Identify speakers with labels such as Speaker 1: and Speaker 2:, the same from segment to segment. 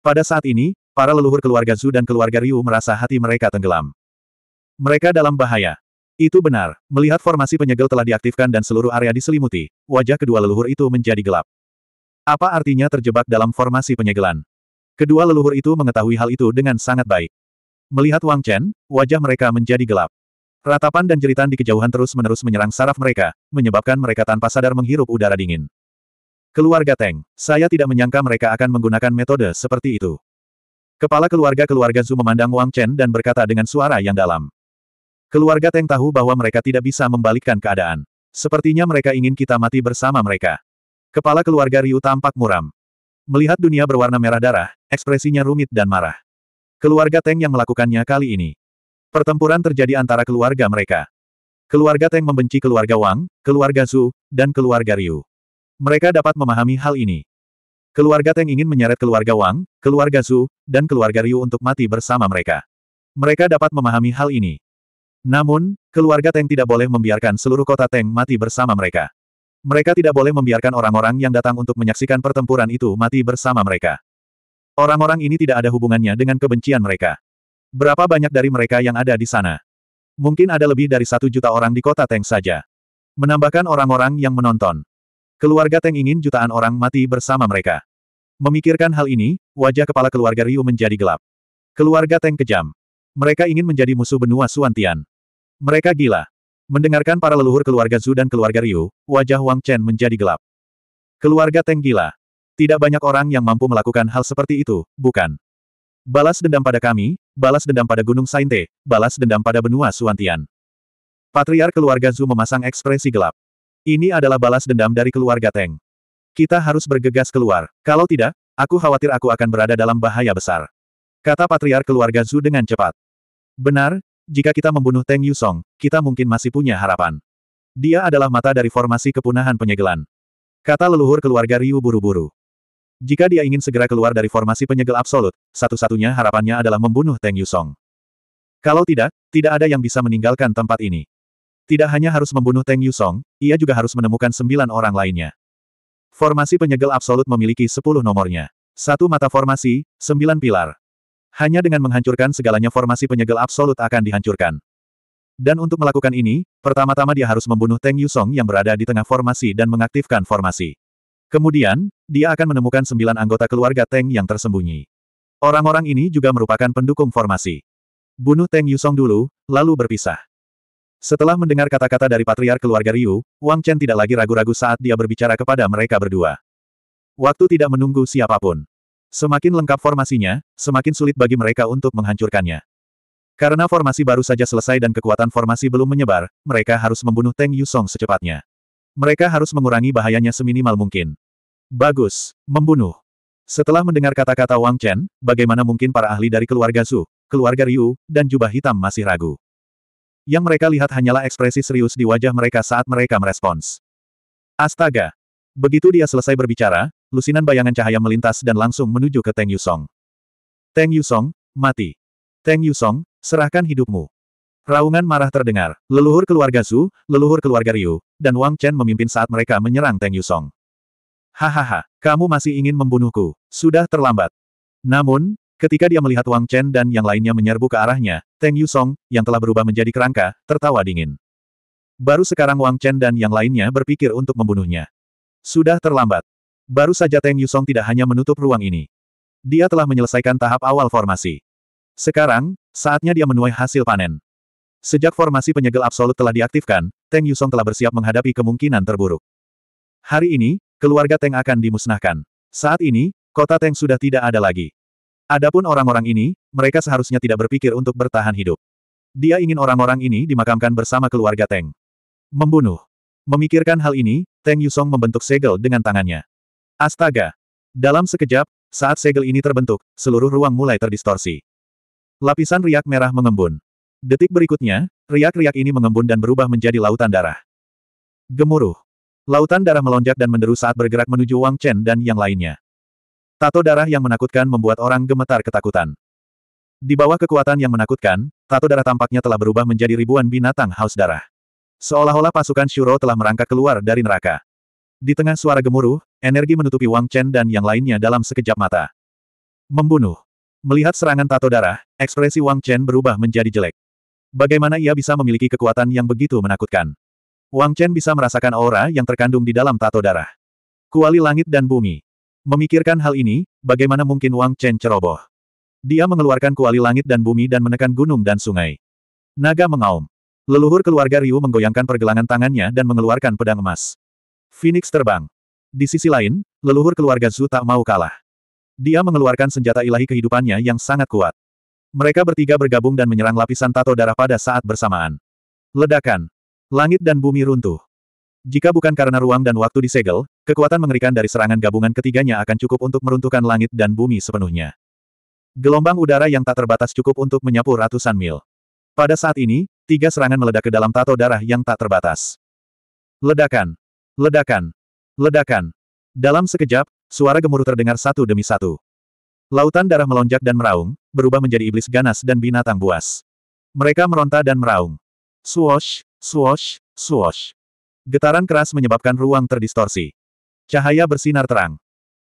Speaker 1: Pada saat ini, para leluhur keluarga Zhu dan keluarga Ryu merasa hati mereka tenggelam. Mereka dalam bahaya. Itu benar, melihat formasi penyegel telah diaktifkan dan seluruh area diselimuti, wajah kedua leluhur itu menjadi gelap. Apa artinya terjebak dalam formasi penyegelan? Kedua leluhur itu mengetahui hal itu dengan sangat baik. Melihat Wang Chen, wajah mereka menjadi gelap. Ratapan dan jeritan di kejauhan terus-menerus menyerang saraf mereka, menyebabkan mereka tanpa sadar menghirup udara dingin. Keluarga Teng, saya tidak menyangka mereka akan menggunakan metode seperti itu. Kepala keluarga-keluarga Zhu memandang Wang Chen dan berkata dengan suara yang dalam. Keluarga Teng tahu bahwa mereka tidak bisa membalikkan keadaan. Sepertinya mereka ingin kita mati bersama mereka. Kepala keluarga Ryu tampak muram. Melihat dunia berwarna merah darah, ekspresinya rumit dan marah. Keluarga Teng yang melakukannya kali ini. Pertempuran terjadi antara keluarga mereka. Keluarga Teng membenci keluarga Wang, keluarga Zhu, dan keluarga Ryu. Mereka dapat memahami hal ini. Keluarga Teng ingin menyeret keluarga Wang, keluarga Zhu, dan keluarga Ryu untuk mati bersama mereka. Mereka dapat memahami hal ini. Namun, keluarga Teng tidak boleh membiarkan seluruh kota Teng mati bersama mereka. Mereka tidak boleh membiarkan orang-orang yang datang untuk menyaksikan pertempuran itu mati bersama mereka. Orang-orang ini tidak ada hubungannya dengan kebencian mereka. Berapa banyak dari mereka yang ada di sana? Mungkin ada lebih dari satu juta orang di kota Teng saja. Menambahkan orang-orang yang menonton. Keluarga Teng ingin jutaan orang mati bersama mereka. Memikirkan hal ini, wajah kepala keluarga Ryu menjadi gelap. Keluarga Teng kejam. Mereka ingin menjadi musuh benua Suantian. Mereka gila. Mendengarkan para leluhur keluarga Zhu dan keluarga Ryu, wajah Wang Chen menjadi gelap. Keluarga Teng gila. Tidak banyak orang yang mampu melakukan hal seperti itu, bukan? Balas dendam pada kami, balas dendam pada Gunung Sainte, balas dendam pada benua Suantian. patriar keluarga Zhu memasang ekspresi gelap. Ini adalah balas dendam dari keluarga Teng. Kita harus bergegas keluar. Kalau tidak, aku khawatir aku akan berada dalam bahaya besar. Kata patriar keluarga Zhu dengan cepat. Benar, jika kita membunuh Teng Yusong, kita mungkin masih punya harapan. Dia adalah mata dari formasi kepunahan penyegelan. Kata leluhur keluarga Ryu buru-buru. Jika dia ingin segera keluar dari formasi penyegel absolut, satu-satunya harapannya adalah membunuh Teng Yusong. Kalau tidak, tidak ada yang bisa meninggalkan tempat ini. Tidak hanya harus membunuh Teng Yusong, ia juga harus menemukan sembilan orang lainnya. Formasi penyegel absolut memiliki sepuluh nomornya. Satu mata formasi, sembilan pilar. Hanya dengan menghancurkan segalanya formasi penyegel absolut akan dihancurkan. Dan untuk melakukan ini, pertama-tama dia harus membunuh Teng Yusong yang berada di tengah formasi dan mengaktifkan formasi. Kemudian, dia akan menemukan sembilan anggota keluarga Teng yang tersembunyi. Orang-orang ini juga merupakan pendukung formasi. Bunuh Teng Yusong dulu, lalu berpisah. Setelah mendengar kata-kata dari patriar keluarga Ryu, Wang Chen tidak lagi ragu-ragu saat dia berbicara kepada mereka berdua. Waktu tidak menunggu siapapun. Semakin lengkap formasinya, semakin sulit bagi mereka untuk menghancurkannya. Karena formasi baru saja selesai dan kekuatan formasi belum menyebar, mereka harus membunuh Teng Yusong secepatnya. Mereka harus mengurangi bahayanya seminimal mungkin. Bagus, membunuh. Setelah mendengar kata-kata Wang Chen, bagaimana mungkin para ahli dari keluarga Su, keluarga Ryu, dan jubah hitam masih ragu. Yang mereka lihat hanyalah ekspresi serius di wajah mereka saat mereka merespons. Astaga! Begitu dia selesai berbicara, lusinan bayangan cahaya melintas dan langsung menuju ke Teng Yusong. Teng Yusong, mati. Teng Yusong, serahkan hidupmu. Raungan marah terdengar. Leluhur keluarga Su, leluhur keluarga Ryu, dan Wang Chen memimpin saat mereka menyerang Teng Yusong. Hahaha, kamu masih ingin membunuhku. Sudah terlambat. Namun, Ketika dia melihat Wang Chen dan yang lainnya menyerbu ke arahnya, Teng Yu Song, yang telah berubah menjadi kerangka, tertawa dingin. Baru sekarang Wang Chen dan yang lainnya berpikir untuk membunuhnya. Sudah terlambat. Baru saja Teng Yu Song tidak hanya menutup ruang ini. Dia telah menyelesaikan tahap awal formasi. Sekarang, saatnya dia menuai hasil panen. Sejak formasi penyegel absolut telah diaktifkan, Teng Yu Song telah bersiap menghadapi kemungkinan terburuk. Hari ini, keluarga Teng akan dimusnahkan. Saat ini, kota Teng sudah tidak ada lagi. Adapun orang-orang ini, mereka seharusnya tidak berpikir untuk bertahan hidup. Dia ingin orang-orang ini dimakamkan bersama keluarga Teng. Membunuh. Memikirkan hal ini, Teng Yusong membentuk segel dengan tangannya. Astaga! Dalam sekejap, saat segel ini terbentuk, seluruh ruang mulai terdistorsi. Lapisan riak merah mengembun. Detik berikutnya, riak-riak ini mengembun dan berubah menjadi lautan darah. Gemuruh. Lautan darah melonjak dan menderu saat bergerak menuju Wang Chen dan yang lainnya. Tato darah yang menakutkan membuat orang gemetar ketakutan. Di bawah kekuatan yang menakutkan, tato darah tampaknya telah berubah menjadi ribuan binatang haus darah. Seolah-olah pasukan Shuro telah merangkak keluar dari neraka. Di tengah suara gemuruh, energi menutupi Wang Chen dan yang lainnya dalam sekejap mata. Membunuh. Melihat serangan tato darah, ekspresi Wang Chen berubah menjadi jelek. Bagaimana ia bisa memiliki kekuatan yang begitu menakutkan? Wang Chen bisa merasakan aura yang terkandung di dalam tato darah. Kuali langit dan bumi. Memikirkan hal ini, bagaimana mungkin Wang Chen ceroboh? Dia mengeluarkan kuali langit dan bumi dan menekan gunung dan sungai. Naga mengaum. Leluhur keluarga Ryu menggoyangkan pergelangan tangannya dan mengeluarkan pedang emas. Phoenix terbang. Di sisi lain, leluhur keluarga Zhu tak mau kalah. Dia mengeluarkan senjata ilahi kehidupannya yang sangat kuat. Mereka bertiga bergabung dan menyerang lapisan tato darah pada saat bersamaan. Ledakan. Langit dan bumi runtuh. Jika bukan karena ruang dan waktu disegel, Kekuatan mengerikan dari serangan gabungan ketiganya akan cukup untuk meruntuhkan langit dan bumi sepenuhnya. Gelombang udara yang tak terbatas cukup untuk menyapu ratusan mil. Pada saat ini, tiga serangan meledak ke dalam tato darah yang tak terbatas. Ledakan! Ledakan! Ledakan! Dalam sekejap, suara gemuruh terdengar satu demi satu. Lautan darah melonjak dan meraung, berubah menjadi iblis ganas dan binatang buas. Mereka meronta dan meraung. Swosh, swosh, swosh. Getaran keras menyebabkan ruang terdistorsi. Cahaya bersinar terang.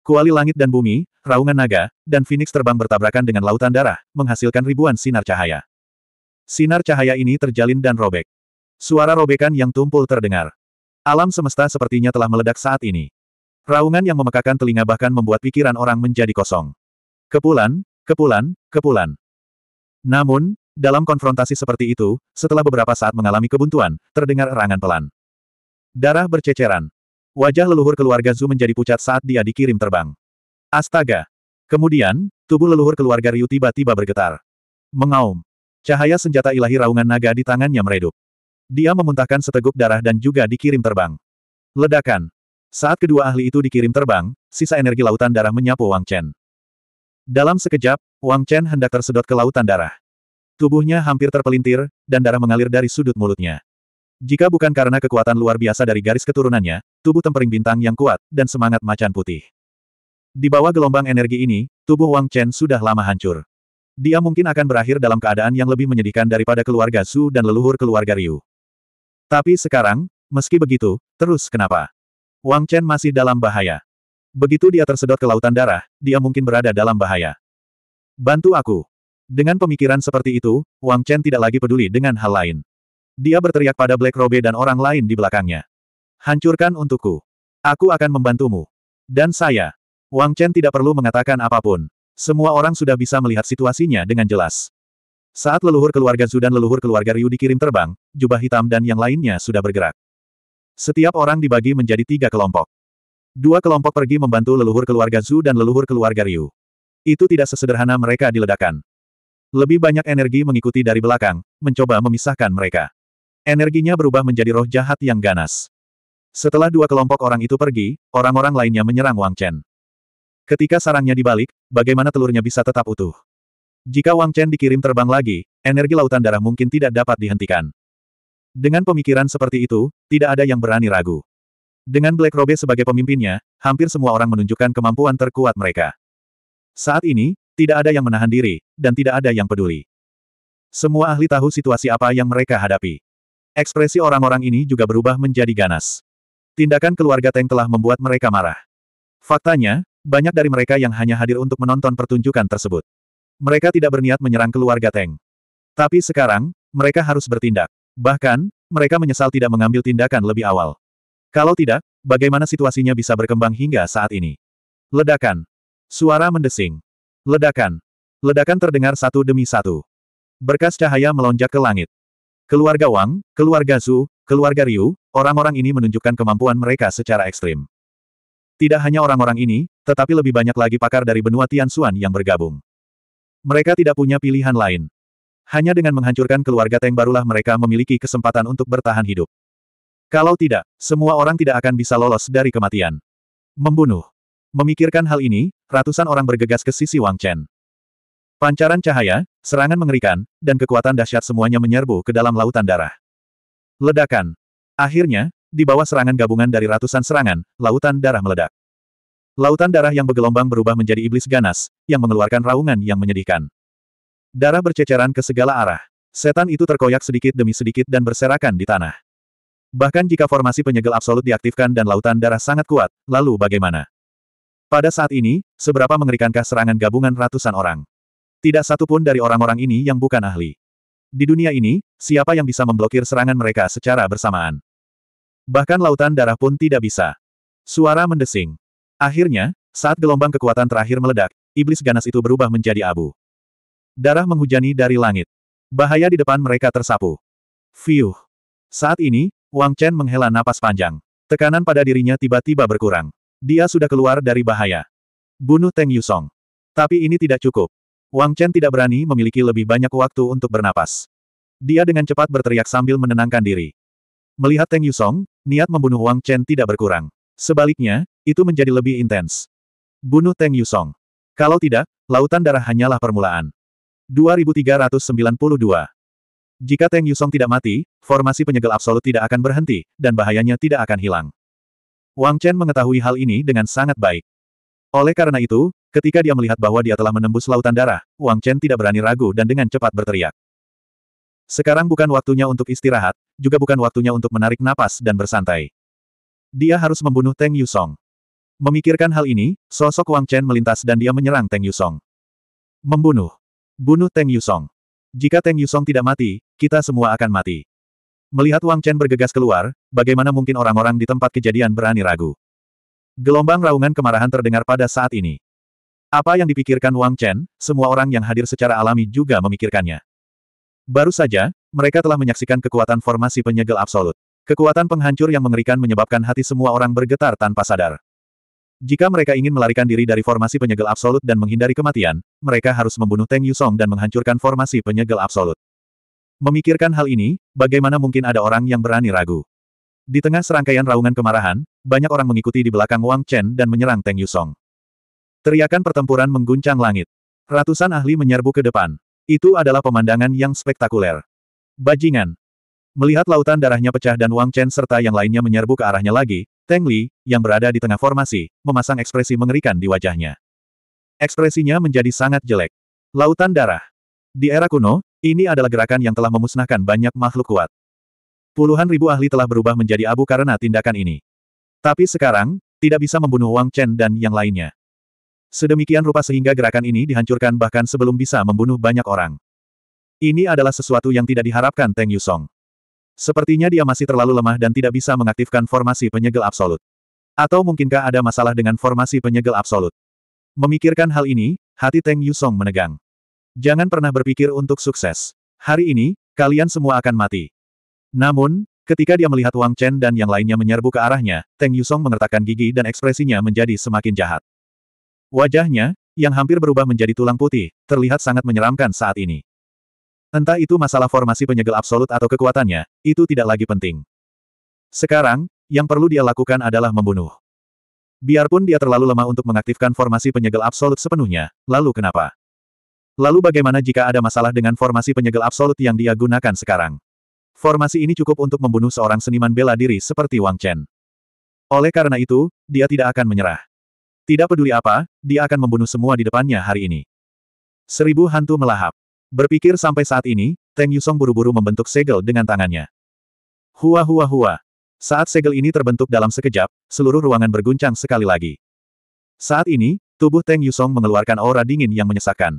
Speaker 1: Kuali langit dan bumi, raungan naga, dan Phoenix terbang bertabrakan dengan lautan darah, menghasilkan ribuan sinar cahaya. Sinar cahaya ini terjalin dan robek. Suara robekan yang tumpul terdengar. Alam semesta sepertinya telah meledak saat ini. Raungan yang memekakan telinga bahkan membuat pikiran orang menjadi kosong. Kepulan, kepulan, kepulan. Namun, dalam konfrontasi seperti itu, setelah beberapa saat mengalami kebuntuan, terdengar erangan pelan. Darah berceceran. Wajah leluhur keluarga Zhu menjadi pucat saat dia dikirim terbang. Astaga! Kemudian, tubuh leluhur keluarga Ryu tiba-tiba bergetar. Mengaum. Cahaya senjata ilahi raungan naga di tangannya meredup. Dia memuntahkan seteguk darah dan juga dikirim terbang. Ledakan. Saat kedua ahli itu dikirim terbang, sisa energi lautan darah menyapu Wang Chen. Dalam sekejap, Wang Chen hendak tersedot ke lautan darah. Tubuhnya hampir terpelintir, dan darah mengalir dari sudut mulutnya. Jika bukan karena kekuatan luar biasa dari garis keturunannya, tubuh tempering bintang yang kuat, dan semangat macan putih. Di bawah gelombang energi ini, tubuh Wang Chen sudah lama hancur. Dia mungkin akan berakhir dalam keadaan yang lebih menyedihkan daripada keluarga Su dan leluhur keluarga Ryu. Tapi sekarang, meski begitu, terus kenapa? Wang Chen masih dalam bahaya. Begitu dia tersedot ke lautan darah, dia mungkin berada dalam bahaya. Bantu aku. Dengan pemikiran seperti itu, Wang Chen tidak lagi peduli dengan hal lain. Dia berteriak pada Black Robe dan orang lain di belakangnya. Hancurkan untukku. Aku akan membantumu. Dan saya. Wang Chen tidak perlu mengatakan apapun. Semua orang sudah bisa melihat situasinya dengan jelas. Saat leluhur keluarga Zu dan leluhur keluarga Ryu dikirim terbang, jubah hitam dan yang lainnya sudah bergerak. Setiap orang dibagi menjadi tiga kelompok. Dua kelompok pergi membantu leluhur keluarga Zu dan leluhur keluarga Ryu. Itu tidak sesederhana mereka diledakan. Lebih banyak energi mengikuti dari belakang, mencoba memisahkan mereka. Energinya berubah menjadi roh jahat yang ganas. Setelah dua kelompok orang itu pergi, orang-orang lainnya menyerang Wang Chen. Ketika sarangnya dibalik, bagaimana telurnya bisa tetap utuh? Jika Wang Chen dikirim terbang lagi, energi lautan darah mungkin tidak dapat dihentikan. Dengan pemikiran seperti itu, tidak ada yang berani ragu. Dengan Black Robe sebagai pemimpinnya, hampir semua orang menunjukkan kemampuan terkuat mereka. Saat ini, tidak ada yang menahan diri, dan tidak ada yang peduli. Semua ahli tahu situasi apa yang mereka hadapi. Ekspresi orang-orang ini juga berubah menjadi ganas. Tindakan keluarga Teng telah membuat mereka marah. Faktanya, banyak dari mereka yang hanya hadir untuk menonton pertunjukan tersebut. Mereka tidak berniat menyerang keluarga Teng. Tapi sekarang, mereka harus bertindak. Bahkan, mereka menyesal tidak mengambil tindakan lebih awal. Kalau tidak, bagaimana situasinya bisa berkembang hingga saat ini? Ledakan. Suara mendesing. Ledakan. Ledakan terdengar satu demi satu. Berkas cahaya melonjak ke langit. Keluarga Wang, keluarga Zhu, keluarga Ryu, orang-orang ini menunjukkan kemampuan mereka secara ekstrim. Tidak hanya orang-orang ini, tetapi lebih banyak lagi pakar dari benua Tianxuan yang bergabung. Mereka tidak punya pilihan lain. Hanya dengan menghancurkan keluarga Teng barulah mereka memiliki kesempatan untuk bertahan hidup. Kalau tidak, semua orang tidak akan bisa lolos dari kematian. Membunuh. Memikirkan hal ini, ratusan orang bergegas ke sisi Wang Chen. Pancaran cahaya, serangan mengerikan, dan kekuatan dahsyat semuanya menyerbu ke dalam lautan darah. Ledakan. Akhirnya, di bawah serangan gabungan dari ratusan serangan, lautan darah meledak. Lautan darah yang bergelombang berubah menjadi iblis ganas, yang mengeluarkan raungan yang menyedihkan. Darah berceceran ke segala arah. Setan itu terkoyak sedikit demi sedikit dan berserakan di tanah. Bahkan jika formasi penyegel absolut diaktifkan dan lautan darah sangat kuat, lalu bagaimana? Pada saat ini, seberapa mengerikankah serangan gabungan ratusan orang? Tidak satupun dari orang-orang ini yang bukan ahli. Di dunia ini, siapa yang bisa memblokir serangan mereka secara bersamaan? Bahkan lautan darah pun tidak bisa. Suara mendesing. Akhirnya, saat gelombang kekuatan terakhir meledak, iblis ganas itu berubah menjadi abu. Darah menghujani dari langit. Bahaya di depan mereka tersapu. Fiuh. Saat ini, Wang Chen menghela napas panjang. Tekanan pada dirinya tiba-tiba berkurang. Dia sudah keluar dari bahaya. Bunuh Teng Yusong. Tapi ini tidak cukup. Wang Chen tidak berani memiliki lebih banyak waktu untuk bernapas. Dia dengan cepat berteriak sambil menenangkan diri. Melihat Teng Yusong, niat membunuh Wang Chen tidak berkurang. Sebaliknya, itu menjadi lebih intens. Bunuh Teng Yusong. Kalau tidak, lautan darah hanyalah permulaan. 2392 Jika Teng Yusong tidak mati, formasi penyegel absolut tidak akan berhenti, dan bahayanya tidak akan hilang. Wang Chen mengetahui hal ini dengan sangat baik. Oleh karena itu, Ketika dia melihat bahwa dia telah menembus lautan darah, Wang Chen tidak berani ragu dan dengan cepat berteriak. Sekarang bukan waktunya untuk istirahat, juga bukan waktunya untuk menarik napas dan bersantai. Dia harus membunuh Teng Yusong. Memikirkan hal ini, sosok Wang Chen melintas dan dia menyerang Teng Yusong. Membunuh. Bunuh Teng Yusong. Jika Teng Yusong tidak mati, kita semua akan mati. Melihat Wang Chen bergegas keluar, bagaimana mungkin orang-orang di tempat kejadian berani ragu? Gelombang raungan kemarahan terdengar pada saat ini. Apa yang dipikirkan Wang Chen, semua orang yang hadir secara alami juga memikirkannya. Baru saja, mereka telah menyaksikan kekuatan formasi penyegel absolut. Kekuatan penghancur yang mengerikan menyebabkan hati semua orang bergetar tanpa sadar. Jika mereka ingin melarikan diri dari formasi penyegel absolut dan menghindari kematian, mereka harus membunuh Teng Yusong dan menghancurkan formasi penyegel absolut. Memikirkan hal ini, bagaimana mungkin ada orang yang berani ragu? Di tengah serangkaian raungan kemarahan, banyak orang mengikuti di belakang Wang Chen dan menyerang Teng Yusong. Teriakan pertempuran mengguncang langit. Ratusan ahli menyerbu ke depan. Itu adalah pemandangan yang spektakuler. Bajingan. Melihat lautan darahnya pecah dan Wang Chen serta yang lainnya menyerbu ke arahnya lagi, Teng Li, yang berada di tengah formasi, memasang ekspresi mengerikan di wajahnya. Ekspresinya menjadi sangat jelek. Lautan darah. Di era kuno, ini adalah gerakan yang telah memusnahkan banyak makhluk kuat. Puluhan ribu ahli telah berubah menjadi abu karena tindakan ini. Tapi sekarang, tidak bisa membunuh Wang Chen dan yang lainnya. Sedemikian rupa sehingga gerakan ini dihancurkan bahkan sebelum bisa membunuh banyak orang. Ini adalah sesuatu yang tidak diharapkan Teng Yusong. Sepertinya dia masih terlalu lemah dan tidak bisa mengaktifkan formasi penyegel absolut. Atau mungkinkah ada masalah dengan formasi penyegel absolut? Memikirkan hal ini, hati Teng Yusong menegang. Jangan pernah berpikir untuk sukses. Hari ini, kalian semua akan mati. Namun, ketika dia melihat Wang Chen dan yang lainnya menyerbu ke arahnya, Teng Yusong mengertakkan gigi dan ekspresinya menjadi semakin jahat. Wajahnya, yang hampir berubah menjadi tulang putih, terlihat sangat menyeramkan saat ini. Entah itu masalah formasi penyegel absolut atau kekuatannya, itu tidak lagi penting. Sekarang, yang perlu dia lakukan adalah membunuh. Biarpun dia terlalu lemah untuk mengaktifkan formasi penyegel absolut sepenuhnya, lalu kenapa? Lalu bagaimana jika ada masalah dengan formasi penyegel absolut yang dia gunakan sekarang? Formasi ini cukup untuk membunuh seorang seniman bela diri seperti Wang Chen. Oleh karena itu, dia tidak akan menyerah. Tidak peduli apa, dia akan membunuh semua di depannya hari ini. Seribu hantu melahap. Berpikir sampai saat ini, Teng Yusong buru-buru membentuk segel dengan tangannya. Hua hua hua. Saat segel ini terbentuk dalam sekejap, seluruh ruangan berguncang sekali lagi. Saat ini, tubuh Teng Yusong mengeluarkan aura dingin yang menyesakkan.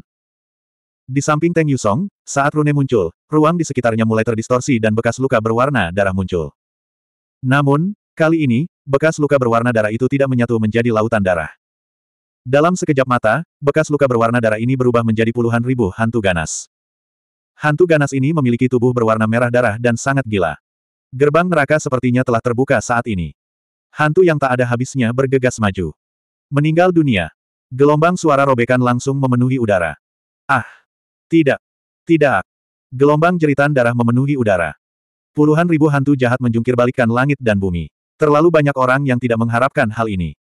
Speaker 1: Di samping Teng Yusong, saat rune muncul, ruang di sekitarnya mulai terdistorsi dan bekas luka berwarna darah muncul. Namun, Kali ini, bekas luka berwarna darah itu tidak menyatu menjadi lautan darah. Dalam sekejap mata, bekas luka berwarna darah ini berubah menjadi puluhan ribu hantu ganas. Hantu ganas ini memiliki tubuh berwarna merah darah dan sangat gila. Gerbang neraka sepertinya telah terbuka saat ini. Hantu yang tak ada habisnya bergegas maju. Meninggal dunia. Gelombang suara robekan langsung memenuhi udara. Ah! Tidak! Tidak! Gelombang jeritan darah memenuhi udara. Puluhan ribu hantu jahat menjungkir balikan langit dan bumi. Terlalu banyak orang yang tidak mengharapkan hal ini.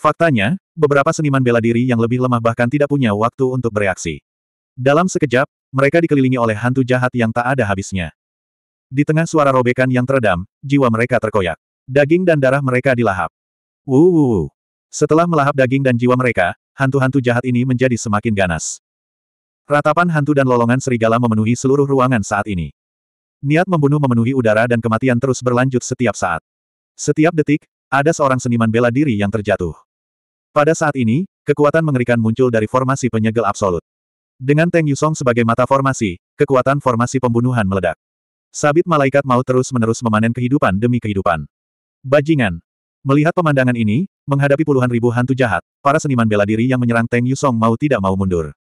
Speaker 1: Faktanya, beberapa seniman bela diri yang lebih lemah bahkan tidak punya waktu untuk bereaksi. Dalam sekejap, mereka dikelilingi oleh hantu jahat yang tak ada habisnya. Di tengah suara robekan yang teredam, jiwa mereka terkoyak. Daging dan darah mereka dilahap. Wuuu. Setelah melahap daging dan jiwa mereka, hantu-hantu jahat ini menjadi semakin ganas. Ratapan hantu dan lolongan serigala memenuhi seluruh ruangan saat ini. Niat membunuh memenuhi udara dan kematian terus berlanjut setiap saat. Setiap detik, ada seorang seniman bela diri yang terjatuh. Pada saat ini, kekuatan mengerikan muncul dari formasi penyegel absolut. Dengan Teng Yusong sebagai mata formasi, kekuatan formasi pembunuhan meledak. Sabit malaikat mau terus-menerus memanen kehidupan demi kehidupan. Bajingan. Melihat pemandangan ini, menghadapi puluhan ribu hantu jahat, para seniman bela diri yang menyerang Teng Yusong mau tidak mau mundur.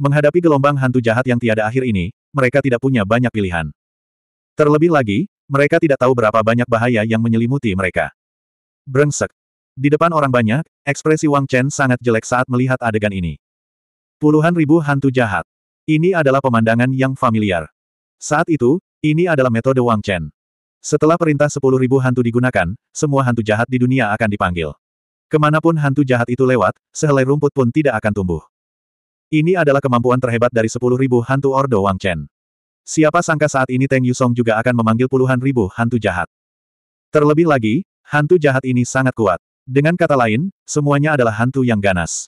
Speaker 1: Menghadapi gelombang hantu jahat yang tiada akhir ini, mereka tidak punya banyak pilihan. Terlebih lagi, mereka tidak tahu berapa banyak bahaya yang menyelimuti mereka. Brengsek. Di depan orang banyak, ekspresi Wang Chen sangat jelek saat melihat adegan ini. Puluhan ribu hantu jahat. Ini adalah pemandangan yang familiar. Saat itu, ini adalah metode Wang Chen. Setelah perintah sepuluh ribu hantu digunakan, semua hantu jahat di dunia akan dipanggil. Kemanapun hantu jahat itu lewat, sehelai rumput pun tidak akan tumbuh. Ini adalah kemampuan terhebat dari sepuluh ribu hantu Ordo Wang Chen. Siapa sangka saat ini Teng Yusong juga akan memanggil puluhan ribu hantu jahat. Terlebih lagi, hantu jahat ini sangat kuat. Dengan kata lain, semuanya adalah hantu yang ganas.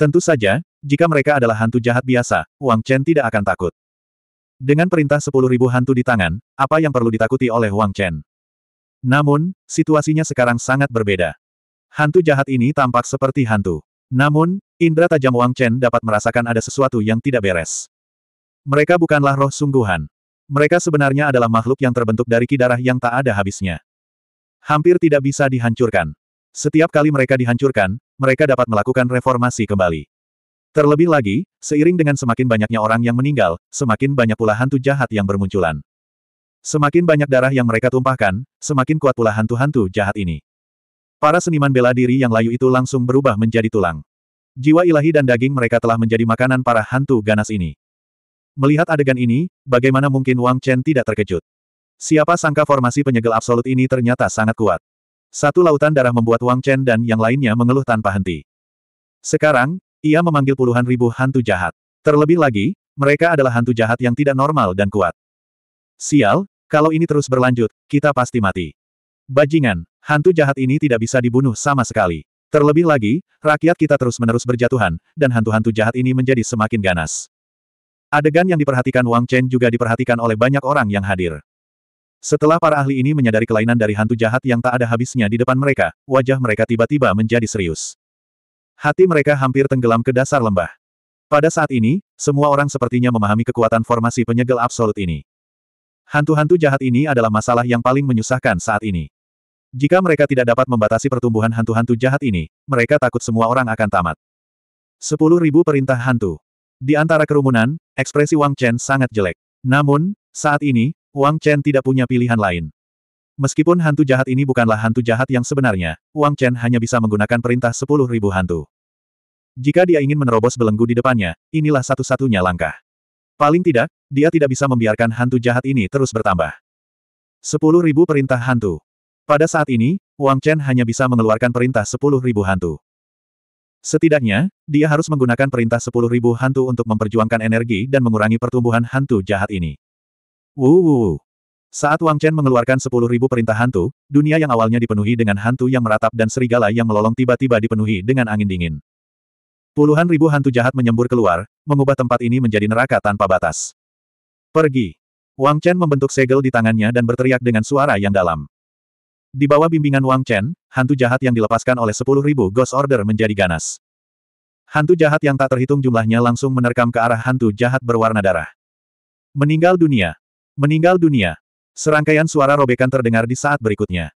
Speaker 1: Tentu saja, jika mereka adalah hantu jahat biasa, Wang Chen tidak akan takut. Dengan perintah sepuluh ribu hantu di tangan, apa yang perlu ditakuti oleh Wang Chen? Namun, situasinya sekarang sangat berbeda. Hantu jahat ini tampak seperti hantu. Namun, indera tajam Wang Chen dapat merasakan ada sesuatu yang tidak beres. Mereka bukanlah roh sungguhan. Mereka sebenarnya adalah makhluk yang terbentuk dari darah yang tak ada habisnya. Hampir tidak bisa dihancurkan. Setiap kali mereka dihancurkan, mereka dapat melakukan reformasi kembali. Terlebih lagi, seiring dengan semakin banyaknya orang yang meninggal, semakin banyak pula hantu jahat yang bermunculan. Semakin banyak darah yang mereka tumpahkan, semakin kuat pula hantu-hantu jahat ini. Para seniman bela diri yang layu itu langsung berubah menjadi tulang. Jiwa ilahi dan daging mereka telah menjadi makanan para hantu ganas ini. Melihat adegan ini, bagaimana mungkin Wang Chen tidak terkejut? Siapa sangka formasi penyegel absolut ini ternyata sangat kuat. Satu lautan darah membuat Wang Chen dan yang lainnya mengeluh tanpa henti. Sekarang, ia memanggil puluhan ribu hantu jahat. Terlebih lagi, mereka adalah hantu jahat yang tidak normal dan kuat. Sial, kalau ini terus berlanjut, kita pasti mati. Bajingan, hantu jahat ini tidak bisa dibunuh sama sekali. Terlebih lagi, rakyat kita terus-menerus berjatuhan, dan hantu-hantu jahat ini menjadi semakin ganas. Adegan yang diperhatikan Wang Chen juga diperhatikan oleh banyak orang yang hadir. Setelah para ahli ini menyadari kelainan dari hantu jahat yang tak ada habisnya di depan mereka, wajah mereka tiba-tiba menjadi serius. Hati mereka hampir tenggelam ke dasar lembah. Pada saat ini, semua orang sepertinya memahami kekuatan formasi penyegel absolut ini. Hantu-hantu jahat ini adalah masalah yang paling menyusahkan saat ini. Jika mereka tidak dapat membatasi pertumbuhan hantu-hantu jahat ini, mereka takut semua orang akan tamat. 10.000 Perintah Hantu di antara kerumunan, ekspresi Wang Chen sangat jelek. Namun, saat ini, Wang Chen tidak punya pilihan lain. Meskipun hantu jahat ini bukanlah hantu jahat yang sebenarnya, Wang Chen hanya bisa menggunakan perintah sepuluh ribu hantu. Jika dia ingin menerobos belenggu di depannya, inilah satu-satunya langkah. Paling tidak, dia tidak bisa membiarkan hantu jahat ini terus bertambah. Sepuluh ribu perintah hantu. Pada saat ini, Wang Chen hanya bisa mengeluarkan perintah sepuluh ribu hantu. Setidaknya, dia harus menggunakan perintah sepuluh ribu hantu untuk memperjuangkan energi dan mengurangi pertumbuhan hantu jahat ini. Wuh. Saat Wang Chen mengeluarkan sepuluh ribu perintah hantu, dunia yang awalnya dipenuhi dengan hantu yang meratap dan serigala yang melolong tiba-tiba dipenuhi dengan angin dingin. Puluhan ribu hantu jahat menyembur keluar, mengubah tempat ini menjadi neraka tanpa batas. Pergi. Wang Chen membentuk segel di tangannya dan berteriak dengan suara yang dalam. Di bawah bimbingan Wang Chen, hantu jahat yang dilepaskan oleh 10.000 Ghost Order menjadi ganas. Hantu jahat yang tak terhitung jumlahnya langsung menerkam ke arah hantu jahat berwarna darah. Meninggal dunia. Meninggal dunia. Serangkaian suara robekan terdengar di saat berikutnya.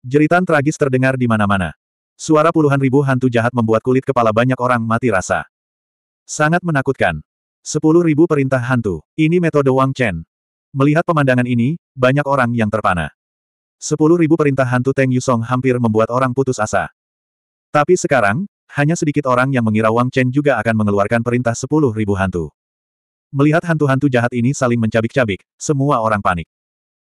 Speaker 1: Jeritan tragis terdengar di mana-mana. Suara puluhan ribu hantu jahat membuat kulit kepala banyak orang mati rasa. Sangat menakutkan. Sepuluh ribu perintah hantu. Ini metode Wang Chen. Melihat pemandangan ini, banyak orang yang terpana. Sepuluh ribu perintah hantu Teng Yusong hampir membuat orang putus asa. Tapi sekarang, hanya sedikit orang yang mengira Wang Chen juga akan mengeluarkan perintah sepuluh ribu hantu. Melihat hantu-hantu jahat ini saling mencabik-cabik, semua orang panik.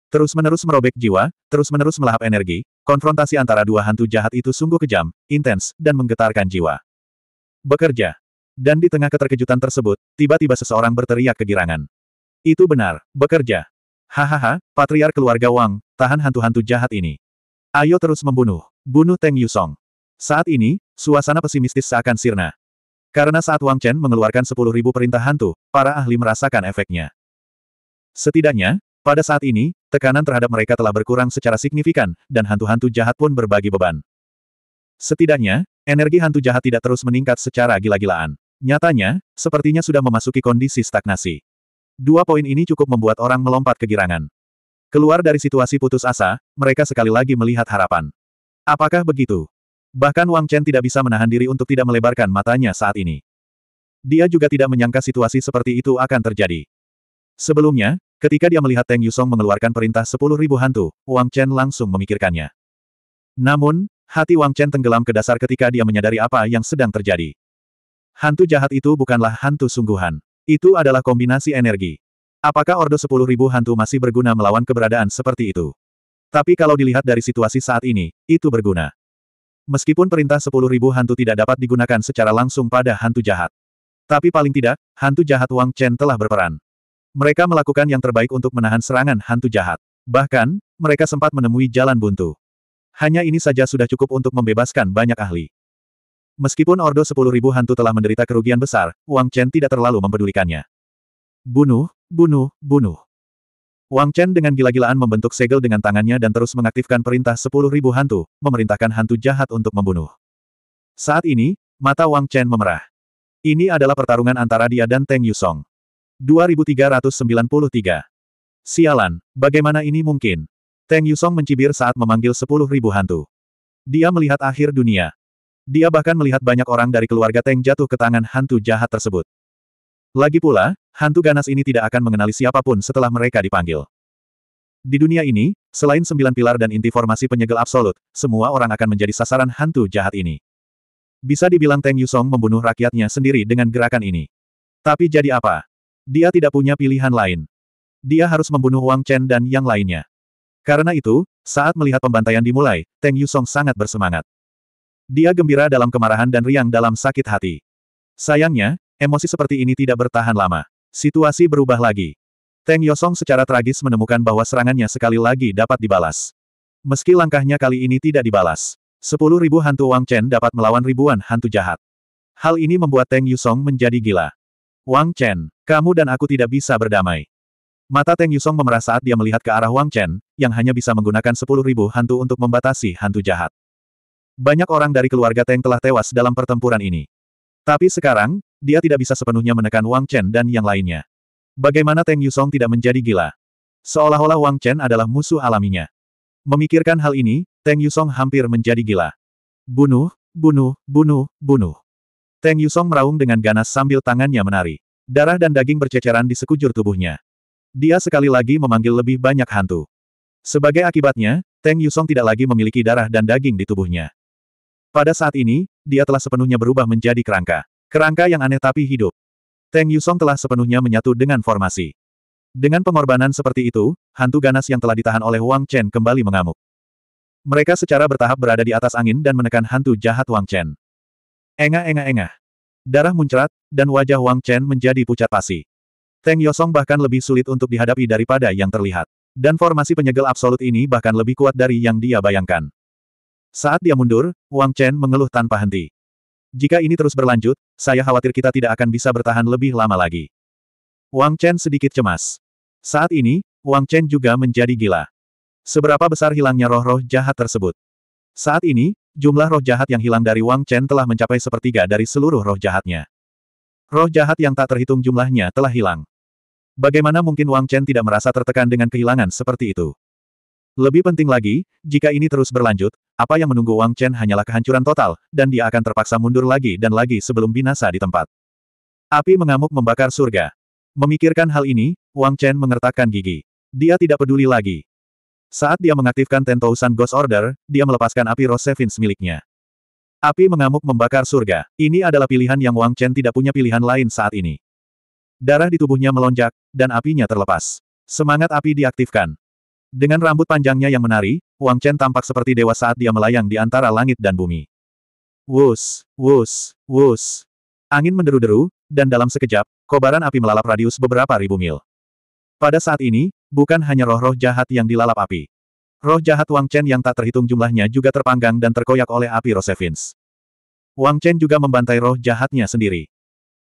Speaker 1: Terus-menerus merobek jiwa, terus-menerus melahap energi, konfrontasi antara dua hantu jahat itu sungguh kejam, intens, dan menggetarkan jiwa. Bekerja. Dan di tengah keterkejutan tersebut, tiba-tiba seseorang berteriak kegirangan. Itu benar, bekerja. Hahaha, patriar keluarga Wang, tahan hantu-hantu jahat ini. Ayo terus membunuh. Bunuh Teng Yusong. Saat ini, suasana pesimistis seakan sirna. Karena saat Wang Chen mengeluarkan 10.000 perintah hantu, para ahli merasakan efeknya. Setidaknya, pada saat ini, tekanan terhadap mereka telah berkurang secara signifikan, dan hantu-hantu jahat pun berbagi beban. Setidaknya, energi hantu jahat tidak terus meningkat secara gila-gilaan. Nyatanya, sepertinya sudah memasuki kondisi stagnasi. Dua poin ini cukup membuat orang melompat kegirangan. Keluar dari situasi putus asa, mereka sekali lagi melihat harapan. Apakah begitu? Bahkan Wang Chen tidak bisa menahan diri untuk tidak melebarkan matanya saat ini. Dia juga tidak menyangka situasi seperti itu akan terjadi. Sebelumnya, ketika dia melihat Teng Yusong mengeluarkan perintah sepuluh ribu hantu, Wang Chen langsung memikirkannya. Namun, hati Wang Chen tenggelam ke dasar ketika dia menyadari apa yang sedang terjadi. Hantu jahat itu bukanlah hantu sungguhan. Itu adalah kombinasi energi. Apakah Ordo 10.000 hantu masih berguna melawan keberadaan seperti itu? Tapi kalau dilihat dari situasi saat ini, itu berguna. Meskipun perintah 10.000 hantu tidak dapat digunakan secara langsung pada hantu jahat. Tapi paling tidak, hantu jahat Wang Chen telah berperan. Mereka melakukan yang terbaik untuk menahan serangan hantu jahat. Bahkan, mereka sempat menemui jalan buntu. Hanya ini saja sudah cukup untuk membebaskan banyak ahli. Meskipun Ordo 10.000 hantu telah menderita kerugian besar, Wang Chen tidak terlalu mempedulikannya. Bunuh, bunuh, bunuh. Wang Chen dengan gila-gilaan membentuk segel dengan tangannya dan terus mengaktifkan perintah 10.000 hantu, memerintahkan hantu jahat untuk membunuh. Saat ini, mata Wang Chen memerah. Ini adalah pertarungan antara dia dan Teng Yusong. 2393. Sialan, bagaimana ini mungkin? Teng Yusong mencibir saat memanggil 10.000 hantu. Dia melihat akhir dunia, dia bahkan melihat banyak orang dari keluarga Teng jatuh ke tangan hantu jahat tersebut. Lagi pula, hantu ganas ini tidak akan mengenali siapapun setelah mereka dipanggil. Di dunia ini, selain sembilan pilar dan inti formasi penyegel absolut, semua orang akan menjadi sasaran hantu jahat ini. Bisa dibilang Teng Yusong membunuh rakyatnya sendiri dengan gerakan ini. Tapi jadi apa? Dia tidak punya pilihan lain. Dia harus membunuh Wang Chen dan yang lainnya. Karena itu, saat melihat pembantaian dimulai, Teng Yusong sangat bersemangat. Dia gembira dalam kemarahan dan riang dalam sakit hati. Sayangnya, emosi seperti ini tidak bertahan lama. Situasi berubah lagi. Teng Yosong secara tragis menemukan bahwa serangannya sekali lagi dapat dibalas. Meski langkahnya kali ini tidak dibalas, sepuluh ribu hantu Wang Chen dapat melawan ribuan hantu jahat. Hal ini membuat Teng Yusong menjadi gila. Wang Chen, kamu dan aku tidak bisa berdamai. Mata Teng Yusong memerah saat dia melihat ke arah Wang Chen, yang hanya bisa menggunakan sepuluh ribu hantu untuk membatasi hantu jahat. Banyak orang dari keluarga Teng telah tewas dalam pertempuran ini. Tapi sekarang, dia tidak bisa sepenuhnya menekan Wang Chen dan yang lainnya. Bagaimana Teng Yusong tidak menjadi gila? Seolah-olah Wang Chen adalah musuh alaminya. Memikirkan hal ini, Teng Yusong hampir menjadi gila. Bunuh, bunuh, bunuh, bunuh. Teng Yusong meraung dengan ganas sambil tangannya menari. Darah dan daging berceceran di sekujur tubuhnya. Dia sekali lagi memanggil lebih banyak hantu. Sebagai akibatnya, Teng Yusong tidak lagi memiliki darah dan daging di tubuhnya. Pada saat ini, dia telah sepenuhnya berubah menjadi kerangka. Kerangka yang aneh tapi hidup. Teng Yusong telah sepenuhnya menyatu dengan formasi. Dengan pengorbanan seperti itu, hantu ganas yang telah ditahan oleh Wang Chen kembali mengamuk. Mereka secara bertahap berada di atas angin dan menekan hantu jahat Wang Chen. Engah-engah-engah. Darah muncrat, dan wajah Wang Chen menjadi pucat pasi. Teng Yosong bahkan lebih sulit untuk dihadapi daripada yang terlihat. Dan formasi penyegel absolut ini bahkan lebih kuat dari yang dia bayangkan. Saat dia mundur, Wang Chen mengeluh tanpa henti. Jika ini terus berlanjut, saya khawatir kita tidak akan bisa bertahan lebih lama lagi. Wang Chen sedikit cemas. Saat ini, Wang Chen juga menjadi gila. Seberapa besar hilangnya roh-roh jahat tersebut? Saat ini, jumlah roh jahat yang hilang dari Wang Chen telah mencapai sepertiga dari seluruh roh jahatnya. Roh jahat yang tak terhitung jumlahnya telah hilang. Bagaimana mungkin Wang Chen tidak merasa tertekan dengan kehilangan seperti itu? Lebih penting lagi, jika ini terus berlanjut, apa yang menunggu Wang Chen hanyalah kehancuran total, dan dia akan terpaksa mundur lagi dan lagi sebelum binasa di tempat. Api mengamuk membakar surga. Memikirkan hal ini, Wang Chen mengertakkan gigi. Dia tidak peduli lagi. Saat dia mengaktifkan Tentousan Ghost Order, dia melepaskan api Rosevins miliknya. Api mengamuk membakar surga. Ini adalah pilihan yang Wang Chen tidak punya pilihan lain saat ini. Darah di tubuhnya melonjak, dan apinya terlepas. Semangat api diaktifkan. Dengan rambut panjangnya yang menari, Wang Chen tampak seperti dewa saat dia melayang di antara langit dan bumi. Wus, wus, wus. Angin menderu-deru, dan dalam sekejap, kobaran api melalap radius beberapa ribu mil. Pada saat ini, bukan hanya roh-roh jahat yang dilalap api. Roh jahat Wang Chen yang tak terhitung jumlahnya juga terpanggang dan terkoyak oleh api Rosevins. Wang Chen juga membantai roh jahatnya sendiri.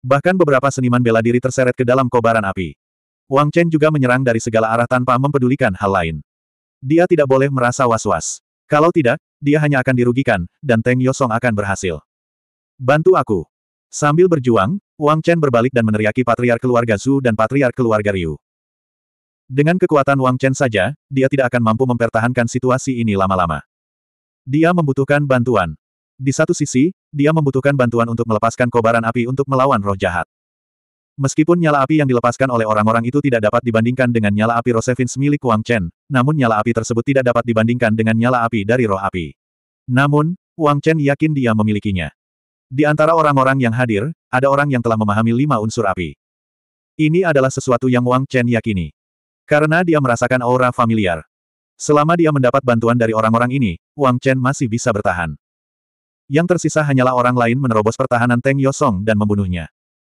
Speaker 1: Bahkan beberapa seniman bela diri terseret ke dalam kobaran api. Wang Chen juga menyerang dari segala arah tanpa mempedulikan hal lain. Dia tidak boleh merasa was-was. Kalau tidak, dia hanya akan dirugikan, dan Teng Yosong akan berhasil. Bantu aku. Sambil berjuang, Wang Chen berbalik dan meneriaki patriark keluarga Zhu dan patriark keluarga Ryu. Dengan kekuatan Wang Chen saja, dia tidak akan mampu mempertahankan situasi ini lama-lama. Dia membutuhkan bantuan. Di satu sisi, dia membutuhkan bantuan untuk melepaskan kobaran api untuk melawan roh jahat. Meskipun nyala api yang dilepaskan oleh orang-orang itu tidak dapat dibandingkan dengan nyala api Rosevins milik Wang Chen, namun nyala api tersebut tidak dapat dibandingkan dengan nyala api dari roh api. Namun, Wang Chen yakin dia memilikinya. Di antara orang-orang yang hadir, ada orang yang telah memahami lima unsur api. Ini adalah sesuatu yang Wang Chen yakini. Karena dia merasakan aura familiar. Selama dia mendapat bantuan dari orang-orang ini, Wang Chen masih bisa bertahan. Yang tersisa hanyalah orang lain menerobos pertahanan Teng Yosong dan membunuhnya.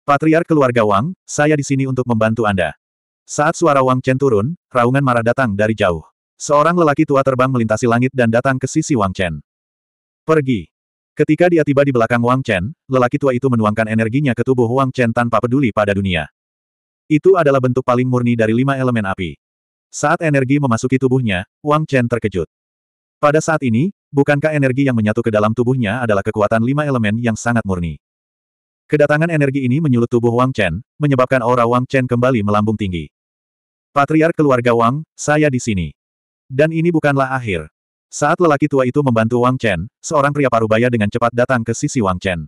Speaker 1: Patriark keluarga Wang, saya di sini untuk membantu Anda. Saat suara Wang Chen turun, raungan marah datang dari jauh. Seorang lelaki tua terbang melintasi langit dan datang ke sisi Wang Chen. Pergi. Ketika dia tiba di belakang Wang Chen, lelaki tua itu menuangkan energinya ke tubuh Wang Chen tanpa peduli pada dunia. Itu adalah bentuk paling murni dari lima elemen api. Saat energi memasuki tubuhnya, Wang Chen terkejut. Pada saat ini, bukankah energi yang menyatu ke dalam tubuhnya adalah kekuatan lima elemen yang sangat murni? Kedatangan energi ini menyulut tubuh Wang Chen, menyebabkan aura Wang Chen kembali melambung tinggi. Patriar keluarga Wang, saya di sini. Dan ini bukanlah akhir. Saat lelaki tua itu membantu Wang Chen, seorang pria parubaya dengan cepat datang ke sisi Wang Chen.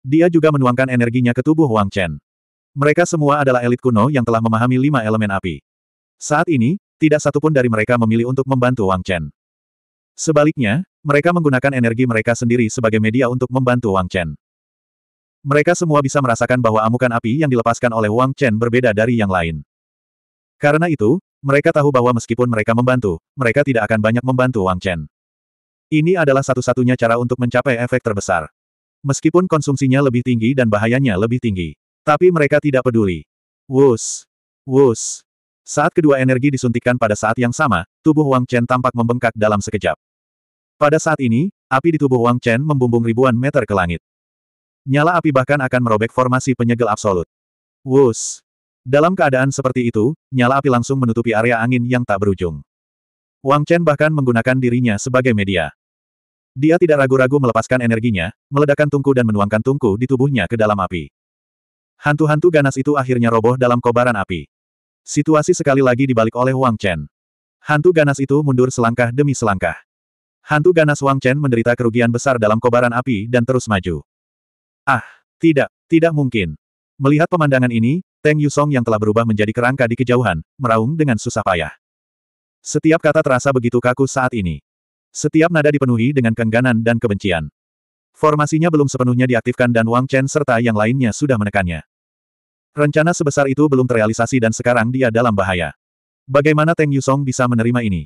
Speaker 1: Dia juga menuangkan energinya ke tubuh Wang Chen. Mereka semua adalah elit kuno yang telah memahami lima elemen api. Saat ini, tidak satupun dari mereka memilih untuk membantu Wang Chen. Sebaliknya, mereka menggunakan energi mereka sendiri sebagai media untuk membantu Wang Chen. Mereka semua bisa merasakan bahwa amukan api yang dilepaskan oleh Wang Chen berbeda dari yang lain. Karena itu, mereka tahu bahwa meskipun mereka membantu, mereka tidak akan banyak membantu Wang Chen. Ini adalah satu-satunya cara untuk mencapai efek terbesar. Meskipun konsumsinya lebih tinggi dan bahayanya lebih tinggi. Tapi mereka tidak peduli. Wus! Wus! Saat kedua energi disuntikkan pada saat yang sama, tubuh Wang Chen tampak membengkak dalam sekejap. Pada saat ini, api di tubuh Wang Chen membumbung ribuan meter ke langit. Nyala api bahkan akan merobek formasi penyegel absolut. Wus! Dalam keadaan seperti itu, nyala api langsung menutupi area angin yang tak berujung. Wang Chen bahkan menggunakan dirinya sebagai media. Dia tidak ragu-ragu melepaskan energinya, meledakkan tungku dan menuangkan tungku di tubuhnya ke dalam api. Hantu-hantu ganas itu akhirnya roboh dalam kobaran api. Situasi sekali lagi dibalik oleh Wang Chen. Hantu ganas itu mundur selangkah demi selangkah. Hantu ganas Wang Chen menderita kerugian besar dalam kobaran api dan terus maju. Ah, tidak, tidak mungkin. Melihat pemandangan ini, Teng Yusong yang telah berubah menjadi kerangka di kejauhan, meraung dengan susah payah. Setiap kata terasa begitu kaku saat ini. Setiap nada dipenuhi dengan kengganan dan kebencian. Formasinya belum sepenuhnya diaktifkan dan Wang Chen serta yang lainnya sudah menekannya. Rencana sebesar itu belum terrealisasi dan sekarang dia dalam bahaya. Bagaimana Teng Yusong bisa menerima ini?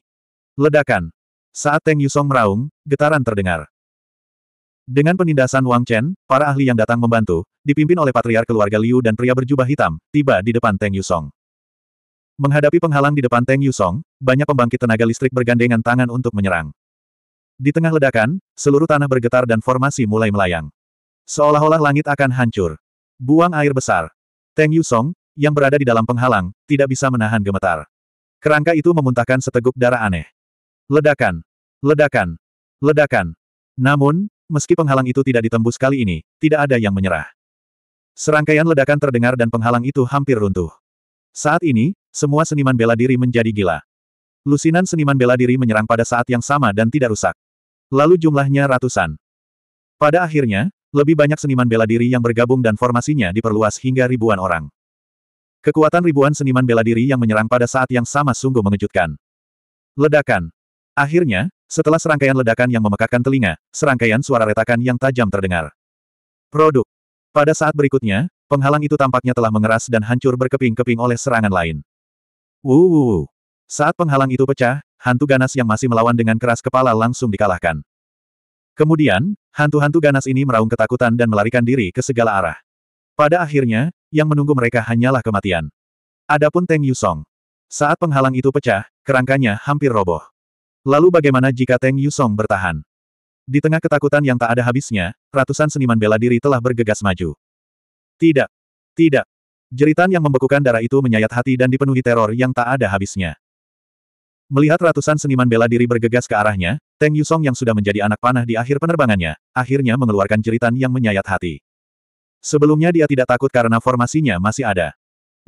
Speaker 1: Ledakan. Saat Teng Yusong meraung, getaran terdengar. Dengan penindasan Wang Chen, para ahli yang datang membantu, dipimpin oleh patriark keluarga Liu dan pria berjubah hitam, tiba di depan Teng Yusong. Menghadapi penghalang di depan Teng Yusong, banyak pembangkit tenaga listrik bergandengan tangan untuk menyerang. Di tengah ledakan, seluruh tanah bergetar dan formasi mulai melayang. Seolah-olah langit akan hancur. Buang air besar. Teng Yusong, yang berada di dalam penghalang, tidak bisa menahan gemetar. Kerangka itu memuntahkan seteguk darah aneh. Ledakan. Ledakan. Ledakan. Namun, Meski penghalang itu tidak ditembus kali ini, tidak ada yang menyerah. Serangkaian ledakan terdengar dan penghalang itu hampir runtuh. Saat ini, semua seniman bela diri menjadi gila. Lusinan seniman bela diri menyerang pada saat yang sama dan tidak rusak. Lalu jumlahnya ratusan. Pada akhirnya, lebih banyak seniman bela diri yang bergabung dan formasinya diperluas hingga ribuan orang. Kekuatan ribuan seniman bela diri yang menyerang pada saat yang sama sungguh mengejutkan. Ledakan. Akhirnya, setelah serangkaian ledakan yang memekakkan telinga, serangkaian suara retakan yang tajam terdengar. Produk. Pada saat berikutnya, penghalang itu tampaknya telah mengeras dan hancur berkeping-keping oleh serangan lain. Wuh. Saat penghalang itu pecah, hantu ganas yang masih melawan dengan keras kepala langsung dikalahkan. Kemudian, hantu-hantu ganas ini meraung ketakutan dan melarikan diri ke segala arah. Pada akhirnya, yang menunggu mereka hanyalah kematian. Adapun Teng Yusong. Saat penghalang itu pecah, kerangkanya hampir roboh. Lalu bagaimana jika Teng Yusong bertahan? Di tengah ketakutan yang tak ada habisnya, ratusan seniman bela diri telah bergegas maju. Tidak! Tidak! Jeritan yang membekukan darah itu menyayat hati dan dipenuhi teror yang tak ada habisnya. Melihat ratusan seniman bela diri bergegas ke arahnya, Teng Yusong yang sudah menjadi anak panah di akhir penerbangannya, akhirnya mengeluarkan jeritan yang menyayat hati. Sebelumnya dia tidak takut karena formasinya masih ada.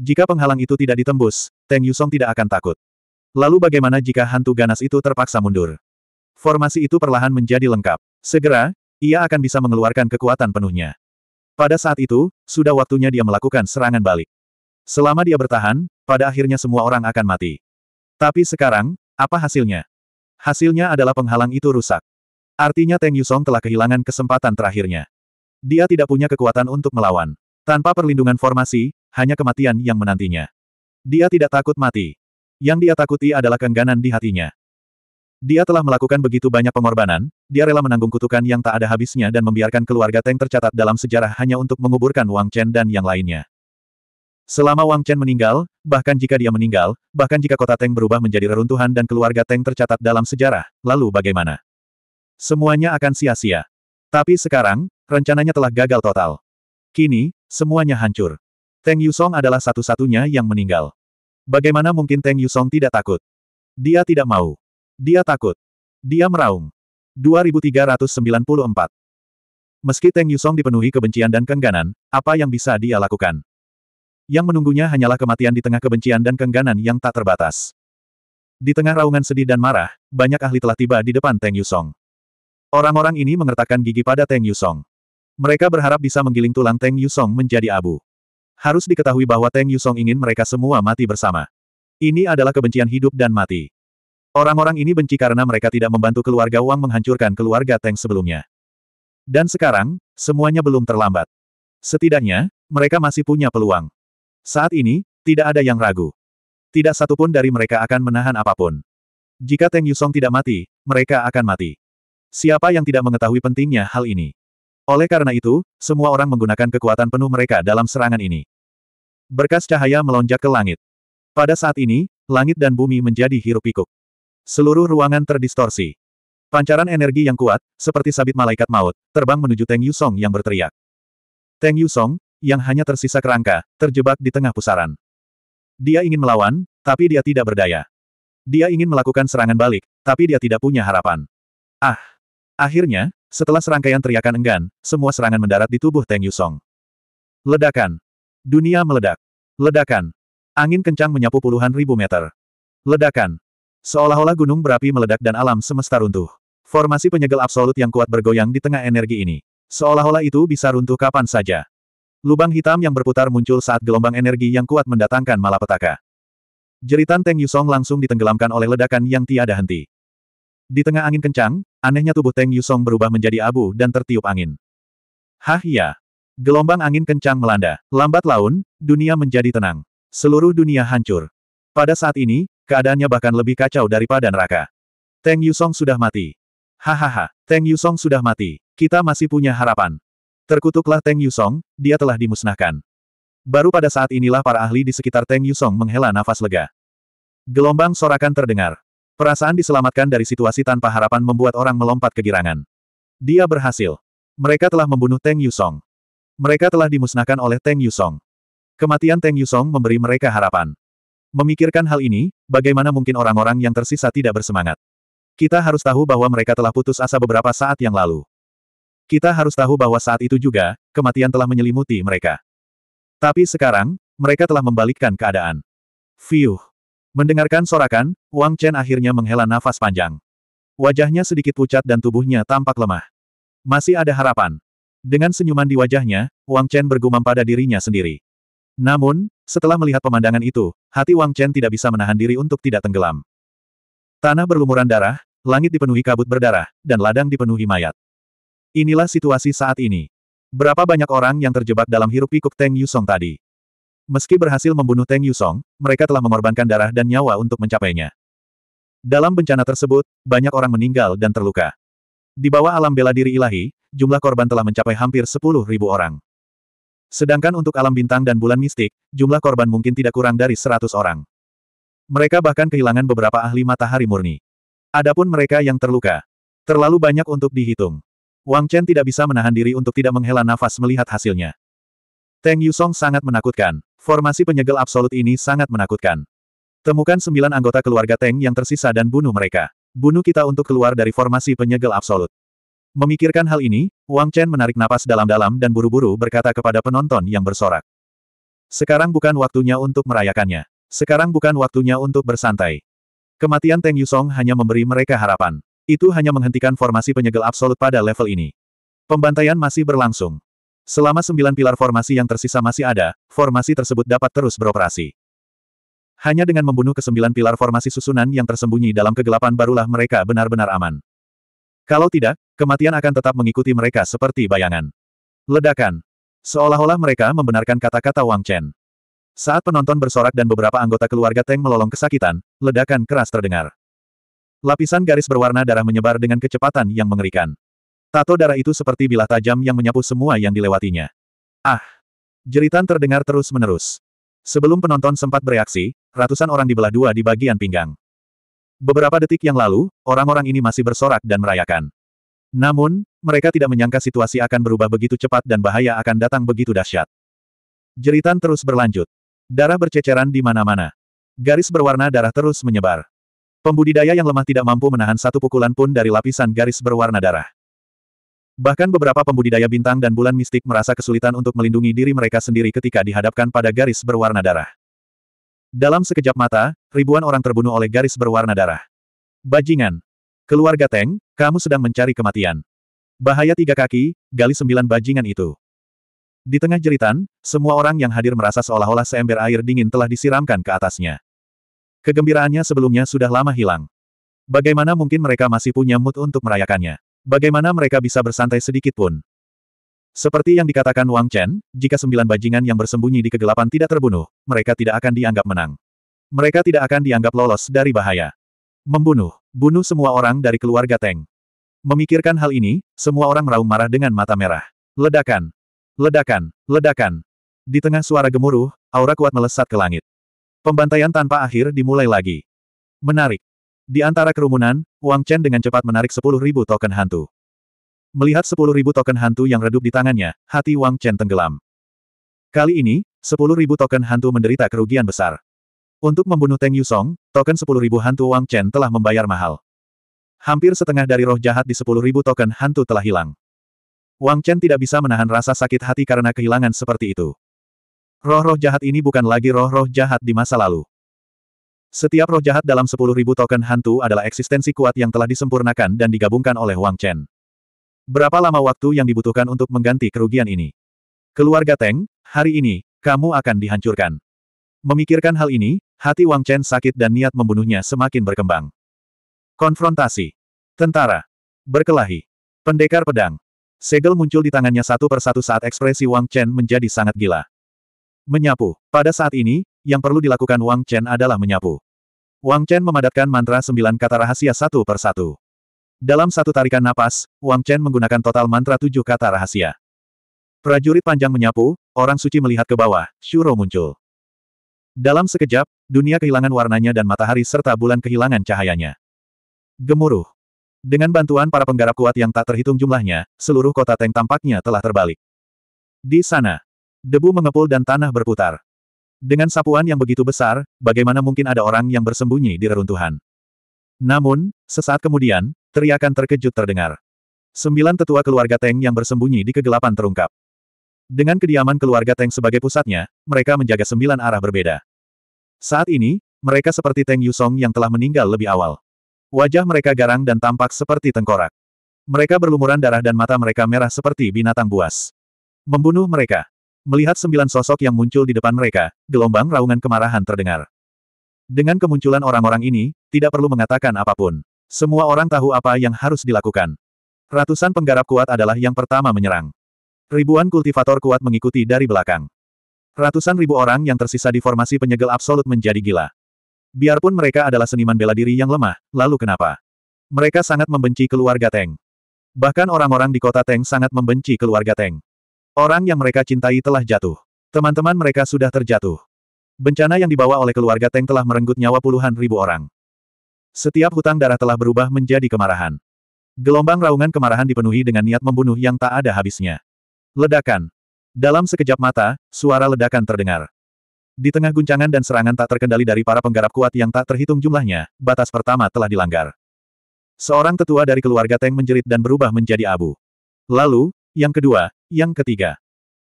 Speaker 1: Jika penghalang itu tidak ditembus, Teng Yusong tidak akan takut. Lalu bagaimana jika hantu ganas itu terpaksa mundur? Formasi itu perlahan menjadi lengkap. Segera, ia akan bisa mengeluarkan kekuatan penuhnya. Pada saat itu, sudah waktunya dia melakukan serangan balik. Selama dia bertahan, pada akhirnya semua orang akan mati. Tapi sekarang, apa hasilnya? Hasilnya adalah penghalang itu rusak. Artinya Teng Yusong telah kehilangan kesempatan terakhirnya. Dia tidak punya kekuatan untuk melawan. Tanpa perlindungan formasi, hanya kematian yang menantinya. Dia tidak takut mati. Yang dia takuti adalah kengganan di hatinya. Dia telah melakukan begitu banyak pengorbanan, dia rela menanggung kutukan yang tak ada habisnya dan membiarkan keluarga Teng tercatat dalam sejarah hanya untuk menguburkan Wang Chen dan yang lainnya. Selama Wang Chen meninggal, bahkan jika dia meninggal, bahkan jika kota Teng berubah menjadi reruntuhan dan keluarga Teng tercatat dalam sejarah, lalu bagaimana? Semuanya akan sia-sia. Tapi sekarang, rencananya telah gagal total. Kini, semuanya hancur. Teng Yusong adalah satu-satunya yang meninggal. Bagaimana mungkin Teng Yusong tidak takut? Dia tidak mau. Dia takut. Dia meraung. 2394 Meski Teng Yusong dipenuhi kebencian dan kengganan, apa yang bisa dia lakukan? Yang menunggunya hanyalah kematian di tengah kebencian dan kengganan yang tak terbatas. Di tengah raungan sedih dan marah, banyak ahli telah tiba di depan Teng Yusong. Orang-orang ini mengertakkan gigi pada Teng Yusong. Mereka berharap bisa menggiling tulang Teng Yusong menjadi abu. Harus diketahui bahwa Teng Yusong ingin mereka semua mati bersama. Ini adalah kebencian hidup dan mati. Orang-orang ini benci karena mereka tidak membantu keluarga Wang menghancurkan keluarga Teng sebelumnya. Dan sekarang, semuanya belum terlambat. Setidaknya, mereka masih punya peluang. Saat ini, tidak ada yang ragu. Tidak satupun dari mereka akan menahan apapun. Jika Teng Yusong tidak mati, mereka akan mati. Siapa yang tidak mengetahui pentingnya hal ini? Oleh karena itu, semua orang menggunakan kekuatan penuh mereka dalam serangan ini. Berkas cahaya melonjak ke langit. Pada saat ini, langit dan bumi menjadi hiruk-pikuk. Seluruh ruangan terdistorsi. Pancaran energi yang kuat, seperti sabit malaikat maut, terbang menuju Teng Yusong yang berteriak. Teng Yusong, yang hanya tersisa kerangka, terjebak di tengah pusaran. Dia ingin melawan, tapi dia tidak berdaya. Dia ingin melakukan serangan balik, tapi dia tidak punya harapan. Ah! Akhirnya, setelah serangkaian teriakan enggan, semua serangan mendarat di tubuh Teng Yusong. Ledakan. Dunia meledak. Ledakan. Angin kencang menyapu puluhan ribu meter. Ledakan. Seolah-olah gunung berapi meledak dan alam semesta runtuh. Formasi penyegel absolut yang kuat bergoyang di tengah energi ini. Seolah-olah itu bisa runtuh kapan saja. Lubang hitam yang berputar muncul saat gelombang energi yang kuat mendatangkan malapetaka. Jeritan Teng Yusong langsung ditenggelamkan oleh ledakan yang tiada henti. Di tengah angin kencang, anehnya tubuh Teng Yusong berubah menjadi abu dan tertiup angin. Hah ya! Gelombang angin kencang melanda. Lambat laun, dunia menjadi tenang. Seluruh dunia hancur. Pada saat ini, keadaannya bahkan lebih kacau daripada neraka. Teng Yusong sudah mati. Hahaha, Teng Yusong sudah mati. Kita masih punya harapan. Terkutuklah Teng Yusong, dia telah dimusnahkan. Baru pada saat inilah para ahli di sekitar Teng Yusong menghela nafas lega. Gelombang sorakan terdengar. Perasaan diselamatkan dari situasi tanpa harapan membuat orang melompat kegirangan. Dia berhasil. Mereka telah membunuh Teng Yusong. Mereka telah dimusnahkan oleh Teng Yusong. Kematian Teng Yusong memberi mereka harapan. Memikirkan hal ini, bagaimana mungkin orang-orang yang tersisa tidak bersemangat? Kita harus tahu bahwa mereka telah putus asa beberapa saat yang lalu. Kita harus tahu bahwa saat itu juga, kematian telah menyelimuti mereka. Tapi sekarang, mereka telah membalikkan keadaan. Fiuh! Mendengarkan sorakan, Wang Chen akhirnya menghela nafas panjang. Wajahnya sedikit pucat dan tubuhnya tampak lemah. Masih ada harapan. Dengan senyuman di wajahnya, Wang Chen bergumam pada dirinya sendiri. Namun, setelah melihat pemandangan itu, hati Wang Chen tidak bisa menahan diri untuk tidak tenggelam. Tanah berlumuran darah, langit dipenuhi kabut berdarah, dan ladang dipenuhi mayat. Inilah situasi saat ini. Berapa banyak orang yang terjebak dalam hirup pikuk Teng Yusong tadi. Meski berhasil membunuh Teng Yusong, mereka telah mengorbankan darah dan nyawa untuk mencapainya. Dalam bencana tersebut, banyak orang meninggal dan terluka. Di bawah alam bela diri ilahi, jumlah korban telah mencapai hampir 10.000 orang. Sedangkan untuk alam bintang dan bulan mistik, jumlah korban mungkin tidak kurang dari 100 orang. Mereka bahkan kehilangan beberapa ahli matahari murni. Adapun mereka yang terluka, terlalu banyak untuk dihitung. Wang Chen tidak bisa menahan diri untuk tidak menghela nafas melihat hasilnya. Teng Yusong sangat menakutkan. Formasi penyegel absolut ini sangat menakutkan. Temukan sembilan anggota keluarga Teng yang tersisa dan bunuh mereka. Bunuh kita untuk keluar dari formasi penyegel absolut. Memikirkan hal ini, Wang Chen menarik napas dalam-dalam dan buru-buru berkata kepada penonton yang bersorak. Sekarang bukan waktunya untuk merayakannya. Sekarang bukan waktunya untuk bersantai. Kematian Teng Yusong hanya memberi mereka harapan. Itu hanya menghentikan formasi penyegel absolut pada level ini. Pembantaian masih berlangsung. Selama sembilan pilar formasi yang tersisa masih ada, formasi tersebut dapat terus beroperasi. Hanya dengan membunuh kesembilan pilar formasi susunan yang tersembunyi dalam kegelapan barulah mereka benar-benar aman. Kalau tidak, kematian akan tetap mengikuti mereka seperti bayangan. Ledakan. Seolah-olah mereka membenarkan kata-kata Wang Chen. Saat penonton bersorak dan beberapa anggota keluarga Teng melolong kesakitan, ledakan keras terdengar. Lapisan garis berwarna darah menyebar dengan kecepatan yang mengerikan. Tato darah itu seperti bilah tajam yang menyapu semua yang dilewatinya. Ah! Jeritan terdengar terus-menerus. Sebelum penonton sempat bereaksi, ratusan orang dibelah dua di bagian pinggang. Beberapa detik yang lalu, orang-orang ini masih bersorak dan merayakan. Namun, mereka tidak menyangka situasi akan berubah begitu cepat dan bahaya akan datang begitu dahsyat. Jeritan terus berlanjut. Darah berceceran di mana-mana. Garis berwarna darah terus menyebar. Pembudidaya yang lemah tidak mampu menahan satu pukulan pun dari lapisan garis berwarna darah. Bahkan beberapa pembudidaya bintang dan bulan mistik merasa kesulitan untuk melindungi diri mereka sendiri ketika dihadapkan pada garis berwarna darah. Dalam sekejap mata, ribuan orang terbunuh oleh garis berwarna darah. Bajingan. Keluarga Teng, kamu sedang mencari kematian. Bahaya tiga kaki, gali sembilan bajingan itu. Di tengah jeritan, semua orang yang hadir merasa seolah-olah seember air dingin telah disiramkan ke atasnya. Kegembiraannya sebelumnya sudah lama hilang. Bagaimana mungkin mereka masih punya mood untuk merayakannya? Bagaimana mereka bisa bersantai sedikit pun? Seperti yang dikatakan Wang Chen, jika sembilan bajingan yang bersembunyi di kegelapan tidak terbunuh, mereka tidak akan dianggap menang. Mereka tidak akan dianggap lolos dari bahaya. Membunuh, bunuh semua orang dari keluarga Teng. Memikirkan hal ini, semua orang meraung marah dengan mata merah. Ledakan, ledakan, ledakan. Di tengah suara gemuruh, aura kuat melesat ke langit. Pembantaian tanpa akhir dimulai lagi. Menarik. Di antara kerumunan, Wang Chen dengan cepat menarik sepuluh ribu token hantu. Melihat sepuluh ribu token hantu yang redup di tangannya, hati Wang Chen tenggelam. Kali ini, sepuluh ribu token hantu menderita kerugian besar. Untuk membunuh Teng Yusong, token sepuluh ribu hantu Wang Chen telah membayar mahal. Hampir setengah dari roh jahat di sepuluh ribu token hantu telah hilang. Wang Chen tidak bisa menahan rasa sakit hati karena kehilangan seperti itu. Roh-roh jahat ini bukan lagi roh-roh jahat di masa lalu. Setiap roh jahat dalam sepuluh ribu token hantu adalah eksistensi kuat yang telah disempurnakan dan digabungkan oleh Wang Chen. Berapa lama waktu yang dibutuhkan untuk mengganti kerugian ini? Keluarga Teng, hari ini, kamu akan dihancurkan. Memikirkan hal ini, hati Wang Chen sakit dan niat membunuhnya semakin berkembang. Konfrontasi. Tentara. Berkelahi. Pendekar pedang. Segel muncul di tangannya satu persatu saat ekspresi Wang Chen menjadi sangat gila. Menyapu. Pada saat ini, yang perlu dilakukan Wang Chen adalah menyapu. Wang Chen memadatkan mantra sembilan kata rahasia satu per satu. Dalam satu tarikan napas, Wang Chen menggunakan total mantra tujuh kata rahasia. Prajurit panjang menyapu, orang suci melihat ke bawah, Shuro muncul. Dalam sekejap, dunia kehilangan warnanya dan matahari serta bulan kehilangan cahayanya. Gemuruh. Dengan bantuan para penggarap kuat yang tak terhitung jumlahnya, seluruh kota Teng tampaknya telah terbalik. Di sana, debu mengepul dan tanah berputar. Dengan sapuan yang begitu besar, bagaimana mungkin ada orang yang bersembunyi di reruntuhan? Namun, sesaat kemudian, teriakan terkejut terdengar. Sembilan tetua keluarga Teng yang bersembunyi di kegelapan terungkap. Dengan kediaman keluarga Teng sebagai pusatnya, mereka menjaga sembilan arah berbeda. Saat ini, mereka seperti Teng Yusong yang telah meninggal lebih awal. Wajah mereka garang dan tampak seperti tengkorak. Mereka berlumuran darah dan mata mereka merah seperti binatang buas. Membunuh mereka. Melihat sembilan sosok yang muncul di depan mereka, gelombang raungan kemarahan terdengar. Dengan kemunculan orang-orang ini, tidak perlu mengatakan apapun. Semua orang tahu apa yang harus dilakukan. Ratusan penggarap kuat adalah yang pertama menyerang. Ribuan kultivator kuat mengikuti dari belakang. Ratusan ribu orang yang tersisa di formasi penyegel absolut menjadi gila. Biarpun mereka adalah seniman bela diri yang lemah, lalu kenapa? Mereka sangat membenci keluarga Teng. Bahkan orang-orang di kota Teng sangat membenci keluarga Teng. Orang yang mereka cintai telah jatuh. Teman-teman mereka sudah terjatuh. Bencana yang dibawa oleh keluarga Teng telah merenggut nyawa puluhan ribu orang. Setiap hutang darah telah berubah menjadi kemarahan. Gelombang raungan kemarahan dipenuhi dengan niat membunuh yang tak ada habisnya. Ledakan. Dalam sekejap mata, suara ledakan terdengar. Di tengah guncangan dan serangan tak terkendali dari para penggarap kuat yang tak terhitung jumlahnya, batas pertama telah dilanggar. Seorang tetua dari keluarga Teng menjerit dan berubah menjadi abu. Lalu, yang kedua, yang ketiga,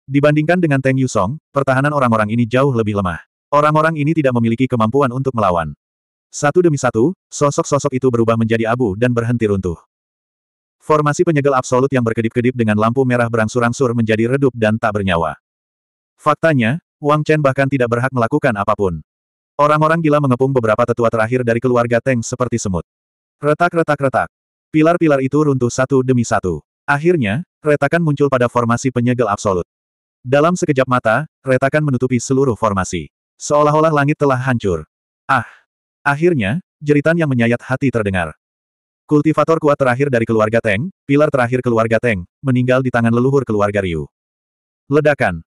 Speaker 1: dibandingkan dengan Teng Yusong, pertahanan orang-orang ini jauh lebih lemah. Orang-orang ini tidak memiliki kemampuan untuk melawan. Satu demi satu, sosok-sosok itu berubah menjadi abu dan berhenti runtuh. Formasi penyegel absolut yang berkedip-kedip dengan lampu merah berangsur-angsur menjadi redup dan tak bernyawa. Faktanya, Wang Chen bahkan tidak berhak melakukan apapun. Orang-orang gila mengepung beberapa tetua terakhir dari keluarga Teng seperti semut. Retak-retak-retak. Pilar-pilar itu runtuh satu demi satu. Akhirnya, retakan muncul pada formasi penyegel absolut. Dalam sekejap mata, retakan menutupi seluruh formasi. Seolah-olah langit telah hancur. Ah! Akhirnya, jeritan yang menyayat hati terdengar. Kultivator kuat terakhir dari keluarga Teng, pilar terakhir keluarga Teng, meninggal di tangan leluhur keluarga Ryu. Ledakan.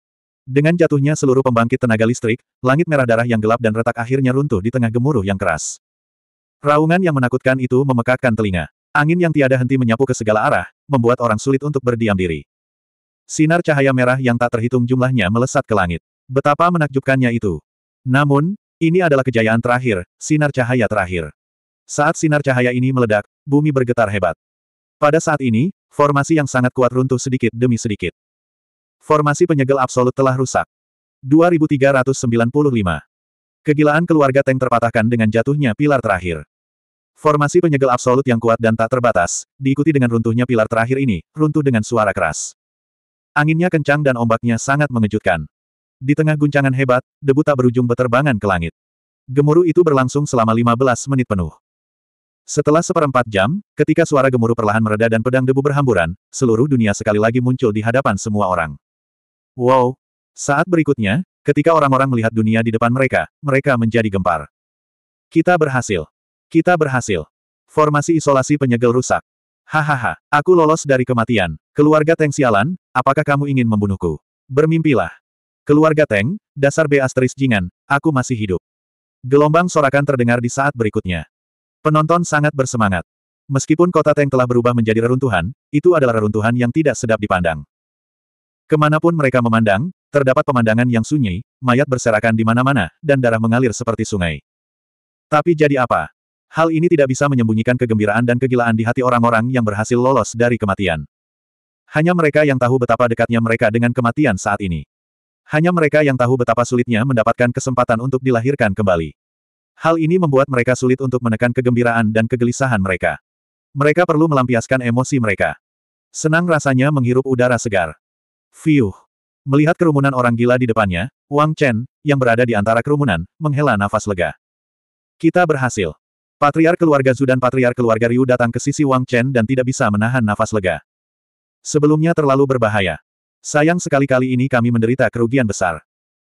Speaker 1: Dengan jatuhnya seluruh pembangkit tenaga listrik, langit merah darah yang gelap dan retak akhirnya runtuh di tengah gemuruh yang keras. Raungan yang menakutkan itu memekakkan telinga. Angin yang tiada henti menyapu ke segala arah, membuat orang sulit untuk berdiam diri. Sinar cahaya merah yang tak terhitung jumlahnya melesat ke langit. Betapa menakjubkannya itu. Namun, ini adalah kejayaan terakhir, sinar cahaya terakhir. Saat sinar cahaya ini meledak, bumi bergetar hebat. Pada saat ini, formasi yang sangat kuat runtuh sedikit demi sedikit. Formasi penyegel absolut telah rusak. 2395. Kegilaan keluarga Teng terpatahkan dengan jatuhnya pilar terakhir. Formasi penyegel absolut yang kuat dan tak terbatas, diikuti dengan runtuhnya pilar terakhir ini, runtuh dengan suara keras. Anginnya kencang dan ombaknya sangat mengejutkan. Di tengah guncangan hebat, debu tak berujung beterbangan ke langit. Gemuruh itu berlangsung selama 15 menit penuh. Setelah seperempat jam, ketika suara gemuruh perlahan mereda dan pedang debu berhamburan, seluruh dunia sekali lagi muncul di hadapan semua orang. Wow! Saat berikutnya, ketika orang-orang melihat dunia di depan mereka, mereka menjadi gempar. Kita berhasil. Kita berhasil. Formasi isolasi penyegel rusak. Hahaha, aku lolos dari kematian. Keluarga Teng sialan, apakah kamu ingin membunuhku? Bermimpilah. Keluarga Teng, dasar B asteris jingan, aku masih hidup. Gelombang sorakan terdengar di saat berikutnya. Penonton sangat bersemangat. Meskipun kota Teng telah berubah menjadi reruntuhan, itu adalah reruntuhan yang tidak sedap dipandang. Kemanapun mereka memandang, terdapat pemandangan yang sunyi, mayat berserakan di mana-mana, dan darah mengalir seperti sungai. Tapi jadi apa? Hal ini tidak bisa menyembunyikan kegembiraan dan kegilaan di hati orang-orang yang berhasil lolos dari kematian. Hanya mereka yang tahu betapa dekatnya mereka dengan kematian saat ini. Hanya mereka yang tahu betapa sulitnya mendapatkan kesempatan untuk dilahirkan kembali. Hal ini membuat mereka sulit untuk menekan kegembiraan dan kegelisahan mereka. Mereka perlu melampiaskan emosi mereka. Senang rasanya menghirup udara segar. Fiuh. Melihat kerumunan orang gila di depannya, Wang Chen, yang berada di antara kerumunan, menghela nafas lega. Kita berhasil. Patriar keluarga Zhu dan patriar keluarga Ryu datang ke sisi Wang Chen dan tidak bisa menahan nafas lega. Sebelumnya terlalu berbahaya. Sayang sekali kali ini kami menderita kerugian besar.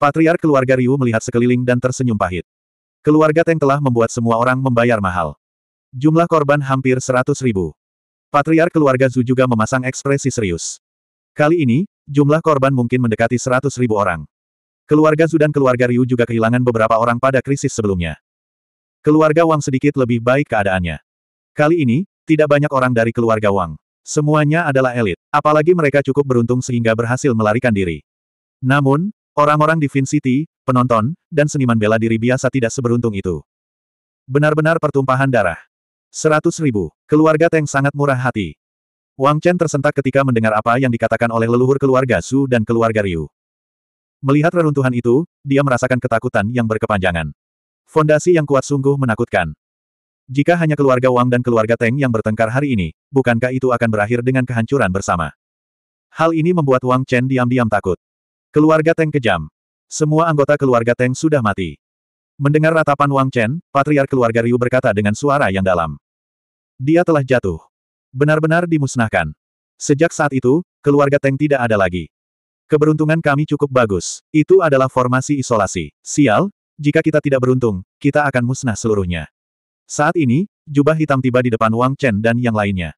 Speaker 1: Patriar keluarga Ryu melihat sekeliling dan tersenyum pahit. Keluarga Teng telah membuat semua orang membayar mahal. Jumlah korban hampir seratus ribu. Patriar keluarga Zhu juga memasang ekspresi serius. Kali ini, jumlah korban mungkin mendekati seratus ribu orang. Keluarga Zhu dan keluarga Ryu juga kehilangan beberapa orang pada krisis sebelumnya. Keluarga Wang sedikit lebih baik keadaannya. Kali ini, tidak banyak orang dari keluarga Wang. Semuanya adalah elit, apalagi mereka cukup beruntung sehingga berhasil melarikan diri. Namun, orang-orang di Vin City, penonton, dan seniman bela diri biasa tidak seberuntung itu. Benar-benar pertumpahan darah. Seratus ribu, keluarga Teng sangat murah hati. Wang Chen tersentak ketika mendengar apa yang dikatakan oleh leluhur keluarga Su dan keluarga Ryu. Melihat reruntuhan itu, dia merasakan ketakutan yang berkepanjangan. Fondasi yang kuat sungguh menakutkan. Jika hanya keluarga Wang dan keluarga Teng yang bertengkar hari ini, bukankah itu akan berakhir dengan kehancuran bersama? Hal ini membuat Wang Chen diam-diam takut. Keluarga Teng kejam. Semua anggota keluarga Teng sudah mati. Mendengar ratapan Wang Chen, patriark keluarga Ryu berkata dengan suara yang dalam. Dia telah jatuh. Benar-benar dimusnahkan. Sejak saat itu, keluarga Teng tidak ada lagi. Keberuntungan kami cukup bagus. Itu adalah formasi isolasi. Sial, jika kita tidak beruntung, kita akan musnah seluruhnya. Saat ini, jubah hitam tiba di depan Wang Chen dan yang lainnya.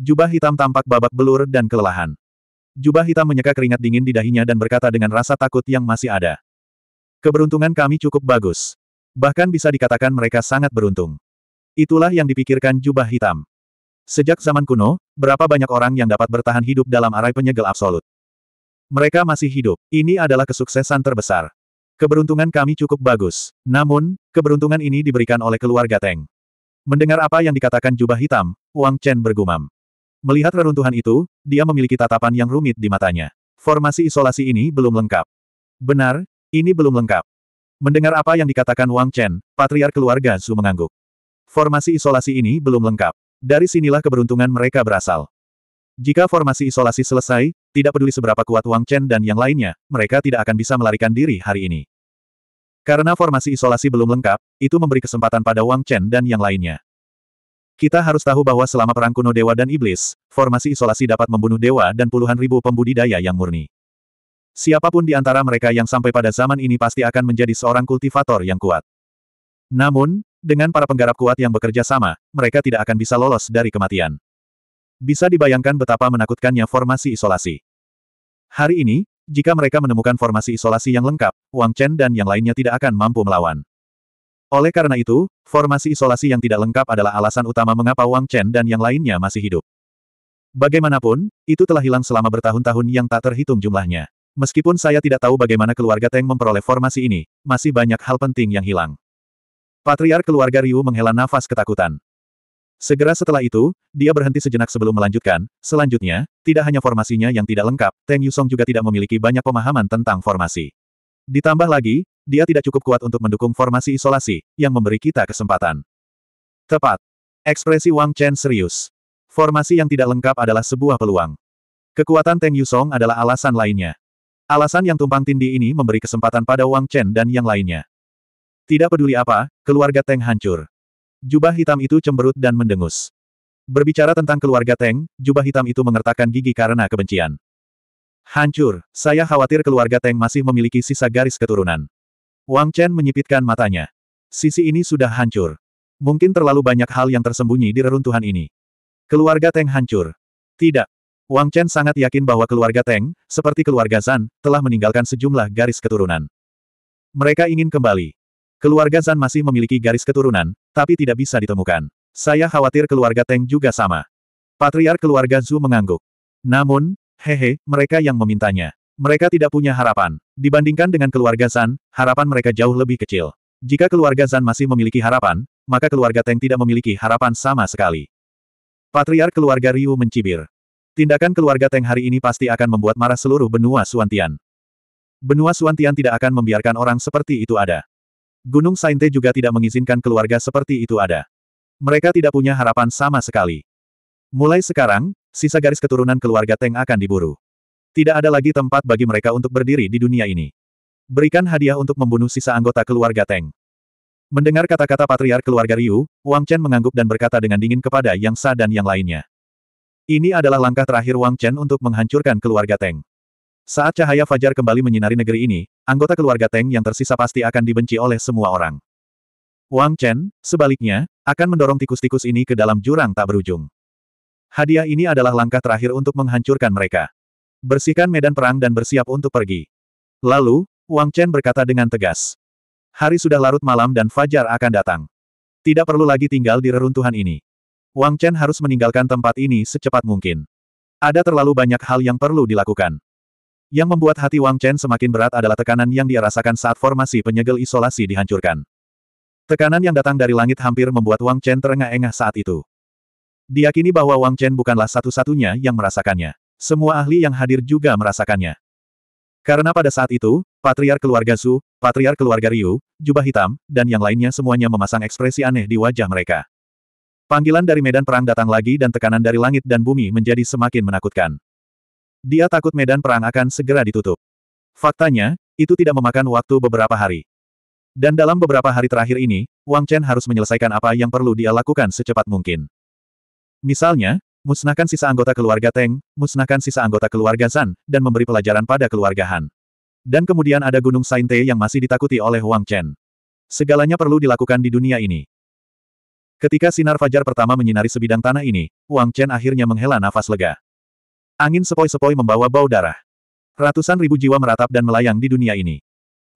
Speaker 1: Jubah hitam tampak babak belur dan kelelahan. Jubah hitam menyeka keringat dingin di dahinya dan berkata dengan rasa takut yang masih ada. Keberuntungan kami cukup bagus. Bahkan bisa dikatakan mereka sangat beruntung. Itulah yang dipikirkan jubah hitam. Sejak zaman kuno, berapa banyak orang yang dapat bertahan hidup dalam arai penyegel absolut. Mereka masih hidup. Ini adalah kesuksesan terbesar. Keberuntungan kami cukup bagus. Namun, keberuntungan ini diberikan oleh keluarga Teng. Mendengar apa yang dikatakan jubah hitam, Wang Chen bergumam. Melihat reruntuhan itu, dia memiliki tatapan yang rumit di matanya. Formasi isolasi ini belum lengkap. Benar, ini belum lengkap. Mendengar apa yang dikatakan Wang Chen, patriar keluarga Su mengangguk. Formasi isolasi ini belum lengkap. Dari sinilah keberuntungan mereka berasal. Jika formasi isolasi selesai, tidak peduli seberapa kuat Wang Chen dan yang lainnya, mereka tidak akan bisa melarikan diri hari ini. Karena formasi isolasi belum lengkap, itu memberi kesempatan pada Wang Chen dan yang lainnya. Kita harus tahu bahwa selama perang kuno dewa dan iblis, formasi isolasi dapat membunuh dewa dan puluhan ribu pembudidaya yang murni. Siapapun di antara mereka yang sampai pada zaman ini pasti akan menjadi seorang kultivator yang kuat. Namun, dengan para penggarap kuat yang bekerja sama, mereka tidak akan bisa lolos dari kematian. Bisa dibayangkan betapa menakutkannya formasi isolasi. Hari ini, jika mereka menemukan formasi isolasi yang lengkap, Wang Chen dan yang lainnya tidak akan mampu melawan. Oleh karena itu, formasi isolasi yang tidak lengkap adalah alasan utama mengapa Wang Chen dan yang lainnya masih hidup. Bagaimanapun, itu telah hilang selama bertahun-tahun yang tak terhitung jumlahnya. Meskipun saya tidak tahu bagaimana keluarga Teng memperoleh formasi ini, masih banyak hal penting yang hilang. Patriar keluarga Ryu menghela nafas ketakutan. Segera setelah itu, dia berhenti sejenak sebelum melanjutkan. Selanjutnya, tidak hanya formasinya yang tidak lengkap, Teng Yusong juga tidak memiliki banyak pemahaman tentang formasi. Ditambah lagi, dia tidak cukup kuat untuk mendukung formasi isolasi, yang memberi kita kesempatan. Tepat. Ekspresi Wang Chen serius. Formasi yang tidak lengkap adalah sebuah peluang. Kekuatan Teng Yusong adalah alasan lainnya. Alasan yang tumpang tindih ini memberi kesempatan pada Wang Chen dan yang lainnya. Tidak peduli apa, keluarga Teng hancur. Jubah hitam itu cemberut dan mendengus. Berbicara tentang keluarga Teng, jubah hitam itu mengertakkan gigi karena kebencian. Hancur, saya khawatir keluarga Teng masih memiliki sisa garis keturunan. Wang Chen menyipitkan matanya. Sisi ini sudah hancur. Mungkin terlalu banyak hal yang tersembunyi di reruntuhan ini. Keluarga Teng hancur. Tidak. Wang Chen sangat yakin bahwa keluarga Teng, seperti keluarga Zan, telah meninggalkan sejumlah garis keturunan. Mereka ingin kembali. Keluarga Zan masih memiliki garis keturunan, tapi tidak bisa ditemukan. Saya khawatir keluarga Teng juga sama. Patriar keluarga Zhu mengangguk. Namun, hehe, mereka yang memintanya. Mereka tidak punya harapan. Dibandingkan dengan keluarga Zan, harapan mereka jauh lebih kecil. Jika keluarga Zan masih memiliki harapan, maka keluarga Teng tidak memiliki harapan sama sekali. Patriar keluarga Ryu mencibir. Tindakan keluarga Teng hari ini pasti akan membuat marah seluruh benua Suantian. Benua Suantian tidak akan membiarkan orang seperti itu ada. Gunung Sainte juga tidak mengizinkan keluarga seperti itu ada. Mereka tidak punya harapan sama sekali. Mulai sekarang, sisa garis keturunan keluarga Teng akan diburu. Tidak ada lagi tempat bagi mereka untuk berdiri di dunia ini. Berikan hadiah untuk membunuh sisa anggota keluarga Teng. Mendengar kata-kata patriar keluarga Ryu, Wang Chen mengangguk dan berkata dengan dingin kepada Yang Sa dan yang lainnya. Ini adalah langkah terakhir Wang Chen untuk menghancurkan keluarga Teng. Saat cahaya fajar kembali menyinari negeri ini, anggota keluarga Teng yang tersisa pasti akan dibenci oleh semua orang. Wang Chen, sebaliknya, akan mendorong tikus-tikus ini ke dalam jurang tak berujung. Hadiah ini adalah langkah terakhir untuk menghancurkan mereka. Bersihkan medan perang dan bersiap untuk pergi. Lalu, Wang Chen berkata dengan tegas. Hari sudah larut malam dan fajar akan datang. Tidak perlu lagi tinggal di reruntuhan ini. Wang Chen harus meninggalkan tempat ini secepat mungkin. Ada terlalu banyak hal yang perlu dilakukan. Yang membuat hati Wang Chen semakin berat adalah tekanan yang dia rasakan saat formasi penyegel isolasi dihancurkan. Tekanan yang datang dari langit hampir membuat Wang Chen terengah-engah saat itu. Diakini bahwa Wang Chen bukanlah satu-satunya yang merasakannya. Semua ahli yang hadir juga merasakannya. Karena pada saat itu, Patriar keluarga Su, Patriar keluarga Ryu, jubah hitam, dan yang lainnya semuanya memasang ekspresi aneh di wajah mereka. Panggilan dari medan perang datang lagi dan tekanan dari langit dan bumi menjadi semakin menakutkan. Dia takut medan perang akan segera ditutup. Faktanya, itu tidak memakan waktu beberapa hari. Dan dalam beberapa hari terakhir ini, Wang Chen harus menyelesaikan apa yang perlu dia lakukan secepat mungkin. Misalnya, musnahkan sisa anggota keluarga Teng, musnahkan sisa anggota keluarga San, dan memberi pelajaran pada keluarga Han. Dan kemudian ada Gunung Sainte yang masih ditakuti oleh Wang Chen. Segalanya perlu dilakukan di dunia ini. Ketika sinar fajar pertama menyinari sebidang tanah ini, Wang Chen akhirnya menghela nafas lega. Angin sepoi-sepoi membawa bau darah. Ratusan ribu jiwa meratap dan melayang di dunia ini.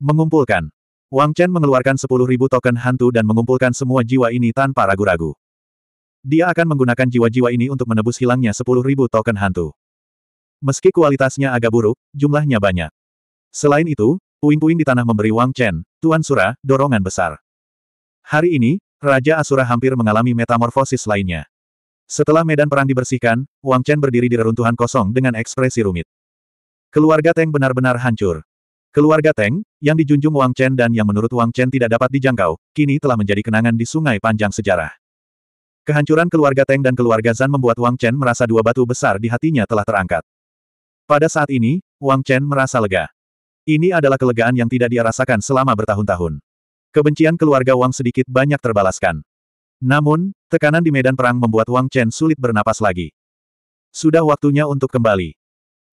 Speaker 1: Mengumpulkan. Wang Chen mengeluarkan sepuluh ribu token hantu dan mengumpulkan semua jiwa ini tanpa ragu-ragu. Dia akan menggunakan jiwa-jiwa ini untuk menebus hilangnya sepuluh ribu token hantu. Meski kualitasnya agak buruk, jumlahnya banyak. Selain itu, puing-puing di tanah memberi Wang Chen, Tuan Sura, dorongan besar. Hari ini, Raja Asura hampir mengalami metamorfosis lainnya. Setelah medan perang dibersihkan, Wang Chen berdiri di reruntuhan kosong dengan ekspresi rumit. Keluarga Teng benar-benar hancur. Keluarga Teng, yang dijunjung Wang Chen dan yang menurut Wang Chen tidak dapat dijangkau, kini telah menjadi kenangan di sungai panjang sejarah. Kehancuran keluarga Teng dan keluarga Zan membuat Wang Chen merasa dua batu besar di hatinya telah terangkat. Pada saat ini, Wang Chen merasa lega. Ini adalah kelegaan yang tidak dia rasakan selama bertahun-tahun. Kebencian keluarga Wang sedikit banyak terbalaskan. Namun, tekanan di medan perang membuat Wang Chen sulit bernapas lagi. Sudah waktunya untuk kembali.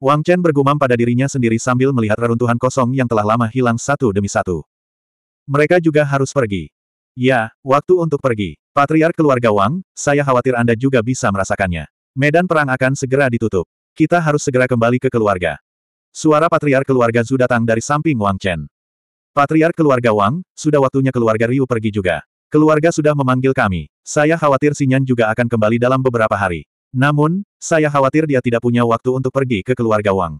Speaker 1: Wang Chen bergumam pada dirinya sendiri sambil melihat reruntuhan kosong yang telah lama hilang satu demi satu. Mereka juga harus pergi. Ya, waktu untuk pergi. Patriar keluarga Wang, saya khawatir Anda juga bisa merasakannya. Medan perang akan segera ditutup. Kita harus segera kembali ke keluarga. Suara patriar keluarga Zu datang dari samping Wang Chen. Patriar keluarga Wang, sudah waktunya keluarga Ryu pergi juga. Keluarga sudah memanggil kami. Saya khawatir Sinyan juga akan kembali dalam beberapa hari. Namun, saya khawatir dia tidak punya waktu untuk pergi ke keluarga Wang.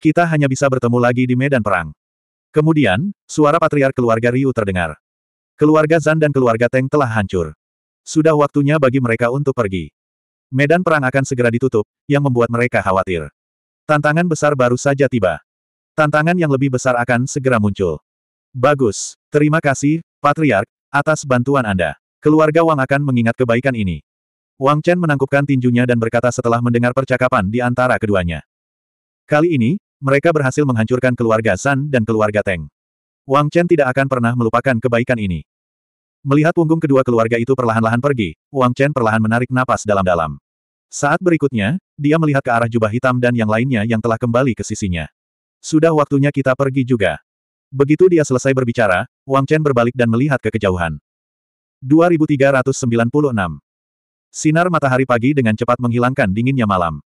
Speaker 1: Kita hanya bisa bertemu lagi di medan perang. Kemudian, suara patriark keluarga Ryu terdengar. Keluarga Zan dan keluarga Teng telah hancur. Sudah waktunya bagi mereka untuk pergi. Medan perang akan segera ditutup, yang membuat mereka khawatir. Tantangan besar baru saja tiba. Tantangan yang lebih besar akan segera muncul. Bagus, terima kasih, Patriark, Atas bantuan Anda, keluarga Wang akan mengingat kebaikan ini. Wang Chen menangkupkan tinjunya dan berkata setelah mendengar percakapan di antara keduanya. Kali ini, mereka berhasil menghancurkan keluarga Zan dan keluarga Teng. Wang Chen tidak akan pernah melupakan kebaikan ini. Melihat punggung kedua keluarga itu perlahan-lahan pergi, Wang Chen perlahan menarik napas dalam-dalam. Saat berikutnya, dia melihat ke arah jubah hitam dan yang lainnya yang telah kembali ke sisinya. Sudah waktunya kita pergi juga. Begitu dia selesai berbicara, Wang Chen berbalik dan melihat ke kejauhan. 2396 Sinar matahari pagi dengan cepat menghilangkan dinginnya malam.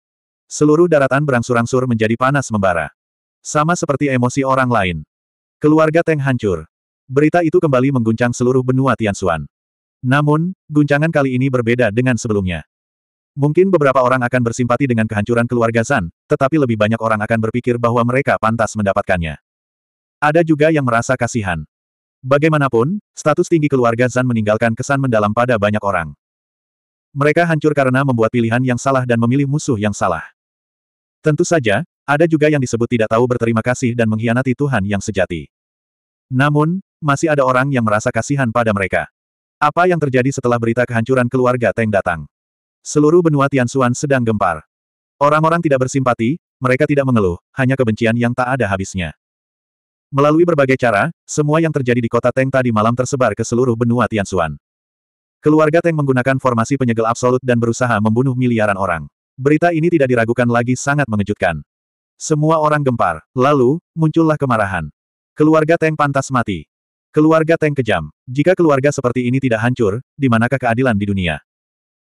Speaker 1: Seluruh daratan berangsur-angsur menjadi panas membara. Sama seperti emosi orang lain. Keluarga Teng hancur. Berita itu kembali mengguncang seluruh benua Tianxuan. Namun, guncangan kali ini berbeda dengan sebelumnya. Mungkin beberapa orang akan bersimpati dengan kehancuran keluarga Zan, tetapi lebih banyak orang akan berpikir bahwa mereka pantas mendapatkannya. Ada juga yang merasa kasihan. Bagaimanapun, status tinggi keluarga Zan meninggalkan kesan mendalam pada banyak orang. Mereka hancur karena membuat pilihan yang salah dan memilih musuh yang salah. Tentu saja, ada juga yang disebut tidak tahu berterima kasih dan mengkhianati Tuhan yang sejati. Namun, masih ada orang yang merasa kasihan pada mereka. Apa yang terjadi setelah berita kehancuran keluarga Teng datang? Seluruh benua Tianxuan sedang gempar. Orang-orang tidak bersimpati, mereka tidak mengeluh, hanya kebencian yang tak ada habisnya. Melalui berbagai cara, semua yang terjadi di kota Teng tadi malam tersebar ke seluruh benua Tianxuan. Keluarga Teng menggunakan formasi penyegel absolut dan berusaha membunuh miliaran orang. Berita ini tidak diragukan lagi sangat mengejutkan. Semua orang gempar, lalu, muncullah kemarahan. Keluarga Teng pantas mati. Keluarga Teng kejam. Jika keluarga seperti ini tidak hancur, di manakah keadilan di dunia?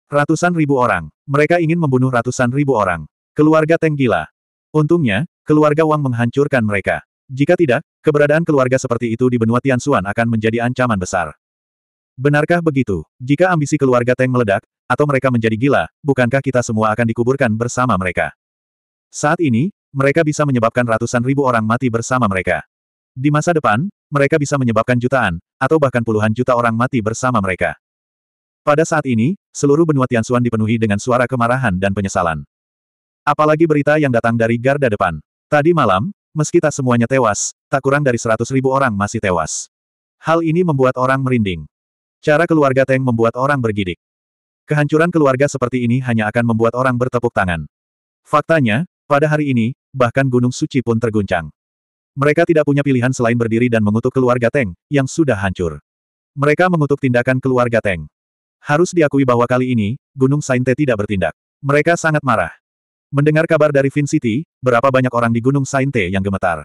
Speaker 1: Ratusan ribu orang. Mereka ingin membunuh ratusan ribu orang. Keluarga Teng gila. Untungnya, keluarga Wang menghancurkan mereka. Jika tidak, keberadaan keluarga seperti itu di benua Tianxuan akan menjadi ancaman besar. Benarkah begitu? Jika ambisi keluarga Teng meledak, atau mereka menjadi gila, bukankah kita semua akan dikuburkan bersama mereka? Saat ini, mereka bisa menyebabkan ratusan ribu orang mati bersama mereka. Di masa depan, mereka bisa menyebabkan jutaan, atau bahkan puluhan juta orang mati bersama mereka. Pada saat ini, seluruh benua Tianxuan dipenuhi dengan suara kemarahan dan penyesalan. Apalagi berita yang datang dari garda depan. Tadi malam, Meski tak semuanya tewas, tak kurang dari seratus ribu orang masih tewas. Hal ini membuat orang merinding. Cara keluarga Teng membuat orang bergidik. Kehancuran keluarga seperti ini hanya akan membuat orang bertepuk tangan. Faktanya, pada hari ini, bahkan Gunung Suci pun terguncang. Mereka tidak punya pilihan selain berdiri dan mengutuk keluarga Teng, yang sudah hancur. Mereka mengutuk tindakan keluarga Teng. Harus diakui bahwa kali ini, Gunung Sainte tidak bertindak. Mereka sangat marah. Mendengar kabar dari Vin City, berapa banyak orang di Gunung Sainte yang gemetar.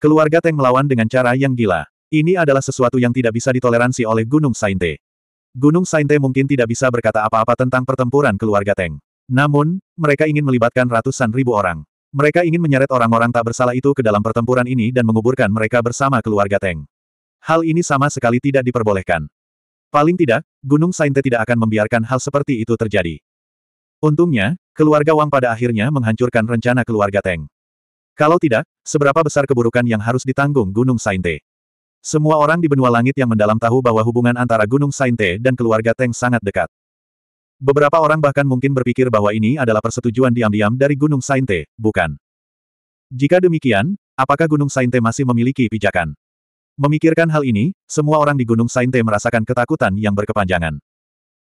Speaker 1: Keluarga Teng melawan dengan cara yang gila. Ini adalah sesuatu yang tidak bisa ditoleransi oleh Gunung Sainte. Gunung Sainte mungkin tidak bisa berkata apa-apa tentang pertempuran keluarga Teng. Namun, mereka ingin melibatkan ratusan ribu orang. Mereka ingin menyeret orang-orang tak bersalah itu ke dalam pertempuran ini dan menguburkan mereka bersama keluarga Teng. Hal ini sama sekali tidak diperbolehkan. Paling tidak, Gunung Sainte tidak akan membiarkan hal seperti itu terjadi. Untungnya, keluarga Wang pada akhirnya menghancurkan rencana keluarga Teng. Kalau tidak, seberapa besar keburukan yang harus ditanggung Gunung Sainte. Semua orang di benua langit yang mendalam tahu bahwa hubungan antara Gunung Sainte dan keluarga Teng sangat dekat. Beberapa orang bahkan mungkin berpikir bahwa ini adalah persetujuan diam-diam dari Gunung Sainte, bukan. Jika demikian, apakah Gunung Sainte masih memiliki pijakan? Memikirkan hal ini, semua orang di Gunung Sainte merasakan ketakutan yang berkepanjangan.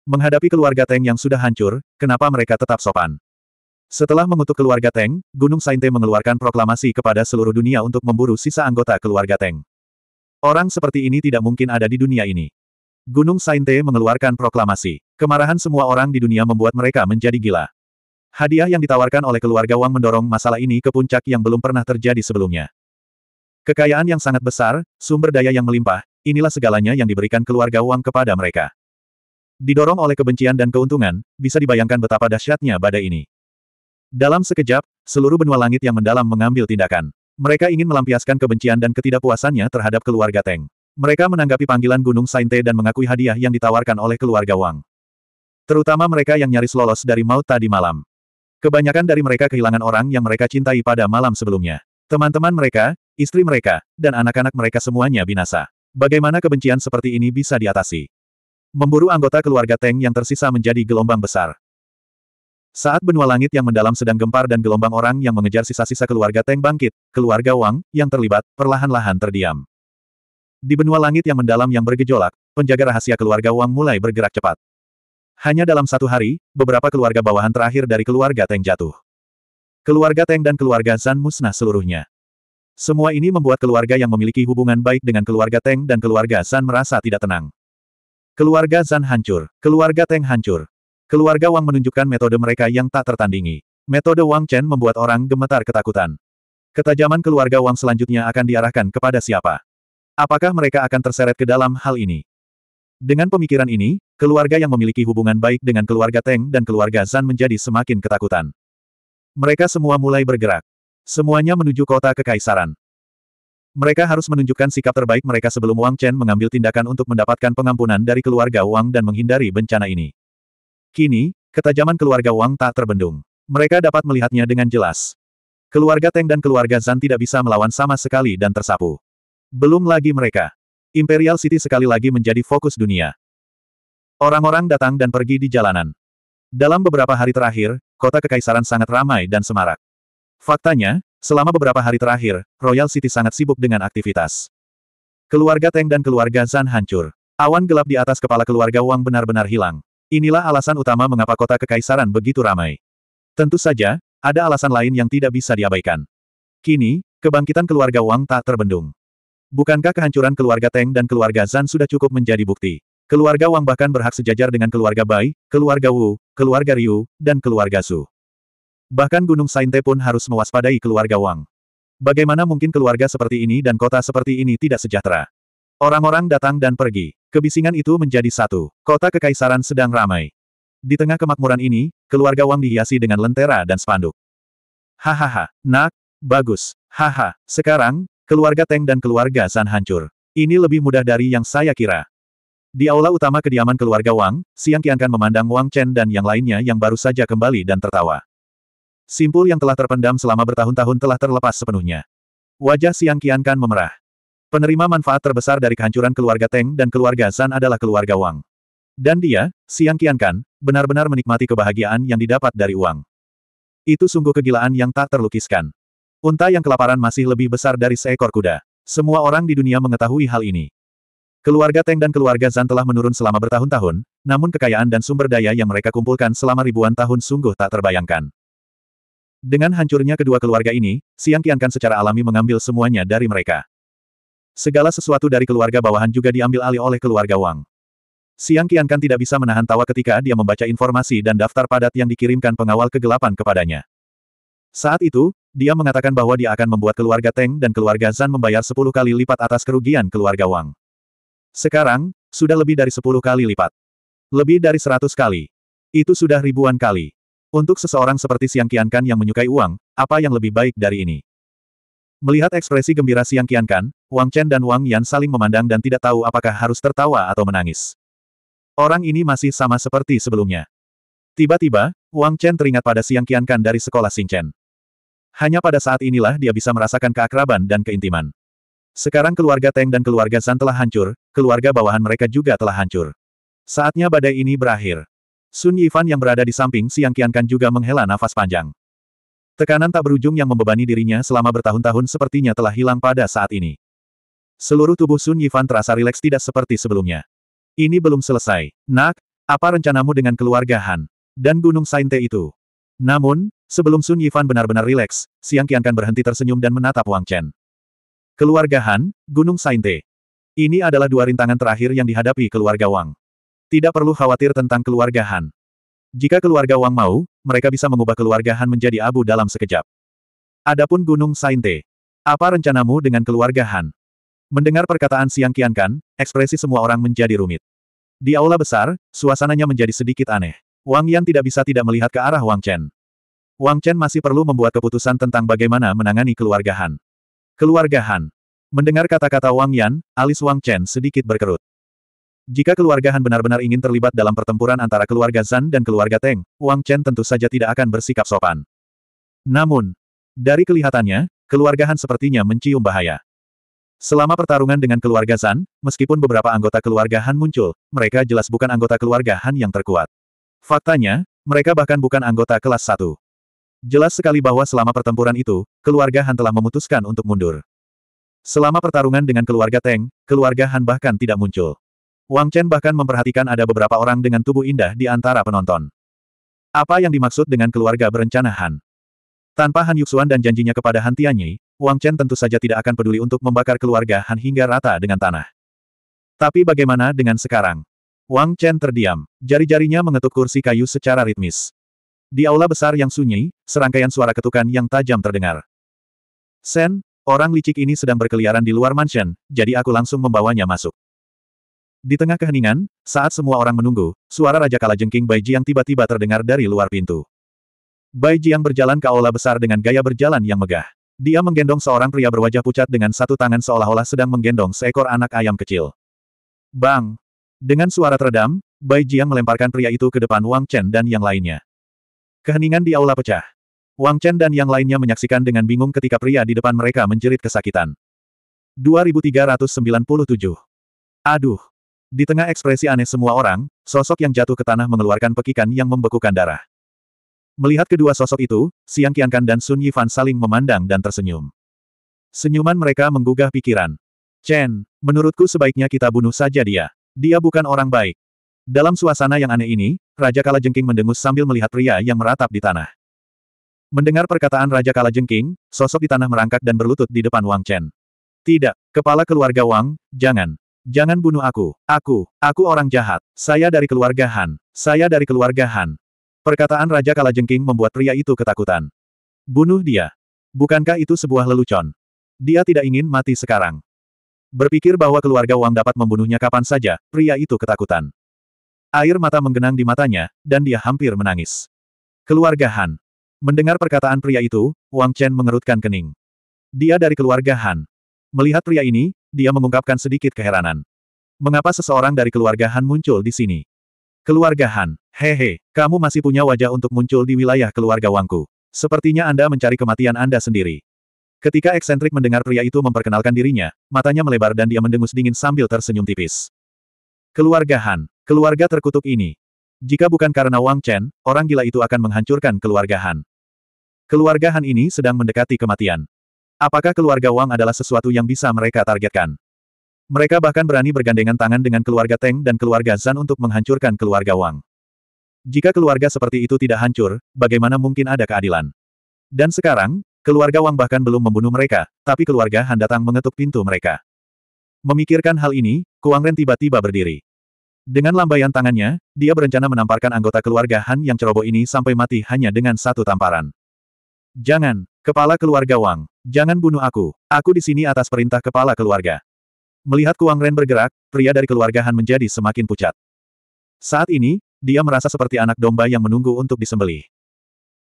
Speaker 1: Menghadapi keluarga Teng yang sudah hancur, kenapa mereka tetap sopan? Setelah mengutuk keluarga Teng, Gunung Sainte mengeluarkan proklamasi kepada seluruh dunia untuk memburu sisa anggota keluarga Teng. Orang seperti ini tidak mungkin ada di dunia ini. Gunung Sainte mengeluarkan proklamasi. Kemarahan semua orang di dunia membuat mereka menjadi gila. Hadiah yang ditawarkan oleh keluarga Wang mendorong masalah ini ke puncak yang belum pernah terjadi sebelumnya. Kekayaan yang sangat besar, sumber daya yang melimpah, inilah segalanya yang diberikan keluarga Wang kepada mereka. Didorong oleh kebencian dan keuntungan, bisa dibayangkan betapa dahsyatnya badai ini. Dalam sekejap, seluruh benua langit yang mendalam mengambil tindakan. Mereka ingin melampiaskan kebencian dan ketidakpuasannya terhadap keluarga Teng. Mereka menanggapi panggilan Gunung Sainte dan mengakui hadiah yang ditawarkan oleh keluarga Wang. Terutama mereka yang nyaris lolos dari maut tadi malam. Kebanyakan dari mereka kehilangan orang yang mereka cintai pada malam sebelumnya. Teman-teman mereka, istri mereka, dan anak-anak mereka semuanya binasa. Bagaimana kebencian seperti ini bisa diatasi? Memburu anggota keluarga Teng yang tersisa menjadi gelombang besar. Saat benua langit yang mendalam sedang gempar dan gelombang orang yang mengejar sisa-sisa keluarga Teng bangkit, keluarga Wang, yang terlibat, perlahan-lahan terdiam. Di benua langit yang mendalam yang bergejolak, penjaga rahasia keluarga Wang mulai bergerak cepat. Hanya dalam satu hari, beberapa keluarga bawahan terakhir dari keluarga Teng jatuh. Keluarga Teng dan keluarga Zan musnah seluruhnya. Semua ini membuat keluarga yang memiliki hubungan baik dengan keluarga Teng dan keluarga San merasa tidak tenang. Keluarga Zan hancur. Keluarga Teng hancur. Keluarga Wang menunjukkan metode mereka yang tak tertandingi. Metode Wang Chen membuat orang gemetar ketakutan. Ketajaman keluarga Wang selanjutnya akan diarahkan kepada siapa? Apakah mereka akan terseret ke dalam hal ini? Dengan pemikiran ini, keluarga yang memiliki hubungan baik dengan keluarga Teng dan keluarga Zan menjadi semakin ketakutan. Mereka semua mulai bergerak. Semuanya menuju kota kekaisaran. Mereka harus menunjukkan sikap terbaik mereka sebelum Wang Chen mengambil tindakan untuk mendapatkan pengampunan dari keluarga Wang dan menghindari bencana ini. Kini, ketajaman keluarga Wang tak terbendung. Mereka dapat melihatnya dengan jelas. Keluarga Teng dan keluarga Zan tidak bisa melawan sama sekali dan tersapu. Belum lagi mereka. Imperial City sekali lagi menjadi fokus dunia. Orang-orang datang dan pergi di jalanan. Dalam beberapa hari terakhir, kota kekaisaran sangat ramai dan semarak. Faktanya, Selama beberapa hari terakhir, Royal City sangat sibuk dengan aktivitas. Keluarga Teng dan keluarga Zan hancur. Awan gelap di atas kepala keluarga Wang benar-benar hilang. Inilah alasan utama mengapa kota kekaisaran begitu ramai. Tentu saja, ada alasan lain yang tidak bisa diabaikan. Kini, kebangkitan keluarga Wang tak terbendung. Bukankah kehancuran keluarga Teng dan keluarga Zan sudah cukup menjadi bukti? Keluarga Wang bahkan berhak sejajar dengan keluarga Bai, keluarga Wu, keluarga Ryu, dan keluarga Su. Bahkan Gunung Sainte pun harus mewaspadai keluarga Wang. Bagaimana mungkin keluarga seperti ini dan kota seperti ini tidak sejahtera? Orang-orang datang dan pergi. Kebisingan itu menjadi satu. Kota kekaisaran sedang ramai. Di tengah kemakmuran ini, keluarga Wang dihiasi dengan lentera dan spanduk. Hahaha, nak, bagus. Haha, sekarang, keluarga Teng dan keluarga San hancur. Ini lebih mudah dari yang saya kira. Di aula utama kediaman keluarga Wang, Siang kiankan memandang Wang Chen dan yang lainnya yang baru saja kembali dan tertawa. Simpul yang telah terpendam selama bertahun-tahun telah terlepas sepenuhnya. Wajah Siang kian kan memerah. Penerima manfaat terbesar dari kehancuran keluarga Teng dan keluarga Zan adalah keluarga Wang. Dan dia, Siang kian kan, benar-benar menikmati kebahagiaan yang didapat dari uang. Itu sungguh kegilaan yang tak terlukiskan. Unta yang kelaparan masih lebih besar dari seekor kuda. Semua orang di dunia mengetahui hal ini. Keluarga Teng dan keluarga Zan telah menurun selama bertahun-tahun, namun kekayaan dan sumber daya yang mereka kumpulkan selama ribuan tahun sungguh tak terbayangkan. Dengan hancurnya kedua keluarga ini, Siang Qiankan secara alami mengambil semuanya dari mereka. Segala sesuatu dari keluarga bawahan juga diambil alih oleh keluarga Wang. Siang Qiankan tidak bisa menahan tawa ketika dia membaca informasi dan daftar padat yang dikirimkan pengawal kegelapan kepadanya. Saat itu, dia mengatakan bahwa dia akan membuat keluarga Teng dan keluarga Zan membayar 10 kali lipat atas kerugian keluarga Wang. Sekarang, sudah lebih dari 10 kali lipat. Lebih dari 100 kali. Itu sudah ribuan kali. Untuk seseorang seperti Siang Kian Kan yang menyukai uang, apa yang lebih baik dari ini? Melihat ekspresi gembira Siang Kian Kan, Wang Chen dan Wang Yan saling memandang dan tidak tahu apakah harus tertawa atau menangis. Orang ini masih sama seperti sebelumnya. Tiba-tiba, Wang Chen teringat pada Siang Kian Kan dari sekolah Chen. Hanya pada saat inilah dia bisa merasakan keakraban dan keintiman. Sekarang keluarga Teng dan keluarga Zan telah hancur, keluarga bawahan mereka juga telah hancur. Saatnya badai ini berakhir. Sun Yifan yang berada di samping Siang Qiankan juga menghela nafas panjang. Tekanan tak berujung yang membebani dirinya selama bertahun-tahun sepertinya telah hilang pada saat ini. Seluruh tubuh Sun Yifan terasa rileks tidak seperti sebelumnya. Ini belum selesai. Nak, apa rencanamu dengan keluarga Han? Dan Gunung Sainte itu? Namun, sebelum Sun Yifan benar-benar rileks, Siang Qiankan berhenti tersenyum dan menatap Wang Chen. Keluarga Han, Gunung Sainte. Ini adalah dua rintangan terakhir yang dihadapi keluarga Wang. Tidak perlu khawatir tentang keluarga Han. Jika keluarga Wang mau, mereka bisa mengubah keluarga Han menjadi abu dalam sekejap. Adapun Gunung Sainte. Apa rencanamu dengan keluarga Han? Mendengar perkataan Siang Kian Kan, ekspresi semua orang menjadi rumit. Di aula besar, suasananya menjadi sedikit aneh. Wang Yan tidak bisa tidak melihat ke arah Wang Chen. Wang Chen masih perlu membuat keputusan tentang bagaimana menangani keluarga Han. Keluarga Han. Mendengar kata-kata Wang Yan, alis Wang Chen sedikit berkerut. Jika keluarga Han benar-benar ingin terlibat dalam pertempuran antara keluarga Zan dan keluarga Teng, Wang Chen tentu saja tidak akan bersikap sopan. Namun, dari kelihatannya, keluarga Han sepertinya mencium bahaya. Selama pertarungan dengan keluarga Zan, meskipun beberapa anggota keluarga Han muncul, mereka jelas bukan anggota keluarga Han yang terkuat. Faktanya, mereka bahkan bukan anggota kelas 1. Jelas sekali bahwa selama pertempuran itu, keluarga Han telah memutuskan untuk mundur. Selama pertarungan dengan keluarga Teng, keluarga Han bahkan tidak muncul. Wang Chen bahkan memperhatikan ada beberapa orang dengan tubuh indah di antara penonton. Apa yang dimaksud dengan keluarga berencana Han? Tanpa Han Yuxuan dan janjinya kepada Han Tianyi, Wang Chen tentu saja tidak akan peduli untuk membakar keluarga Han hingga rata dengan tanah. Tapi bagaimana dengan sekarang? Wang Chen terdiam, jari-jarinya mengetuk kursi kayu secara ritmis. Di aula besar yang sunyi, serangkaian suara ketukan yang tajam terdengar. Sen, orang licik ini sedang berkeliaran di luar mansion, jadi aku langsung membawanya masuk. Di tengah keheningan, saat semua orang menunggu, suara Raja Kalajengking Bai Jiang tiba-tiba terdengar dari luar pintu. Bai Jiang berjalan ke aula besar dengan gaya berjalan yang megah. Dia menggendong seorang pria berwajah pucat dengan satu tangan seolah-olah sedang menggendong seekor anak ayam kecil. Bang! Dengan suara teredam, Bai Jiang melemparkan pria itu ke depan Wang Chen dan yang lainnya. Keheningan di aula pecah. Wang Chen dan yang lainnya menyaksikan dengan bingung ketika pria di depan mereka menjerit kesakitan. 2397. Aduh. Di tengah ekspresi aneh semua orang, sosok yang jatuh ke tanah mengeluarkan pekikan yang membekukan darah. Melihat kedua sosok itu, Siang Qiankan dan Sun Yifan saling memandang dan tersenyum. Senyuman mereka menggugah pikiran. Chen, menurutku sebaiknya kita bunuh saja dia. Dia bukan orang baik. Dalam suasana yang aneh ini, Raja Kalajengking mendengus sambil melihat pria yang meratap di tanah. Mendengar perkataan Raja Kalajengking, sosok di tanah merangkak dan berlutut di depan Wang Chen. Tidak, kepala keluarga Wang, jangan. Jangan bunuh aku. Aku, aku orang jahat. Saya dari keluarga Han. Saya dari keluarga Han. Perkataan Raja Kalajengking membuat pria itu ketakutan. Bunuh dia. Bukankah itu sebuah lelucon? Dia tidak ingin mati sekarang. Berpikir bahwa keluarga Wang dapat membunuhnya kapan saja, pria itu ketakutan. Air mata menggenang di matanya, dan dia hampir menangis. Keluarga Han. Mendengar perkataan pria itu, Wang Chen mengerutkan kening. Dia dari keluarga Han. Melihat pria ini, dia mengungkapkan sedikit keheranan. Mengapa seseorang dari keluarga Han muncul di sini? Keluarga Han, hehe, kamu masih punya wajah untuk muncul di wilayah keluarga Wangku. Sepertinya Anda mencari kematian Anda sendiri. Ketika eksentrik mendengar pria itu memperkenalkan dirinya, matanya melebar dan dia mendengus dingin sambil tersenyum tipis. Keluarga Han, keluarga terkutuk ini. Jika bukan karena Wang Chen, orang gila itu akan menghancurkan keluarga Han. Keluarga Han ini sedang mendekati kematian. Apakah keluarga Wang adalah sesuatu yang bisa mereka targetkan? Mereka bahkan berani bergandengan tangan dengan keluarga Teng dan keluarga Zan untuk menghancurkan keluarga Wang. Jika keluarga seperti itu tidak hancur, bagaimana mungkin ada keadilan? Dan sekarang, keluarga Wang bahkan belum membunuh mereka, tapi keluarga Han datang mengetuk pintu mereka. Memikirkan hal ini, Kuang Ren tiba-tiba berdiri. Dengan lambaian tangannya, dia berencana menamparkan anggota keluarga Han yang ceroboh ini sampai mati hanya dengan satu tamparan. Jangan, Kepala keluarga Wang, jangan bunuh aku, aku di sini atas perintah kepala keluarga. Melihat Kuang Ren bergerak, pria dari keluarga Han menjadi semakin pucat. Saat ini, dia merasa seperti anak domba yang menunggu untuk disembelih.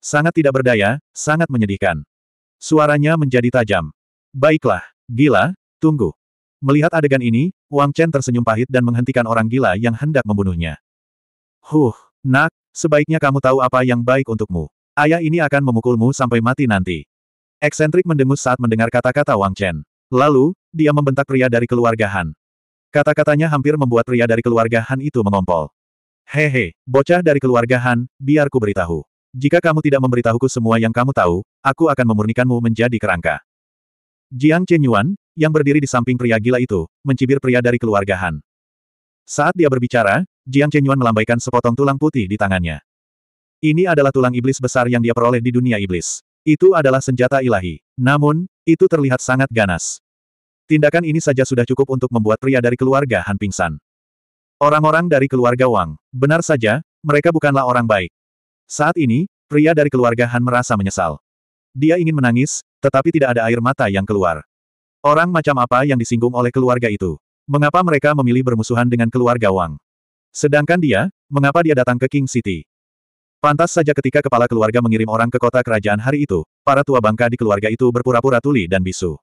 Speaker 1: Sangat tidak berdaya, sangat menyedihkan. Suaranya menjadi tajam. Baiklah, gila, tunggu. Melihat adegan ini, Wang Chen tersenyum pahit dan menghentikan orang gila yang hendak membunuhnya. Huh, nak, sebaiknya kamu tahu apa yang baik untukmu. Ayah ini akan memukulmu sampai mati nanti. Eksentrik mendengus saat mendengar kata-kata Wang Chen. Lalu, dia membentak pria dari keluarga Han. Kata-katanya hampir membuat pria dari keluarga Han itu mengompol. Hehe, bocah dari keluarga Han, biar ku beritahu. Jika kamu tidak memberitahuku semua yang kamu tahu, aku akan memurnikanmu menjadi kerangka. Jiang Chenyuan, yang berdiri di samping pria gila itu, mencibir pria dari keluarga Han. Saat dia berbicara, Jiang Chenyuan melambaikan sepotong tulang putih di tangannya. Ini adalah tulang iblis besar yang dia peroleh di dunia iblis. Itu adalah senjata ilahi. Namun, itu terlihat sangat ganas. Tindakan ini saja sudah cukup untuk membuat pria dari keluarga Han pingsan. Orang-orang dari keluarga Wang, benar saja, mereka bukanlah orang baik. Saat ini, pria dari keluarga Han merasa menyesal. Dia ingin menangis, tetapi tidak ada air mata yang keluar. Orang macam apa yang disinggung oleh keluarga itu? Mengapa mereka memilih bermusuhan dengan keluarga Wang? Sedangkan dia, mengapa dia datang ke King City? Pantas saja ketika kepala keluarga mengirim orang ke kota kerajaan hari itu, para tua bangka di keluarga itu berpura-pura tuli dan bisu.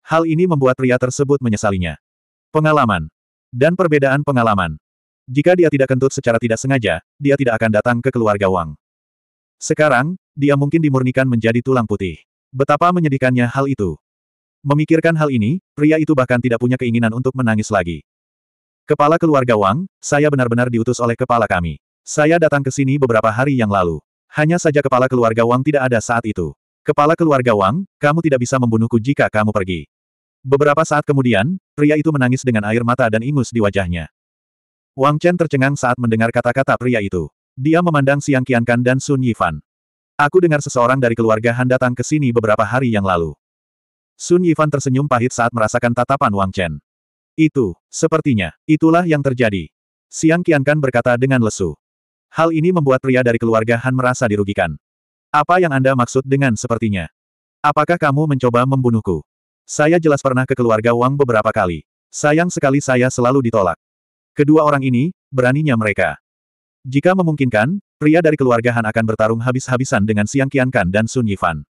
Speaker 1: Hal ini membuat pria tersebut menyesalinya. Pengalaman. Dan perbedaan pengalaman. Jika dia tidak kentut secara tidak sengaja, dia tidak akan datang ke keluarga Wang. Sekarang, dia mungkin dimurnikan menjadi tulang putih. Betapa menyedihkannya hal itu. Memikirkan hal ini, pria itu bahkan tidak punya keinginan untuk menangis lagi. Kepala keluarga Wang, saya benar-benar diutus oleh kepala kami. Saya datang ke sini beberapa hari yang lalu. Hanya saja kepala keluarga Wang tidak ada saat itu. Kepala keluarga Wang, kamu tidak bisa membunuhku jika kamu pergi. Beberapa saat kemudian, pria itu menangis dengan air mata dan ingus di wajahnya. Wang Chen tercengang saat mendengar kata-kata pria itu. Dia memandang Siang Qiankan dan Sun Yifan. Aku dengar seseorang dari keluarga Han datang ke sini beberapa hari yang lalu. Sun Yifan tersenyum pahit saat merasakan tatapan Wang Chen. Itu, sepertinya, itulah yang terjadi. Siang Qiankan berkata dengan lesu. Hal ini membuat pria dari keluarga Han merasa dirugikan. Apa yang Anda maksud dengan sepertinya? Apakah kamu mencoba membunuhku? Saya jelas pernah ke keluarga Wang beberapa kali. Sayang sekali saya selalu ditolak. Kedua orang ini, beraninya mereka. Jika memungkinkan, pria dari keluarga Han akan bertarung habis-habisan dengan Siang Qiankan dan Sun Yifan.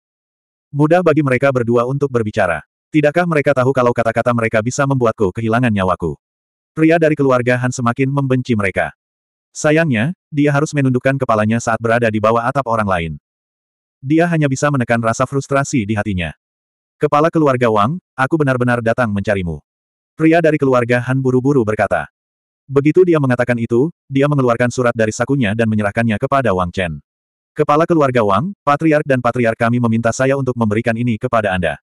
Speaker 1: Mudah bagi mereka berdua untuk berbicara. Tidakkah mereka tahu kalau kata-kata mereka bisa membuatku kehilangan nyawaku? Pria dari keluarga Han semakin membenci mereka. Sayangnya, dia harus menundukkan kepalanya saat berada di bawah atap orang lain. Dia hanya bisa menekan rasa frustrasi di hatinya. Kepala keluarga Wang, aku benar-benar datang mencarimu. Pria dari keluarga Han buru-buru berkata. Begitu dia mengatakan itu, dia mengeluarkan surat dari sakunya dan menyerahkannya kepada Wang Chen. Kepala keluarga Wang, patriark dan patriark kami meminta saya untuk memberikan ini kepada Anda.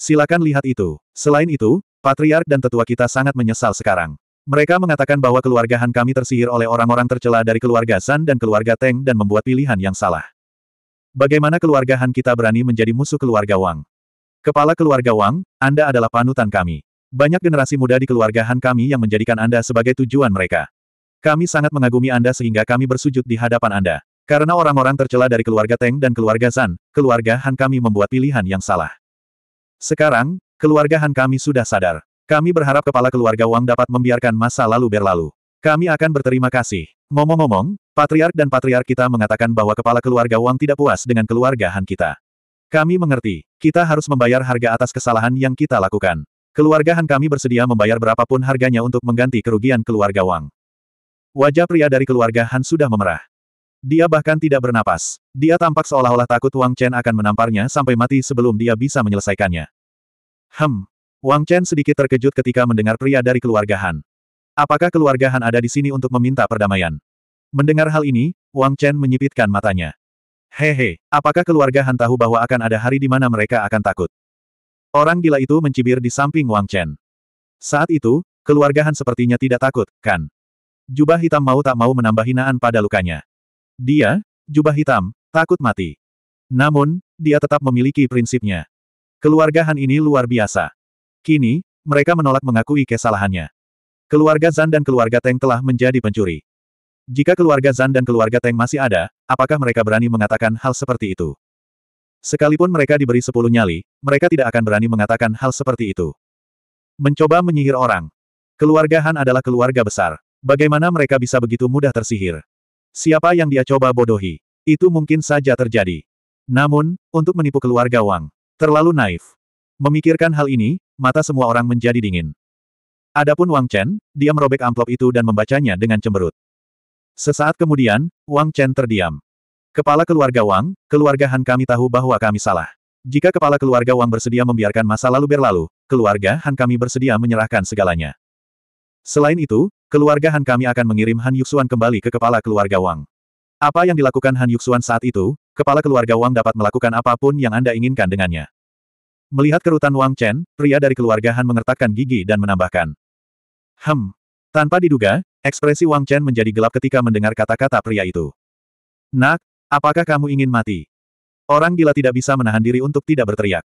Speaker 1: Silakan lihat itu. Selain itu, patriark dan tetua kita sangat menyesal sekarang. Mereka mengatakan bahwa keluarga Han kami tersihir oleh orang-orang tercela dari keluarga San dan keluarga Teng dan membuat pilihan yang salah. Bagaimana keluarga Han kita berani menjadi musuh keluarga Wang? Kepala keluarga Wang, Anda adalah panutan kami. Banyak generasi muda di keluarga Han kami yang menjadikan Anda sebagai tujuan mereka. Kami sangat mengagumi Anda sehingga kami bersujud di hadapan Anda. Karena orang-orang tercela dari keluarga Teng dan keluarga San, keluarga Han kami membuat pilihan yang salah. Sekarang, keluarga Han kami sudah sadar. Kami berharap kepala keluarga Wang dapat membiarkan masa lalu berlalu. Kami akan berterima kasih. momong ngomong Patriark dan Patriark kita mengatakan bahwa kepala keluarga Wang tidak puas dengan keluarga Han kita. Kami mengerti, kita harus membayar harga atas kesalahan yang kita lakukan. Keluarga Han kami bersedia membayar berapapun harganya untuk mengganti kerugian keluarga Wang. Wajah pria dari keluarga Han sudah memerah. Dia bahkan tidak bernapas. Dia tampak seolah-olah takut Wang Chen akan menamparnya sampai mati sebelum dia bisa menyelesaikannya. Hem, Wang Chen sedikit terkejut ketika mendengar pria dari keluarga Han. Apakah keluarga Han ada di sini untuk meminta perdamaian? Mendengar hal ini, Wang Chen menyipitkan matanya. Hehe, apakah keluarga Han tahu bahwa akan ada hari di mana mereka akan takut? Orang gila itu mencibir di samping Wang Chen. Saat itu, keluarga Han sepertinya tidak takut, kan? Jubah hitam mau tak mau menambah hinaan pada lukanya. Dia, jubah hitam, takut mati. Namun, dia tetap memiliki prinsipnya. Keluarga Han ini luar biasa. Kini, mereka menolak mengakui kesalahannya. Keluarga Zan dan keluarga Teng telah menjadi pencuri. Jika keluarga Zan dan keluarga Teng masih ada, apakah mereka berani mengatakan hal seperti itu? Sekalipun mereka diberi sepuluh nyali, mereka tidak akan berani mengatakan hal seperti itu. Mencoba menyihir orang. Keluarga Han adalah keluarga besar. Bagaimana mereka bisa begitu mudah tersihir? Siapa yang dia coba bodohi? Itu mungkin saja terjadi. Namun, untuk menipu keluarga Wang, terlalu naif. Memikirkan hal ini, mata semua orang menjadi dingin. Adapun Wang Chen, dia merobek amplop itu dan membacanya dengan cemberut. Sesaat kemudian, Wang Chen terdiam. Kepala keluarga Wang, keluarga Han kami tahu bahwa kami salah. Jika kepala keluarga Wang bersedia membiarkan masa lalu berlalu, keluarga Han kami bersedia menyerahkan segalanya. Selain itu, keluarga Han kami akan mengirim Han Yuxuan kembali ke kepala keluarga Wang. Apa yang dilakukan Han Yuxuan saat itu, kepala keluarga Wang dapat melakukan apapun yang Anda inginkan dengannya. Melihat kerutan Wang Chen, pria dari keluarga Han mengertakkan gigi dan menambahkan. Hem. Tanpa diduga, ekspresi Wang Chen menjadi gelap ketika mendengar kata-kata pria itu. Nak, apakah kamu ingin mati? Orang gila tidak bisa menahan diri untuk tidak berteriak.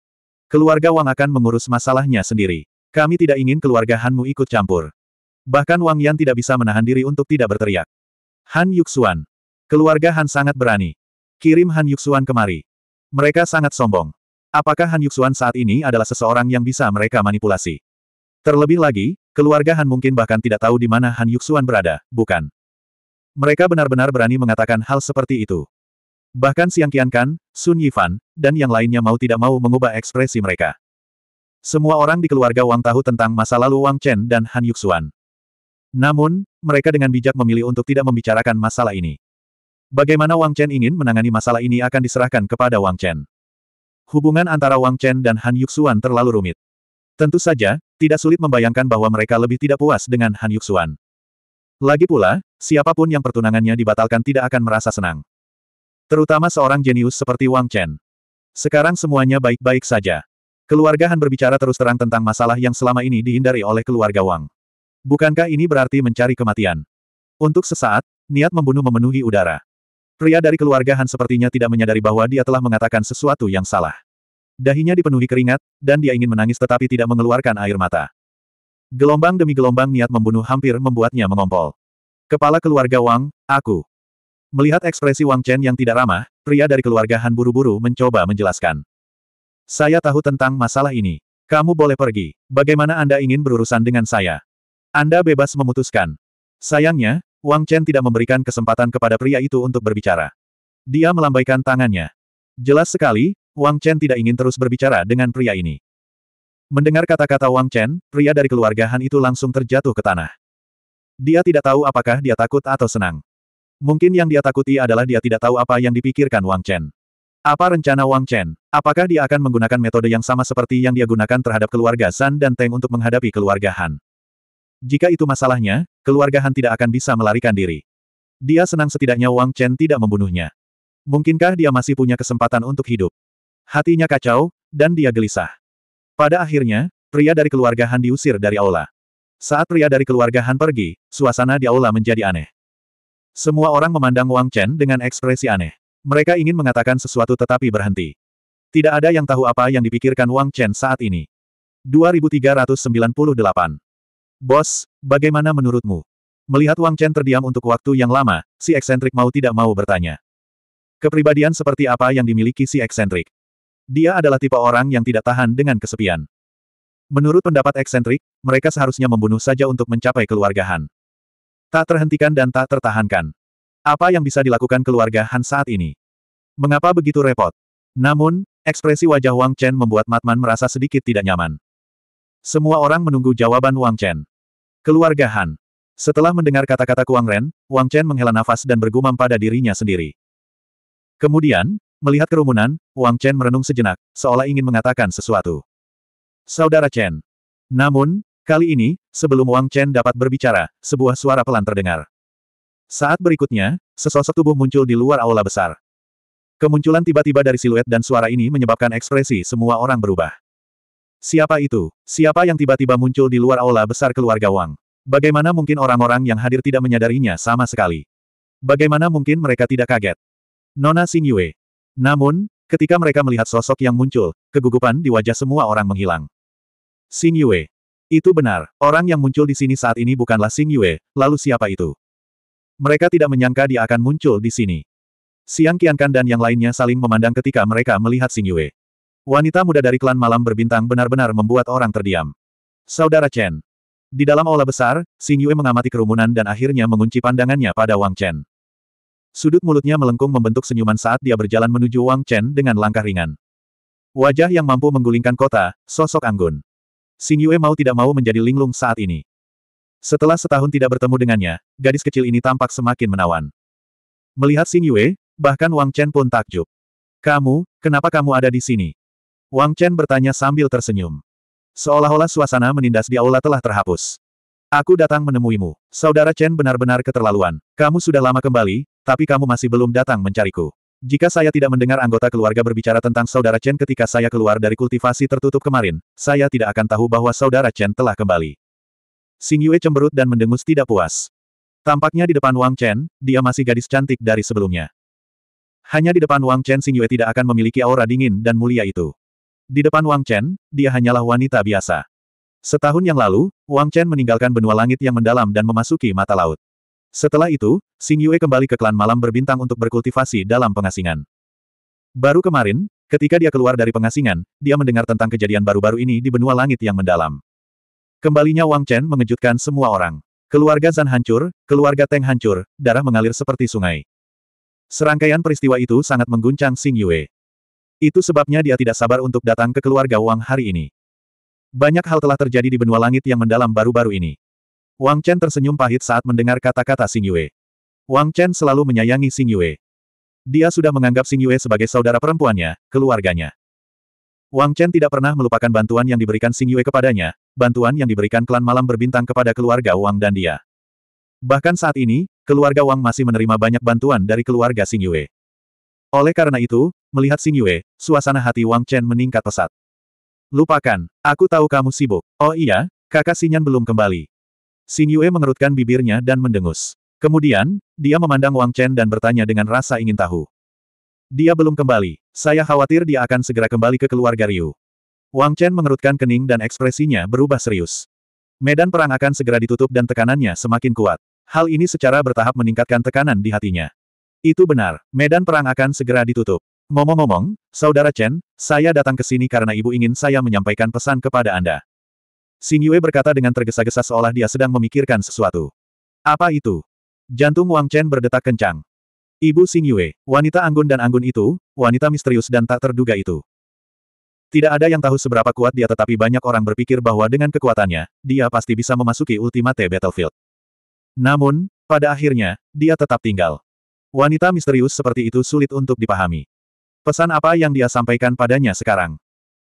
Speaker 1: Keluarga Wang akan mengurus masalahnya sendiri. Kami tidak ingin keluarga Hanmu ikut campur. Bahkan Wang Yan tidak bisa menahan diri untuk tidak berteriak. Han Yuxuan. Keluarga Han sangat berani. Kirim Han Yuxuan kemari. Mereka sangat sombong. Apakah Han Yuxuan saat ini adalah seseorang yang bisa mereka manipulasi? Terlebih lagi, keluarga Han mungkin bahkan tidak tahu di mana Han Yuxuan berada, bukan? Mereka benar-benar berani mengatakan hal seperti itu. Bahkan Siang Qian Kan, Sun Yifan, dan yang lainnya mau tidak mau mengubah ekspresi mereka. Semua orang di keluarga Wang tahu tentang masa lalu Wang Chen dan Han Yuxuan. Namun, mereka dengan bijak memilih untuk tidak membicarakan masalah ini. Bagaimana Wang Chen ingin menangani masalah ini akan diserahkan kepada Wang Chen. Hubungan antara Wang Chen dan Han Yuxuan terlalu rumit. Tentu saja, tidak sulit membayangkan bahwa mereka lebih tidak puas dengan Han Yuxuan. Lagi pula, siapapun yang pertunangannya dibatalkan tidak akan merasa senang. Terutama seorang jenius seperti Wang Chen. Sekarang semuanya baik-baik saja. Keluarga Han berbicara terus terang tentang masalah yang selama ini dihindari oleh keluarga Wang. Bukankah ini berarti mencari kematian? Untuk sesaat, niat membunuh memenuhi udara. Pria dari keluarga Han sepertinya tidak menyadari bahwa dia telah mengatakan sesuatu yang salah. Dahinya dipenuhi keringat, dan dia ingin menangis tetapi tidak mengeluarkan air mata. Gelombang demi gelombang niat membunuh hampir membuatnya mengompol. Kepala keluarga Wang, aku. Melihat ekspresi Wang Chen yang tidak ramah, pria dari keluarga Han buru-buru mencoba menjelaskan. Saya tahu tentang masalah ini. Kamu boleh pergi. Bagaimana Anda ingin berurusan dengan saya? Anda bebas memutuskan. Sayangnya, Wang Chen tidak memberikan kesempatan kepada pria itu untuk berbicara. Dia melambaikan tangannya. Jelas sekali, Wang Chen tidak ingin terus berbicara dengan pria ini. Mendengar kata-kata Wang Chen, pria dari keluarga Han itu langsung terjatuh ke tanah. Dia tidak tahu apakah dia takut atau senang. Mungkin yang dia takuti adalah dia tidak tahu apa yang dipikirkan Wang Chen. Apa rencana Wang Chen? Apakah dia akan menggunakan metode yang sama seperti yang dia gunakan terhadap keluarga San dan Teng untuk menghadapi keluarga Han? Jika itu masalahnya, keluarga Han tidak akan bisa melarikan diri. Dia senang setidaknya Wang Chen tidak membunuhnya. Mungkinkah dia masih punya kesempatan untuk hidup? Hatinya kacau, dan dia gelisah. Pada akhirnya, pria dari keluarga Han diusir dari aula. Saat pria dari keluarga Han pergi, suasana di aula menjadi aneh. Semua orang memandang Wang Chen dengan ekspresi aneh. Mereka ingin mengatakan sesuatu tetapi berhenti. Tidak ada yang tahu apa yang dipikirkan Wang Chen saat ini. 2398 Bos, bagaimana menurutmu? Melihat Wang Chen terdiam untuk waktu yang lama, si eksentrik mau tidak mau bertanya. Kepribadian seperti apa yang dimiliki si eksentrik? Dia adalah tipe orang yang tidak tahan dengan kesepian. Menurut pendapat eksentrik, mereka seharusnya membunuh saja untuk mencapai keluarga Han. Tak terhentikan dan tak tertahankan. Apa yang bisa dilakukan keluarga Han saat ini? Mengapa begitu repot? Namun, ekspresi wajah Wang Chen membuat Matman merasa sedikit tidak nyaman. Semua orang menunggu jawaban Wang Chen. Keluarga Han. Setelah mendengar kata-kata Kuang Ren, Wang Chen menghela nafas dan bergumam pada dirinya sendiri. Kemudian, melihat kerumunan, Wang Chen merenung sejenak, seolah ingin mengatakan sesuatu. Saudara Chen. Namun, kali ini, sebelum Wang Chen dapat berbicara, sebuah suara pelan terdengar. Saat berikutnya, sesosok tubuh muncul di luar aula besar. Kemunculan tiba-tiba dari siluet dan suara ini menyebabkan ekspresi semua orang berubah. Siapa itu? Siapa yang tiba-tiba muncul di luar aula besar keluarga Wang? Bagaimana mungkin orang-orang yang hadir tidak menyadarinya sama sekali? Bagaimana mungkin mereka tidak kaget? Nona Sing Yue. Namun, ketika mereka melihat sosok yang muncul, kegugupan di wajah semua orang menghilang. Sing Yue. Itu benar, orang yang muncul di sini saat ini bukanlah Sing Yue, lalu siapa itu? Mereka tidak menyangka dia akan muncul di sini. Siang Qiankan dan yang lainnya saling memandang ketika mereka melihat Sing Yue. Wanita muda dari klan malam berbintang benar-benar membuat orang terdiam. Saudara Chen. Di dalam aula besar, Xing Yue mengamati kerumunan dan akhirnya mengunci pandangannya pada Wang Chen. Sudut mulutnya melengkung membentuk senyuman saat dia berjalan menuju Wang Chen dengan langkah ringan. Wajah yang mampu menggulingkan kota, sosok anggun. Xing Yue mau tidak mau menjadi linglung saat ini. Setelah setahun tidak bertemu dengannya, gadis kecil ini tampak semakin menawan. Melihat Xing Yue, bahkan Wang Chen pun takjub. Kamu, kenapa kamu ada di sini? Wang Chen bertanya sambil tersenyum. Seolah-olah suasana menindas di aula telah terhapus. Aku datang menemuimu. Saudara Chen benar-benar keterlaluan. Kamu sudah lama kembali, tapi kamu masih belum datang mencariku. Jika saya tidak mendengar anggota keluarga berbicara tentang saudara Chen ketika saya keluar dari kultivasi tertutup kemarin, saya tidak akan tahu bahwa saudara Chen telah kembali. Sing Yue cemberut dan mendengus tidak puas. Tampaknya di depan Wang Chen, dia masih gadis cantik dari sebelumnya. Hanya di depan Wang Chen Sing Yue tidak akan memiliki aura dingin dan mulia itu. Di depan Wang Chen, dia hanyalah wanita biasa. Setahun yang lalu, Wang Chen meninggalkan benua langit yang mendalam dan memasuki mata laut. Setelah itu, Xing Yue kembali ke klan malam berbintang untuk berkultivasi dalam pengasingan. Baru kemarin, ketika dia keluar dari pengasingan, dia mendengar tentang kejadian baru-baru ini di benua langit yang mendalam. Kembalinya Wang Chen mengejutkan semua orang. Keluarga Zan hancur, keluarga Teng hancur, darah mengalir seperti sungai. Serangkaian peristiwa itu sangat mengguncang Xing Yue. Itu sebabnya dia tidak sabar untuk datang ke keluarga Wang hari ini. Banyak hal telah terjadi di benua langit yang mendalam baru-baru ini. Wang Chen tersenyum pahit saat mendengar kata-kata Xing Yue. Wang Chen selalu menyayangi Xing Yue. Dia sudah menganggap Xing Yue sebagai saudara perempuannya, keluarganya. Wang Chen tidak pernah melupakan bantuan yang diberikan Xing Yue kepadanya, bantuan yang diberikan klan malam berbintang kepada keluarga Wang dan dia. Bahkan saat ini, keluarga Wang masih menerima banyak bantuan dari keluarga Xing Yue. Oleh karena itu, melihat Xing Yue, suasana hati Wang Chen meningkat pesat. Lupakan, aku tahu kamu sibuk. Oh iya, kakak Sinyan belum kembali. Xing Yue mengerutkan bibirnya dan mendengus. Kemudian, dia memandang Wang Chen dan bertanya dengan rasa ingin tahu. Dia belum kembali. Saya khawatir dia akan segera kembali ke keluarga Ryu. Wang Chen mengerutkan kening dan ekspresinya berubah serius. Medan perang akan segera ditutup dan tekanannya semakin kuat. Hal ini secara bertahap meningkatkan tekanan di hatinya. Itu benar, medan perang akan segera ditutup. Ngomong-ngomong, Saudara Chen, saya datang ke sini karena ibu ingin saya menyampaikan pesan kepada Anda. Xing Yue berkata dengan tergesa-gesa seolah dia sedang memikirkan sesuatu. Apa itu? Jantung Wang Chen berdetak kencang. Ibu Xing Yue, wanita anggun dan anggun itu, wanita misterius dan tak terduga itu. Tidak ada yang tahu seberapa kuat dia tetapi banyak orang berpikir bahwa dengan kekuatannya, dia pasti bisa memasuki ultimate battlefield. Namun, pada akhirnya, dia tetap tinggal. Wanita misterius seperti itu sulit untuk dipahami. Pesan apa yang dia sampaikan padanya sekarang?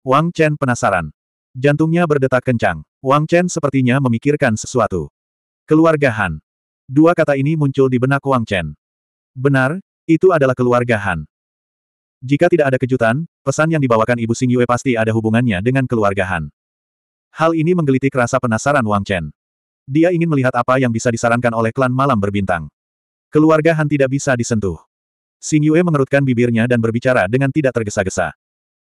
Speaker 1: Wang Chen penasaran. Jantungnya berdetak kencang. Wang Chen sepertinya memikirkan sesuatu. Keluarga Han. Dua kata ini muncul di benak Wang Chen. Benar, itu adalah keluarga Han. Jika tidak ada kejutan, pesan yang dibawakan Ibu Xing Yue pasti ada hubungannya dengan keluarga Han. Hal ini menggelitik rasa penasaran Wang Chen. Dia ingin melihat apa yang bisa disarankan oleh klan malam berbintang. Keluarga Han tidak bisa disentuh. Xing Yue mengerutkan bibirnya dan berbicara dengan tidak tergesa-gesa.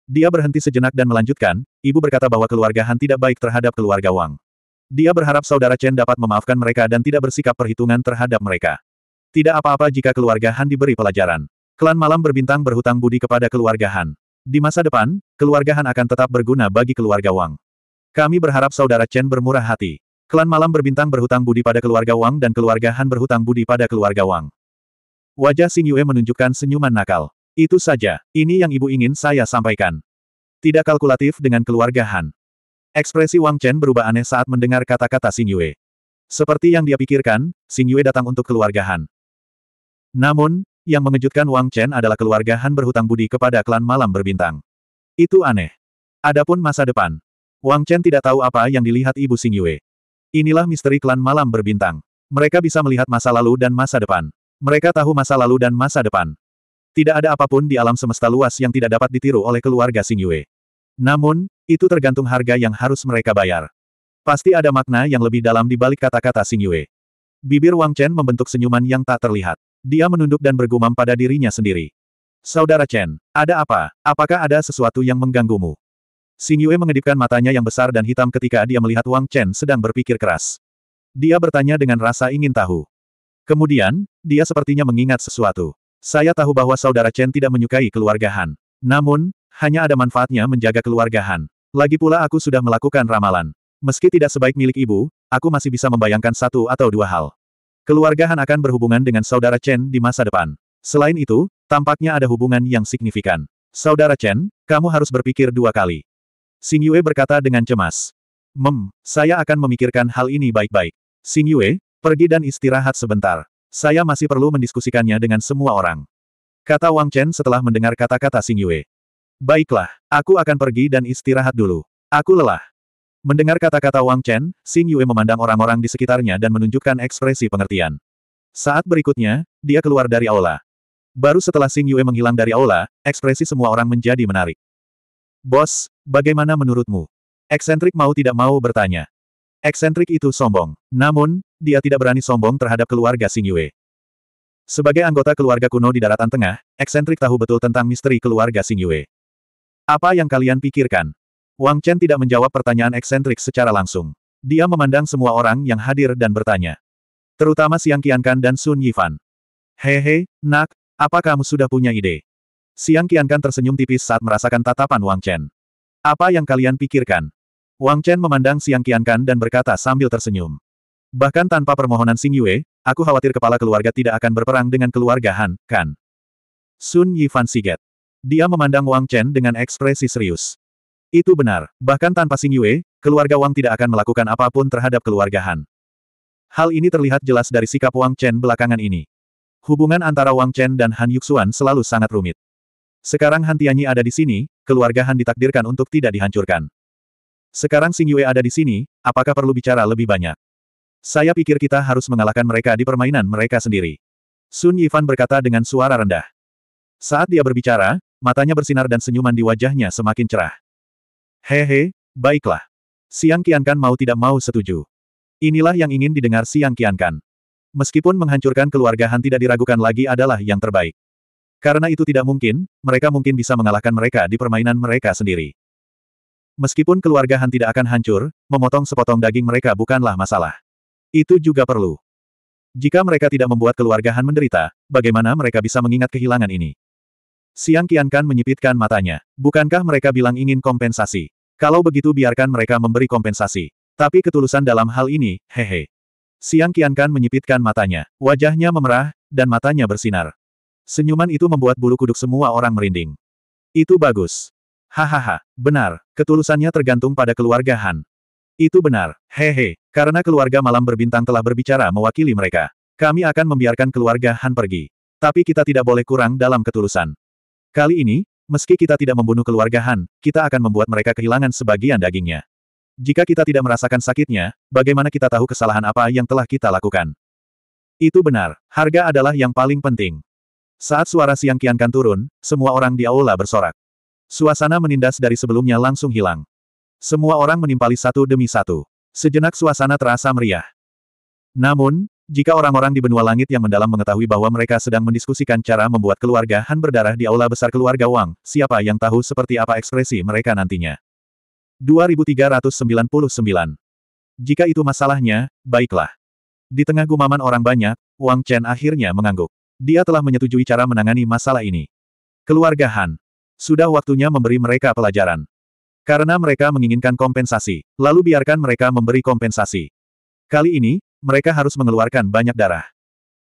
Speaker 1: Dia berhenti sejenak dan melanjutkan, ibu berkata bahwa keluarga Han tidak baik terhadap keluarga Wang. Dia berharap saudara Chen dapat memaafkan mereka dan tidak bersikap perhitungan terhadap mereka. Tidak apa-apa jika keluarga Han diberi pelajaran. Klan malam berbintang berhutang budi kepada keluarga Han. Di masa depan, keluarga Han akan tetap berguna bagi keluarga Wang. Kami berharap saudara Chen bermurah hati. Klan malam berbintang berhutang budi pada keluarga Wang dan keluarga Han berhutang budi pada keluarga Wang. Wajah Xing Yue menunjukkan senyuman nakal. Itu saja, ini yang ibu ingin saya sampaikan. Tidak kalkulatif dengan keluarga Han. Ekspresi Wang Chen berubah aneh saat mendengar kata-kata Xing Yue. Seperti yang dia pikirkan, Xing Yue datang untuk keluarga Han. Namun, yang mengejutkan Wang Chen adalah keluarga Han berhutang budi kepada klan malam berbintang. Itu aneh. Adapun masa depan. Wang Chen tidak tahu apa yang dilihat ibu Xing Yue. Inilah misteri klan malam berbintang. Mereka bisa melihat masa lalu dan masa depan. Mereka tahu masa lalu dan masa depan. Tidak ada apapun di alam semesta luas yang tidak dapat ditiru oleh keluarga Xing Yue. Namun, itu tergantung harga yang harus mereka bayar. Pasti ada makna yang lebih dalam di balik kata-kata Xing Yue. Bibir Wang Chen membentuk senyuman yang tak terlihat. Dia menunduk dan bergumam pada dirinya sendiri. Saudara Chen, ada apa? Apakah ada sesuatu yang mengganggumu? Xing Yue mengedipkan matanya yang besar dan hitam ketika dia melihat Wang Chen sedang berpikir keras. Dia bertanya dengan rasa ingin tahu. Kemudian, dia sepertinya mengingat sesuatu. Saya tahu bahwa saudara Chen tidak menyukai keluarga Han. Namun, hanya ada manfaatnya menjaga keluarga Han. Lagi pula aku sudah melakukan ramalan. Meski tidak sebaik milik ibu, aku masih bisa membayangkan satu atau dua hal. Keluarga Han akan berhubungan dengan saudara Chen di masa depan. Selain itu, tampaknya ada hubungan yang signifikan. Saudara Chen, kamu harus berpikir dua kali. Xing Yue berkata dengan cemas. Mem, saya akan memikirkan hal ini baik-baik. Xing Yue, pergi dan istirahat sebentar. Saya masih perlu mendiskusikannya dengan semua orang. Kata Wang Chen setelah mendengar kata-kata Xing Yue. Baiklah, aku akan pergi dan istirahat dulu. Aku lelah. Mendengar kata-kata Wang Chen, Xing Yue memandang orang-orang di sekitarnya dan menunjukkan ekspresi pengertian. Saat berikutnya, dia keluar dari aula. Baru setelah Xing Yue menghilang dari aula, ekspresi semua orang menjadi menarik. Bos, Bagaimana menurutmu? Eksentrik mau tidak mau bertanya. Eksentrik itu sombong. Namun, dia tidak berani sombong terhadap keluarga Sing Yue. Sebagai anggota keluarga kuno di daratan tengah, eksentrik tahu betul tentang misteri keluarga Sing Yue. Apa yang kalian pikirkan? Wang Chen tidak menjawab pertanyaan eksentrik secara langsung. Dia memandang semua orang yang hadir dan bertanya. Terutama Siang Qiankan dan Sun Yifan. Hehe, nak, apa kamu sudah punya ide? Siang Qiankan tersenyum tipis saat merasakan tatapan Wang Chen. Apa yang kalian pikirkan? Wang Chen memandang Siang Qiankan dan berkata sambil tersenyum. Bahkan tanpa permohonan Sing Yue, aku khawatir kepala keluarga tidak akan berperang dengan keluarga Han, kan? Sun Yifan Siget. Dia memandang Wang Chen dengan ekspresi serius. Itu benar, bahkan tanpa Sing Yue, keluarga Wang tidak akan melakukan apapun terhadap keluarga Han. Hal ini terlihat jelas dari sikap Wang Chen belakangan ini. Hubungan antara Wang Chen dan Han Yuxuan selalu sangat rumit. Sekarang Han Tianyi ada di sini, keluarga Han ditakdirkan untuk tidak dihancurkan. Sekarang Sing Yue ada di sini, apakah perlu bicara lebih banyak? Saya pikir kita harus mengalahkan mereka di permainan mereka sendiri. Sun Yifan berkata dengan suara rendah. Saat dia berbicara, matanya bersinar dan senyuman di wajahnya semakin cerah. Hehe, baiklah. Siang Qiankan mau tidak mau setuju. Inilah yang ingin didengar Siang Qiankan. Meskipun menghancurkan keluarga Han tidak diragukan lagi adalah yang terbaik. Karena itu tidak mungkin, mereka mungkin bisa mengalahkan mereka di permainan mereka sendiri. Meskipun keluarga Han tidak akan hancur, memotong sepotong daging mereka bukanlah masalah. Itu juga perlu. Jika mereka tidak membuat keluarga Han menderita, bagaimana mereka bisa mengingat kehilangan ini? Siang Kian Kan menyipitkan matanya. Bukankah mereka bilang ingin kompensasi? Kalau begitu biarkan mereka memberi kompensasi. Tapi ketulusan dalam hal ini, hehe. Siang Kian Kan menyipitkan matanya. Wajahnya memerah, dan matanya bersinar. Senyuman itu membuat bulu kuduk semua orang merinding. Itu bagus. Hahaha, benar, ketulusannya tergantung pada keluarga Han. Itu benar, hehe, karena keluarga malam berbintang telah berbicara mewakili mereka. Kami akan membiarkan keluarga Han pergi. Tapi kita tidak boleh kurang dalam ketulusan. Kali ini, meski kita tidak membunuh keluarga Han, kita akan membuat mereka kehilangan sebagian dagingnya. Jika kita tidak merasakan sakitnya, bagaimana kita tahu kesalahan apa yang telah kita lakukan? Itu benar, harga adalah yang paling penting. Saat suara siang kiankan turun, semua orang di aula bersorak. Suasana menindas dari sebelumnya langsung hilang. Semua orang menimpali satu demi satu. Sejenak suasana terasa meriah. Namun, jika orang-orang di benua langit yang mendalam mengetahui bahwa mereka sedang mendiskusikan cara membuat keluarga Han berdarah di aula besar keluarga Wang, siapa yang tahu seperti apa ekspresi mereka nantinya. 2399. Jika itu masalahnya, baiklah. Di tengah gumaman orang banyak, Wang Chen akhirnya mengangguk. Dia telah menyetujui cara menangani masalah ini. Keluarga Han. Sudah waktunya memberi mereka pelajaran. Karena mereka menginginkan kompensasi, lalu biarkan mereka memberi kompensasi. Kali ini, mereka harus mengeluarkan banyak darah.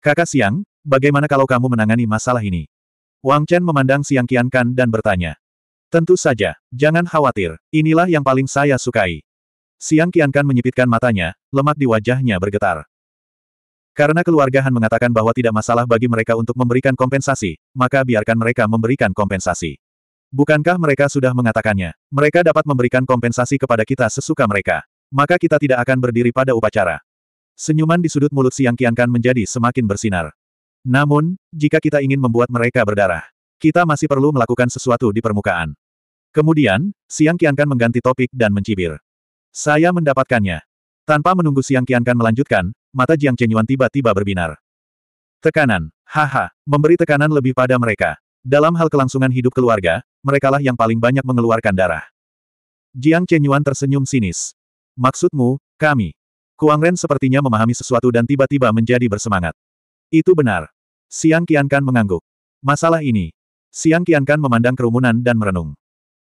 Speaker 1: Kakak Siang, bagaimana kalau kamu menangani masalah ini? Wang Chen memandang Siang Qian Kan dan bertanya. Tentu saja, jangan khawatir, inilah yang paling saya sukai. Siang Qian Kan menyipitkan matanya, lemak di wajahnya bergetar. Karena keluarga Han mengatakan bahwa tidak masalah bagi mereka untuk memberikan kompensasi, maka biarkan mereka memberikan kompensasi. Bukankah mereka sudah mengatakannya? Mereka dapat memberikan kompensasi kepada kita sesuka mereka. Maka kita tidak akan berdiri pada upacara. Senyuman di sudut mulut Siang Kiankan menjadi semakin bersinar. Namun, jika kita ingin membuat mereka berdarah, kita masih perlu melakukan sesuatu di permukaan. Kemudian, Siang Kiankan mengganti topik dan mencibir. Saya mendapatkannya. Tanpa menunggu Siang Kiankan melanjutkan, mata Jiang Chenyuan tiba-tiba berbinar. Tekanan, haha, memberi tekanan lebih pada mereka. Dalam hal kelangsungan hidup keluarga, merekalah yang paling banyak mengeluarkan darah. Jiang Chenyuan tersenyum sinis. Maksudmu, kami. Kuang Ren sepertinya memahami sesuatu dan tiba-tiba menjadi bersemangat. Itu benar. Siang Qiankan mengangguk. Masalah ini. Siang Qiankan memandang kerumunan dan merenung.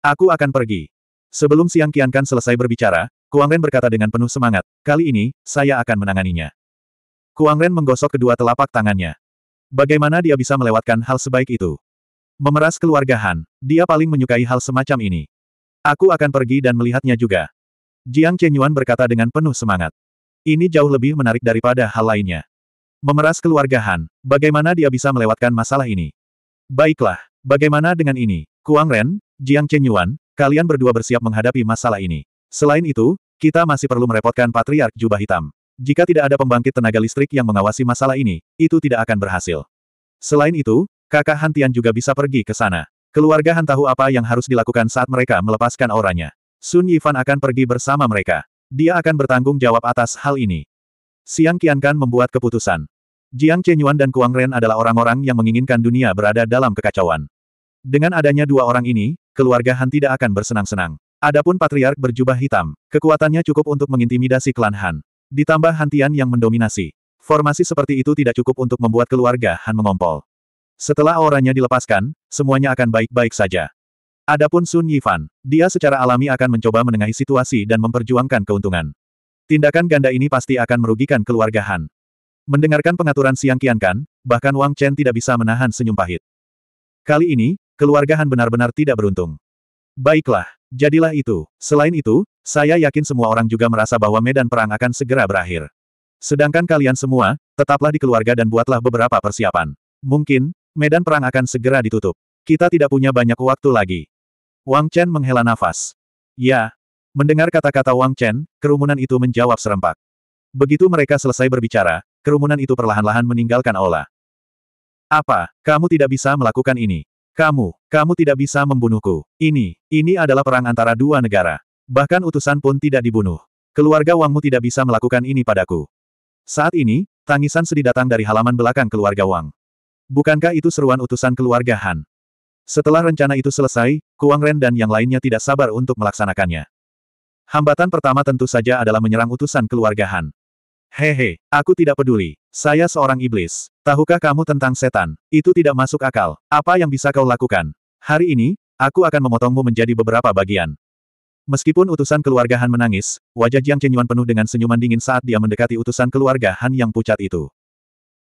Speaker 1: Aku akan pergi. Sebelum Siang Qiankan selesai berbicara, Kuang Ren berkata dengan penuh semangat, kali ini, saya akan menanganinya. Kuang Ren menggosok kedua telapak tangannya. Bagaimana dia bisa melewatkan hal sebaik itu? Memeras keluarga Han, dia paling menyukai hal semacam ini. Aku akan pergi dan melihatnya juga. Jiang Chenyuan berkata dengan penuh semangat. Ini jauh lebih menarik daripada hal lainnya. Memeras keluarga Han, bagaimana dia bisa melewatkan masalah ini? Baiklah, bagaimana dengan ini? Kuang Ren, Jiang Chenyuan, kalian berdua bersiap menghadapi masalah ini. Selain itu, kita masih perlu merepotkan Patriark Jubah Hitam. Jika tidak ada pembangkit tenaga listrik yang mengawasi masalah ini, itu tidak akan berhasil. Selain itu, kakak Hantian juga bisa pergi ke sana. Keluarga Han tahu apa yang harus dilakukan saat mereka melepaskan auranya. Sun Yifan akan pergi bersama mereka. Dia akan bertanggung jawab atas hal ini. Siang Qiankan membuat keputusan. Jiang Chenyuan dan Kuang Ren adalah orang-orang yang menginginkan dunia berada dalam kekacauan. Dengan adanya dua orang ini, keluarga Han tidak akan bersenang-senang. Adapun patriark berjubah hitam, kekuatannya cukup untuk mengintimidasi klan Han. Ditambah Hantian yang mendominasi. Formasi seperti itu tidak cukup untuk membuat keluarga Han mengompol. Setelah auranya dilepaskan, semuanya akan baik-baik saja. Adapun Sun Yifan, dia secara alami akan mencoba menengahi situasi dan memperjuangkan keuntungan. Tindakan ganda ini pasti akan merugikan keluarga Han. Mendengarkan pengaturan Siang Kiankan, bahkan Wang Chen tidak bisa menahan senyum pahit. Kali ini, keluarga Han benar-benar tidak beruntung. Baiklah, jadilah itu. Selain itu, saya yakin semua orang juga merasa bahwa medan perang akan segera berakhir. Sedangkan kalian semua, tetaplah di keluarga dan buatlah beberapa persiapan. Mungkin, medan perang akan segera ditutup. Kita tidak punya banyak waktu lagi. Wang Chen menghela nafas. Ya. Mendengar kata-kata Wang Chen, kerumunan itu menjawab serempak. Begitu mereka selesai berbicara, kerumunan itu perlahan-lahan meninggalkan aula. Apa, kamu tidak bisa melakukan ini? Kamu, kamu tidak bisa membunuhku. Ini, ini adalah perang antara dua negara. Bahkan utusan pun tidak dibunuh. Keluarga Wangmu tidak bisa melakukan ini padaku. Saat ini, tangisan sedih datang dari halaman belakang keluarga Wang. Bukankah itu seruan utusan keluarga Han? Setelah rencana itu selesai, Kuang Ren dan yang lainnya tidak sabar untuk melaksanakannya. Hambatan pertama tentu saja adalah menyerang utusan keluarga Han. Hehe, aku tidak peduli. Saya seorang iblis. Tahukah kamu tentang setan? Itu tidak masuk akal. Apa yang bisa kau lakukan? Hari ini, aku akan memotongmu menjadi beberapa bagian. Meskipun utusan keluarga Han menangis, wajah Jiang Chenyuan penuh dengan senyuman dingin saat dia mendekati utusan keluarga Han yang pucat itu.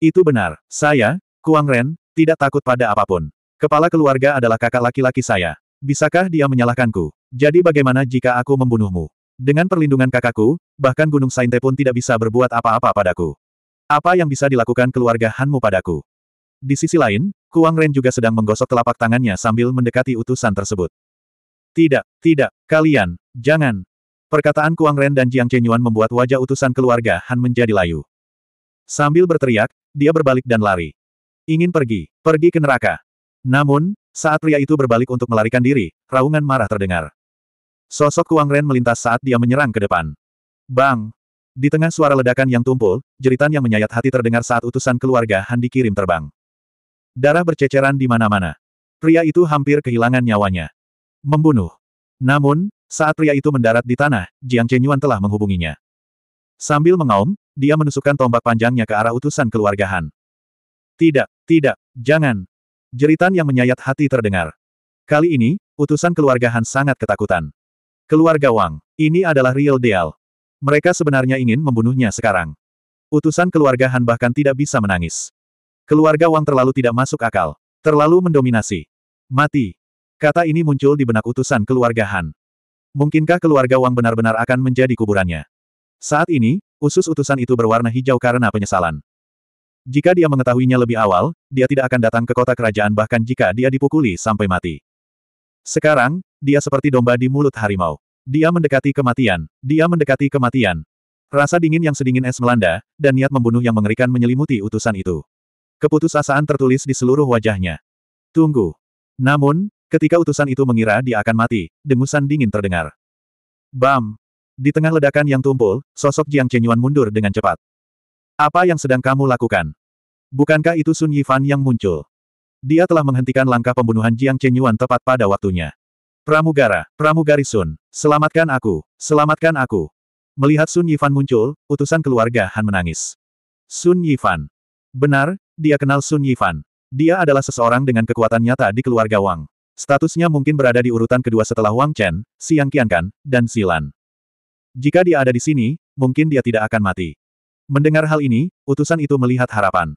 Speaker 1: Itu benar, saya, Kuang Ren, tidak takut pada apapun. Kepala keluarga adalah kakak laki-laki saya. Bisakah dia menyalahkanku? Jadi bagaimana jika aku membunuhmu? Dengan perlindungan kakakku, bahkan Gunung Sainte pun tidak bisa berbuat apa-apa padaku. Apa yang bisa dilakukan keluarga Hanmu padaku? Di sisi lain, Kuang Ren juga sedang menggosok telapak tangannya sambil mendekati utusan tersebut. Tidak, tidak, kalian, jangan. Perkataan Kuang Ren dan Jiang Chenyuan membuat wajah utusan keluarga Han menjadi layu. Sambil berteriak, dia berbalik dan lari. Ingin pergi, pergi ke neraka. Namun, saat pria itu berbalik untuk melarikan diri, raungan marah terdengar. Sosok Kuang Ren melintas saat dia menyerang ke depan. Bang! Di tengah suara ledakan yang tumpul, jeritan yang menyayat hati terdengar saat utusan keluarga Han dikirim terbang. Darah berceceran di mana-mana. Pria itu hampir kehilangan nyawanya. Membunuh. Namun, saat pria itu mendarat di tanah, Jiang Chenyuan telah menghubunginya. Sambil mengaum, dia menusukkan tombak panjangnya ke arah utusan keluarga Han. Tidak, tidak, jangan. Jeritan yang menyayat hati terdengar. Kali ini, utusan keluarga Han sangat ketakutan. Keluarga Wang. Ini adalah Real Deal. Mereka sebenarnya ingin membunuhnya sekarang. Utusan keluarga Han bahkan tidak bisa menangis. Keluarga Wang terlalu tidak masuk akal. Terlalu mendominasi. Mati. Kata ini muncul di benak utusan keluarga Han. Mungkinkah keluarga Wang benar-benar akan menjadi kuburannya? Saat ini, usus utusan itu berwarna hijau karena penyesalan. Jika dia mengetahuinya lebih awal, dia tidak akan datang ke kota kerajaan bahkan jika dia dipukuli sampai mati. Sekarang, dia seperti domba di mulut harimau. Dia mendekati kematian, dia mendekati kematian. Rasa dingin yang sedingin es melanda, dan niat membunuh yang mengerikan menyelimuti utusan itu. Keputusasaan tertulis di seluruh wajahnya. Tunggu. Namun, ketika utusan itu mengira dia akan mati, dengusan dingin terdengar. Bam! Di tengah ledakan yang tumpul, sosok Jiang Chenyuan mundur dengan cepat. Apa yang sedang kamu lakukan? Bukankah itu Sun Yifan yang muncul? Dia telah menghentikan langkah pembunuhan Jiang Chenyuan tepat pada waktunya. Pramugara, Pramugari Sun, selamatkan aku, selamatkan aku. Melihat Sun Yifan muncul, utusan keluarga Han menangis. Sun Yifan. Benar, dia kenal Sun Yifan. Dia adalah seseorang dengan kekuatan nyata di keluarga Wang. Statusnya mungkin berada di urutan kedua setelah Wang Chen, Siang Qiankan, dan Silan. Jika dia ada di sini, mungkin dia tidak akan mati. Mendengar hal ini, utusan itu melihat harapan.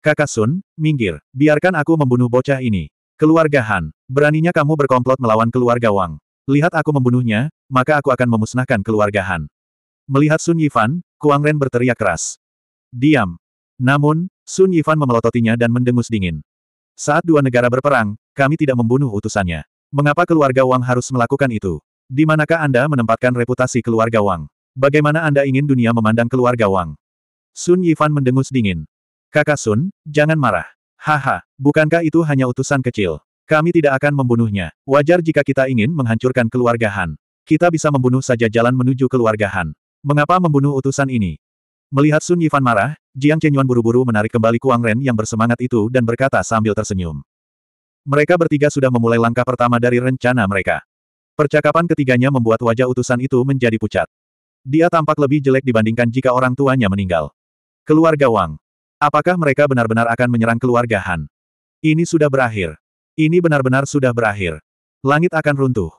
Speaker 1: Kakak Sun, minggir, biarkan aku membunuh bocah ini. Keluarga Han, beraninya kamu berkomplot melawan keluarga Wang. Lihat aku membunuhnya, maka aku akan memusnahkan keluarga Han. Melihat Sun Yifan, Kuang Ren berteriak keras. Diam. Namun, Sun Yifan memelototinya dan mendengus dingin. Saat dua negara berperang, kami tidak membunuh utusannya. Mengapa keluarga Wang harus melakukan itu? Di manakah Anda menempatkan reputasi keluarga Wang? Bagaimana Anda ingin dunia memandang keluarga Wang? Sun Yifan mendengus dingin. Kakak Sun, jangan marah. Haha, bukankah itu hanya utusan kecil? Kami tidak akan membunuhnya. Wajar jika kita ingin menghancurkan keluarga Han. Kita bisa membunuh saja jalan menuju keluarga Han. Mengapa membunuh utusan ini? Melihat Sun Yifan marah, Jiang Chenyuan buru-buru menarik kembali Kuang Ren yang bersemangat itu dan berkata sambil tersenyum. Mereka bertiga sudah memulai langkah pertama dari rencana mereka. Percakapan ketiganya membuat wajah utusan itu menjadi pucat. Dia tampak lebih jelek dibandingkan jika orang tuanya meninggal. Keluarga Wang. Apakah mereka benar-benar akan menyerang keluarga Han? Ini sudah berakhir. Ini benar-benar sudah berakhir. Langit akan runtuh.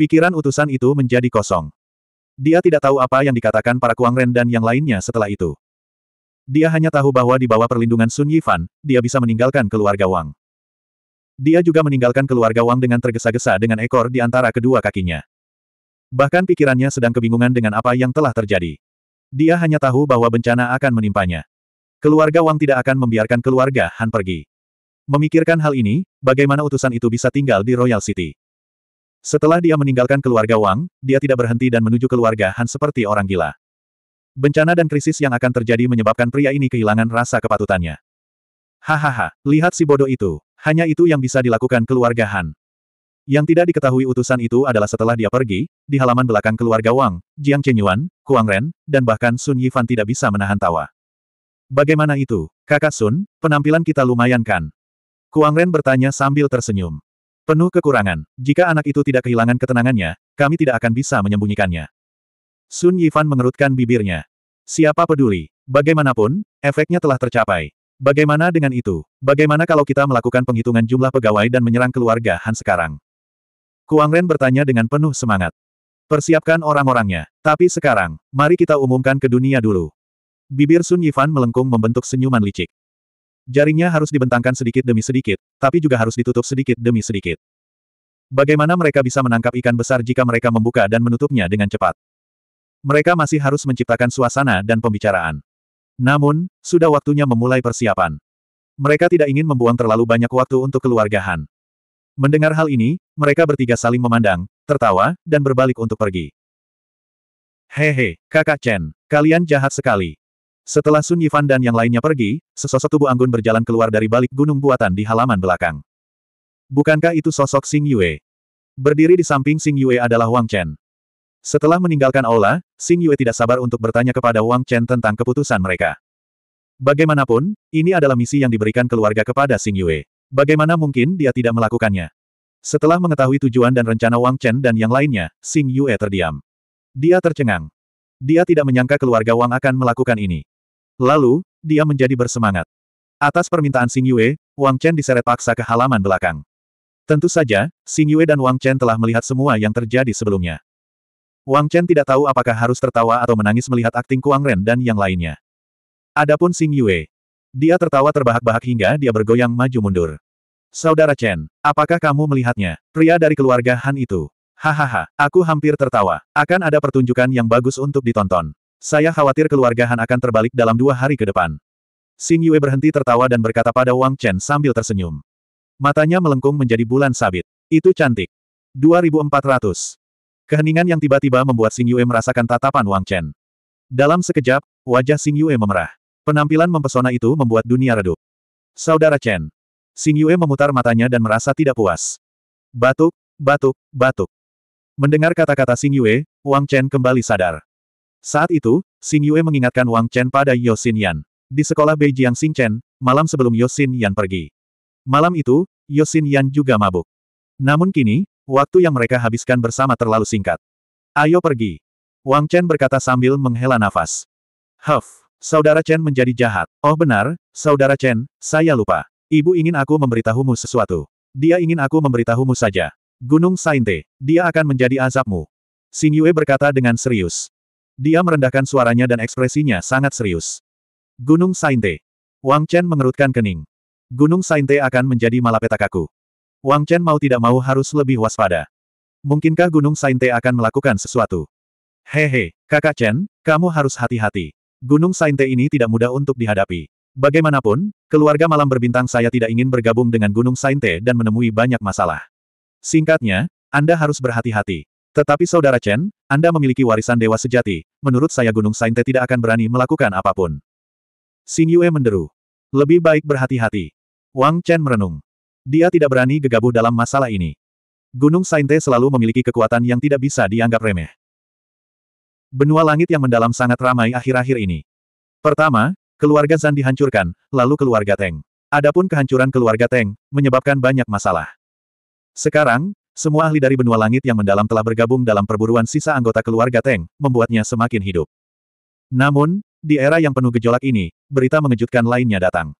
Speaker 1: Pikiran utusan itu menjadi kosong. Dia tidak tahu apa yang dikatakan para Kuang Ren dan yang lainnya setelah itu. Dia hanya tahu bahwa di bawah perlindungan Sun Yifan, dia bisa meninggalkan keluarga Wang. Dia juga meninggalkan keluarga Wang dengan tergesa-gesa dengan ekor di antara kedua kakinya. Bahkan pikirannya sedang kebingungan dengan apa yang telah terjadi. Dia hanya tahu bahwa bencana akan menimpanya. Keluarga Wang tidak akan membiarkan keluarga Han pergi. Memikirkan hal ini, bagaimana utusan itu bisa tinggal di Royal City. Setelah dia meninggalkan keluarga Wang, dia tidak berhenti dan menuju keluarga Han seperti orang gila. Bencana dan krisis yang akan terjadi menyebabkan pria ini kehilangan rasa kepatutannya. Hahaha, lihat si bodoh itu. Hanya itu yang bisa dilakukan keluarga Han. Yang tidak diketahui utusan itu adalah setelah dia pergi, di halaman belakang keluarga Wang, Jiang Chenyuan, Kuang Ren, dan bahkan Sun Yifan tidak bisa menahan tawa. Bagaimana itu, kakak Sun, penampilan kita lumayan kan? Kuang Ren bertanya sambil tersenyum. Penuh kekurangan, jika anak itu tidak kehilangan ketenangannya, kami tidak akan bisa menyembunyikannya. Sun Yifan mengerutkan bibirnya. Siapa peduli, bagaimanapun, efeknya telah tercapai. Bagaimana dengan itu? Bagaimana kalau kita melakukan penghitungan jumlah pegawai dan menyerang keluarga Han sekarang? Kuang Ren bertanya dengan penuh semangat. Persiapkan orang-orangnya, tapi sekarang, mari kita umumkan ke dunia dulu. Bibir Sun Yifan melengkung membentuk senyuman licik. Jaringnya harus dibentangkan sedikit demi sedikit, tapi juga harus ditutup sedikit demi sedikit. Bagaimana mereka bisa menangkap ikan besar jika mereka membuka dan menutupnya dengan cepat? Mereka masih harus menciptakan suasana dan pembicaraan. Namun, sudah waktunya memulai persiapan. Mereka tidak ingin membuang terlalu banyak waktu untuk keluarga Han. Mendengar hal ini, mereka bertiga saling memandang, tertawa, dan berbalik untuk pergi. Hehe, kakak Chen, kalian jahat sekali. Setelah Sun Yifan dan yang lainnya pergi, sesosok tubuh Anggun berjalan keluar dari balik gunung buatan di halaman belakang. Bukankah itu sosok Sing Yue? Berdiri di samping Sing Yue adalah Wang Chen. Setelah meninggalkan aula, Sing Yue tidak sabar untuk bertanya kepada Wang Chen tentang keputusan mereka. Bagaimanapun, ini adalah misi yang diberikan keluarga kepada Sing Yue. Bagaimana mungkin dia tidak melakukannya? Setelah mengetahui tujuan dan rencana Wang Chen dan yang lainnya, Sing Yue terdiam. Dia tercengang. Dia tidak menyangka keluarga Wang akan melakukan ini. Lalu, dia menjadi bersemangat. Atas permintaan Sing Yue, Wang Chen diseret paksa ke halaman belakang. Tentu saja, Sing Yue dan Wang Chen telah melihat semua yang terjadi sebelumnya. Wang Chen tidak tahu apakah harus tertawa atau menangis melihat akting Kuang Ren dan yang lainnya. Adapun Sing Yue, dia tertawa terbahak-bahak hingga dia bergoyang maju mundur. Saudara Chen, apakah kamu melihatnya? Pria dari keluarga Han itu. Hahaha, aku hampir tertawa. Akan ada pertunjukan yang bagus untuk ditonton. Saya khawatir keluarga Han akan terbalik dalam dua hari ke depan. Xing Yue berhenti tertawa dan berkata pada Wang Chen sambil tersenyum. Matanya melengkung menjadi bulan sabit. Itu cantik. 2400. Keheningan yang tiba-tiba membuat Xing Yue merasakan tatapan Wang Chen. Dalam sekejap, wajah Xing Yue memerah. Penampilan mempesona itu membuat dunia redup. Saudara Chen. Xing Yue memutar matanya dan merasa tidak puas. Batuk, batuk, batuk. Mendengar kata-kata Xing Yue, Wang Chen kembali sadar. Saat itu, Xing Yue mengingatkan Wang Chen pada Yosin Yan. Di sekolah Beijiang Xing Chen, malam sebelum Yosin Yan pergi. Malam itu, Yosin Yan juga mabuk. Namun kini, waktu yang mereka habiskan bersama terlalu singkat. Ayo pergi. Wang Chen berkata sambil menghela nafas. Huff, saudara Chen menjadi jahat. Oh benar, saudara Chen, saya lupa. Ibu ingin aku memberitahumu sesuatu. Dia ingin aku memberitahumu saja. Gunung Sainte, dia akan menjadi azabmu. Xing Yue berkata dengan serius. Dia merendahkan suaranya dan ekspresinya sangat serius. Gunung Sainte. Wang Chen mengerutkan kening. Gunung Sainte akan menjadi malapetakaku. Wang Chen mau tidak mau harus lebih waspada. Mungkinkah Gunung Sainte akan melakukan sesuatu? Hehe, kakak Chen, kamu harus hati-hati. Gunung Sainte ini tidak mudah untuk dihadapi. Bagaimanapun, keluarga malam berbintang saya tidak ingin bergabung dengan Gunung Sainte dan menemui banyak masalah. Singkatnya, Anda harus berhati-hati. Tetapi Saudara Chen, Anda memiliki warisan dewa sejati, menurut saya Gunung Sainte tidak akan berani melakukan apapun. Xing Yue menderu. Lebih baik berhati-hati. Wang Chen merenung. Dia tidak berani gegabah dalam masalah ini. Gunung Sainte selalu memiliki kekuatan yang tidak bisa dianggap remeh. Benua langit yang mendalam sangat ramai akhir-akhir ini. Pertama, keluarga Zan dihancurkan, lalu keluarga Teng. Adapun kehancuran keluarga Teng, menyebabkan banyak masalah. Sekarang, semua ahli dari benua langit yang mendalam telah bergabung dalam perburuan sisa anggota keluarga Teng, membuatnya semakin hidup. Namun, di era yang penuh gejolak ini, berita mengejutkan lainnya datang.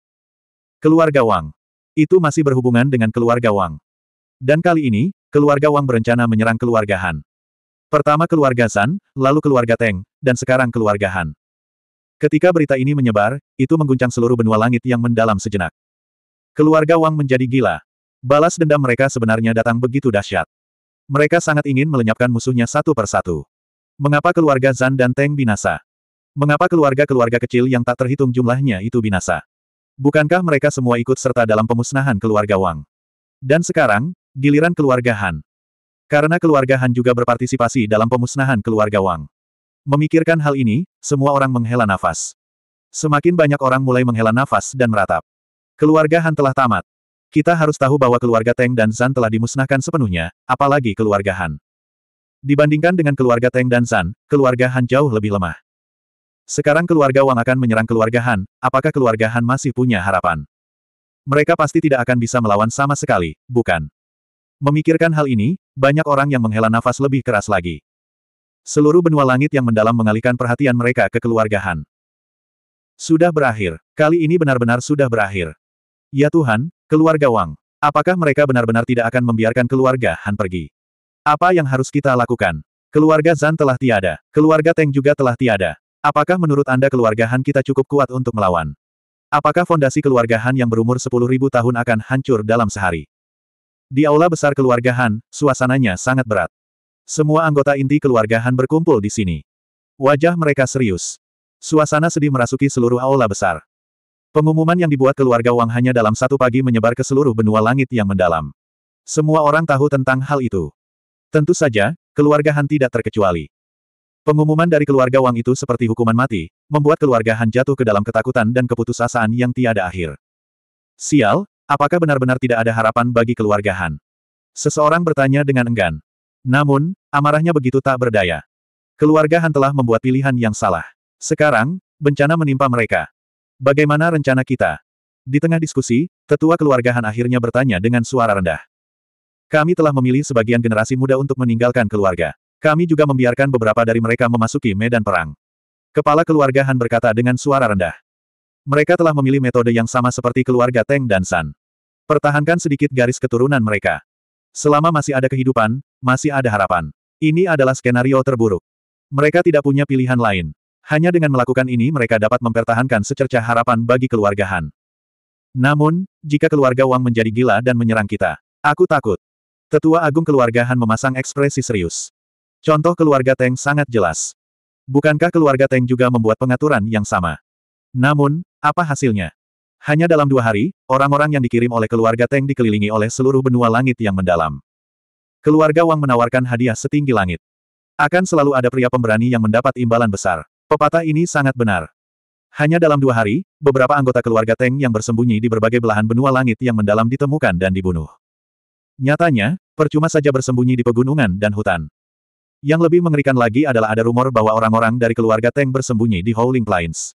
Speaker 1: Keluarga Wang. Itu masih berhubungan dengan keluarga Wang. Dan kali ini, keluarga Wang berencana menyerang keluarga Han. Pertama keluarga San, lalu keluarga Teng, dan sekarang keluarga Han. Ketika berita ini menyebar, itu mengguncang seluruh benua langit yang mendalam sejenak. Keluarga Wang menjadi gila, Balas dendam mereka sebenarnya datang begitu dahsyat. Mereka sangat ingin melenyapkan musuhnya satu persatu. Mengapa keluarga Zan dan Teng binasa? Mengapa keluarga-keluarga kecil yang tak terhitung jumlahnya itu binasa? Bukankah mereka semua ikut serta dalam pemusnahan keluarga Wang? Dan sekarang, giliran keluarga Han. Karena keluarga Han juga berpartisipasi dalam pemusnahan keluarga Wang. Memikirkan hal ini, semua orang menghela nafas. Semakin banyak orang mulai menghela nafas dan meratap. Keluarga Han telah tamat, kita harus tahu bahwa keluarga Teng dan Zan telah dimusnahkan sepenuhnya, apalagi keluarga Han. Dibandingkan dengan keluarga Teng dan Zan, keluarga Han jauh lebih lemah. Sekarang keluarga Wang akan menyerang keluarga Han, apakah keluarga Han masih punya harapan? Mereka pasti tidak akan bisa melawan sama sekali, bukan? Memikirkan hal ini, banyak orang yang menghela nafas lebih keras lagi. Seluruh benua langit yang mendalam mengalihkan perhatian mereka ke keluarga Han. Sudah berakhir. Kali ini benar-benar sudah berakhir. Ya Tuhan, Keluarga Wang. Apakah mereka benar-benar tidak akan membiarkan keluarga Han pergi? Apa yang harus kita lakukan? Keluarga Zan telah tiada. Keluarga Teng juga telah tiada. Apakah menurut Anda keluarga Han kita cukup kuat untuk melawan? Apakah fondasi keluarga Han yang berumur 10.000 tahun akan hancur dalam sehari? Di aula besar keluarga Han, suasananya sangat berat. Semua anggota inti keluarga Han berkumpul di sini. Wajah mereka serius. Suasana sedih merasuki seluruh aula besar. Pengumuman yang dibuat keluarga Wang hanya dalam satu pagi menyebar ke seluruh benua langit yang mendalam. Semua orang tahu tentang hal itu. Tentu saja, keluarga Han tidak terkecuali. Pengumuman dari keluarga Wang itu seperti hukuman mati, membuat keluarga Han jatuh ke dalam ketakutan dan keputusasaan yang tiada akhir. Sial, apakah benar-benar tidak ada harapan bagi keluarga Han? Seseorang bertanya dengan enggan. Namun, amarahnya begitu tak berdaya. Keluarga Han telah membuat pilihan yang salah. Sekarang, bencana menimpa mereka. Bagaimana rencana kita? Di tengah diskusi, ketua keluarga Han akhirnya bertanya dengan suara rendah. Kami telah memilih sebagian generasi muda untuk meninggalkan keluarga. Kami juga membiarkan beberapa dari mereka memasuki medan perang. Kepala keluarga Han berkata dengan suara rendah. Mereka telah memilih metode yang sama seperti keluarga Teng dan San. Pertahankan sedikit garis keturunan mereka. Selama masih ada kehidupan, masih ada harapan. Ini adalah skenario terburuk. Mereka tidak punya pilihan lain. Hanya dengan melakukan ini mereka dapat mempertahankan secerca harapan bagi keluarga Han. Namun, jika keluarga Wang menjadi gila dan menyerang kita, aku takut. Tetua Agung keluarga Han memasang ekspresi serius. Contoh keluarga Teng sangat jelas. Bukankah keluarga Teng juga membuat pengaturan yang sama? Namun, apa hasilnya? Hanya dalam dua hari, orang-orang yang dikirim oleh keluarga Teng dikelilingi oleh seluruh benua langit yang mendalam. Keluarga Wang menawarkan hadiah setinggi langit. Akan selalu ada pria pemberani yang mendapat imbalan besar. Pepatah ini sangat benar. Hanya dalam dua hari, beberapa anggota keluarga Teng yang bersembunyi di berbagai belahan benua langit yang mendalam ditemukan dan dibunuh. Nyatanya, percuma saja bersembunyi di pegunungan dan hutan. Yang lebih mengerikan lagi adalah ada rumor bahwa orang-orang dari keluarga Teng bersembunyi di Howling Plains.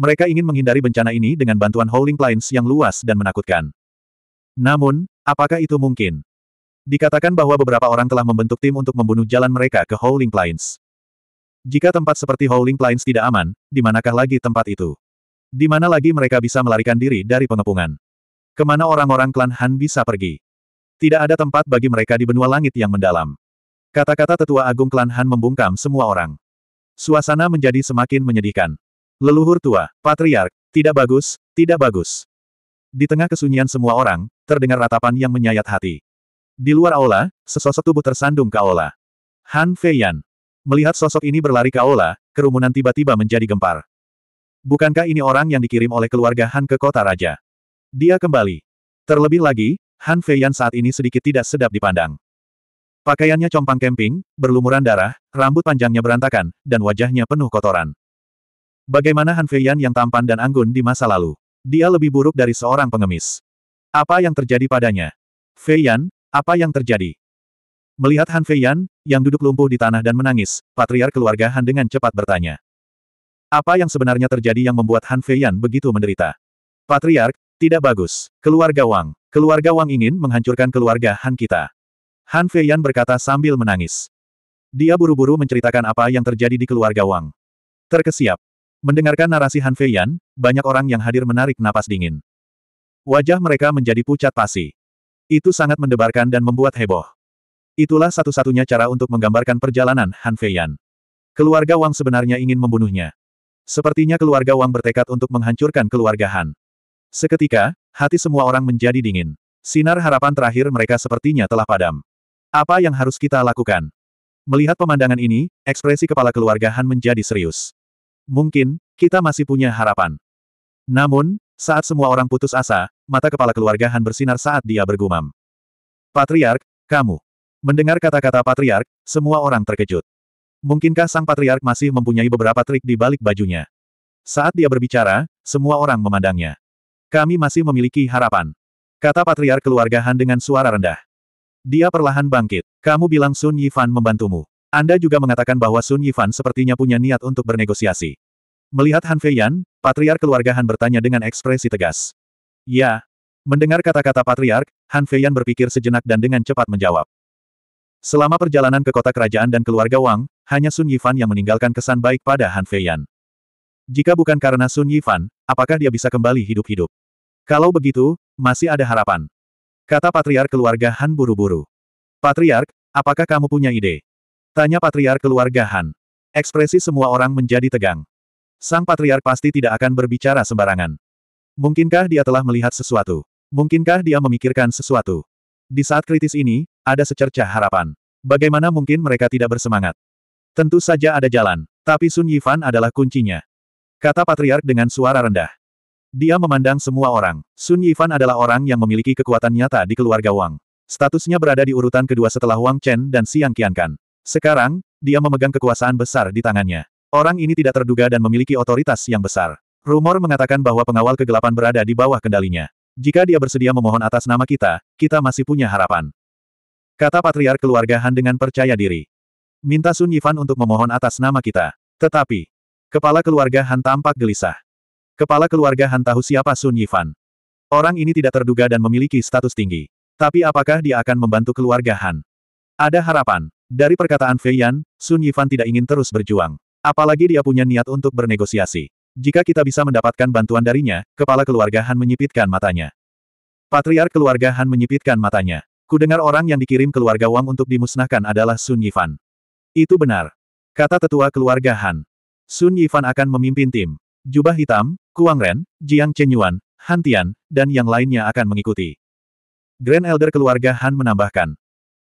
Speaker 1: Mereka ingin menghindari bencana ini dengan bantuan Howling Plains yang luas dan menakutkan. Namun, apakah itu mungkin? Dikatakan bahwa beberapa orang telah membentuk tim untuk membunuh jalan mereka ke Howling Plains. Jika tempat seperti Howling Plains tidak aman, di manakah lagi tempat itu? Di mana lagi mereka bisa melarikan diri dari pengepungan? Kemana orang-orang klan Han bisa pergi? Tidak ada tempat bagi mereka di benua langit yang mendalam. Kata-kata tetua agung klan Han membungkam semua orang. Suasana menjadi semakin menyedihkan. Leluhur tua, patriark, tidak bagus, tidak bagus. Di tengah kesunyian semua orang, terdengar ratapan yang menyayat hati. Di luar aula, sesosok tubuh tersandung ke aula. Han Feiyan, Melihat sosok ini berlari ke aula, kerumunan tiba-tiba menjadi gempar. Bukankah ini orang yang dikirim oleh keluarga Han ke kota raja? Dia kembali. Terlebih lagi, Han Feiyan saat ini sedikit tidak sedap dipandang. Pakaiannya compang kemping, berlumuran darah, rambut panjangnya berantakan, dan wajahnya penuh kotoran. Bagaimana Han Feiyan yang tampan dan anggun di masa lalu? Dia lebih buruk dari seorang pengemis. Apa yang terjadi padanya? Feiyan, apa yang terjadi? Melihat Han Feiyan, yang duduk lumpuh di tanah dan menangis, patriar keluarga Han dengan cepat bertanya. Apa yang sebenarnya terjadi yang membuat Han Feiyan begitu menderita? Patriark, tidak bagus. Keluarga Wang. Keluarga Wang ingin menghancurkan keluarga Han kita. Han Feiyan berkata sambil menangis. Dia buru-buru menceritakan apa yang terjadi di keluarga Wang. Terkesiap. Mendengarkan narasi Han Feiyan, banyak orang yang hadir menarik napas dingin. Wajah mereka menjadi pucat pasi. Itu sangat mendebarkan dan membuat heboh. Itulah satu-satunya cara untuk menggambarkan perjalanan Han Feiyan. Keluarga Wang sebenarnya ingin membunuhnya. Sepertinya keluarga Wang bertekad untuk menghancurkan keluarga Han. Seketika, hati semua orang menjadi dingin. Sinar harapan terakhir mereka sepertinya telah padam. Apa yang harus kita lakukan? Melihat pemandangan ini, ekspresi kepala keluarga Han menjadi serius. Mungkin, kita masih punya harapan. Namun, saat semua orang putus asa, mata kepala keluarga Han bersinar saat dia bergumam. Patriark, kamu. Mendengar kata-kata patriark, semua orang terkejut. Mungkinkah sang patriark masih mempunyai beberapa trik di balik bajunya? Saat dia berbicara, semua orang memandangnya. Kami masih memiliki harapan. Kata patriark keluarga Han dengan suara rendah. Dia perlahan bangkit. Kamu bilang Sun Yifan membantumu. Anda juga mengatakan bahwa Sun Yifan sepertinya punya niat untuk bernegosiasi. Melihat Han Feiyan, patriark keluarga Han bertanya dengan ekspresi tegas. Ya, Mendengar kata-kata patriark, Han Feiyan berpikir sejenak dan dengan cepat menjawab. Selama perjalanan ke kota kerajaan dan keluarga Wang, hanya Sun Yifan yang meninggalkan kesan baik pada Han Feiyan. Jika bukan karena Sun Yifan, apakah dia bisa kembali hidup-hidup? Kalau begitu, masih ada harapan. Kata Patriark keluarga Han buru-buru. Patriark, apakah kamu punya ide? Tanya Patriark keluarga Han. Ekspresi semua orang menjadi tegang. Sang Patriark pasti tidak akan berbicara sembarangan. Mungkinkah dia telah melihat sesuatu? Mungkinkah dia memikirkan sesuatu? Di saat kritis ini, ada secerca harapan. Bagaimana mungkin mereka tidak bersemangat? Tentu saja ada jalan, tapi Sun Yifan adalah kuncinya. Kata Patriark dengan suara rendah. Dia memandang semua orang. Sun Yifan adalah orang yang memiliki kekuatan nyata di keluarga Wang. Statusnya berada di urutan kedua setelah Wang Chen dan Siang Qiankan. Sekarang, dia memegang kekuasaan besar di tangannya. Orang ini tidak terduga dan memiliki otoritas yang besar. Rumor mengatakan bahwa pengawal kegelapan berada di bawah kendalinya. Jika dia bersedia memohon atas nama kita, kita masih punya harapan. Kata Patriar keluarga Han dengan percaya diri. Minta Sun Yifan untuk memohon atas nama kita. Tetapi, kepala keluarga Han tampak gelisah. Kepala keluarga Han tahu siapa Sun Yifan. Orang ini tidak terduga dan memiliki status tinggi. Tapi apakah dia akan membantu keluarga Han? Ada harapan. Dari perkataan Fei Yan, Sun Yifan tidak ingin terus berjuang. Apalagi dia punya niat untuk bernegosiasi. Jika kita bisa mendapatkan bantuan darinya, kepala keluarga Han menyipitkan matanya. Patriar keluarga Han menyipitkan matanya. Kudengar orang yang dikirim keluarga Wang untuk dimusnahkan adalah Sun Yifan. Itu benar. Kata tetua keluarga Han. Sun Yifan akan memimpin tim. Jubah hitam, Kuang Ren, Jiang Chen Yuan, Han Tian, dan yang lainnya akan mengikuti. Grand Elder keluarga Han menambahkan.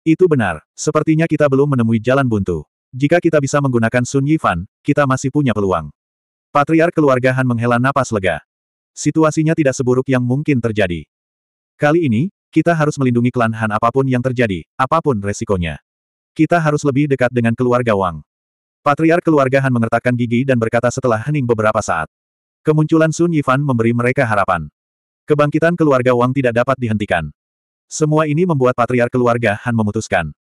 Speaker 1: Itu benar, sepertinya kita belum menemui jalan buntu. Jika kita bisa menggunakan Sun Yifan, kita masih punya peluang. Patriark keluarga Han menghela napas lega. Situasinya tidak seburuk yang mungkin terjadi. Kali ini, kita harus melindungi klan Han apapun yang terjadi, apapun resikonya. Kita harus lebih dekat dengan keluarga Wang. Patriar keluarga Han mengertakkan gigi dan berkata setelah hening beberapa saat. Kemunculan Sun Yifan memberi mereka harapan. Kebangkitan keluarga Wang tidak dapat dihentikan. Semua ini membuat patriar keluarga Han memutuskan.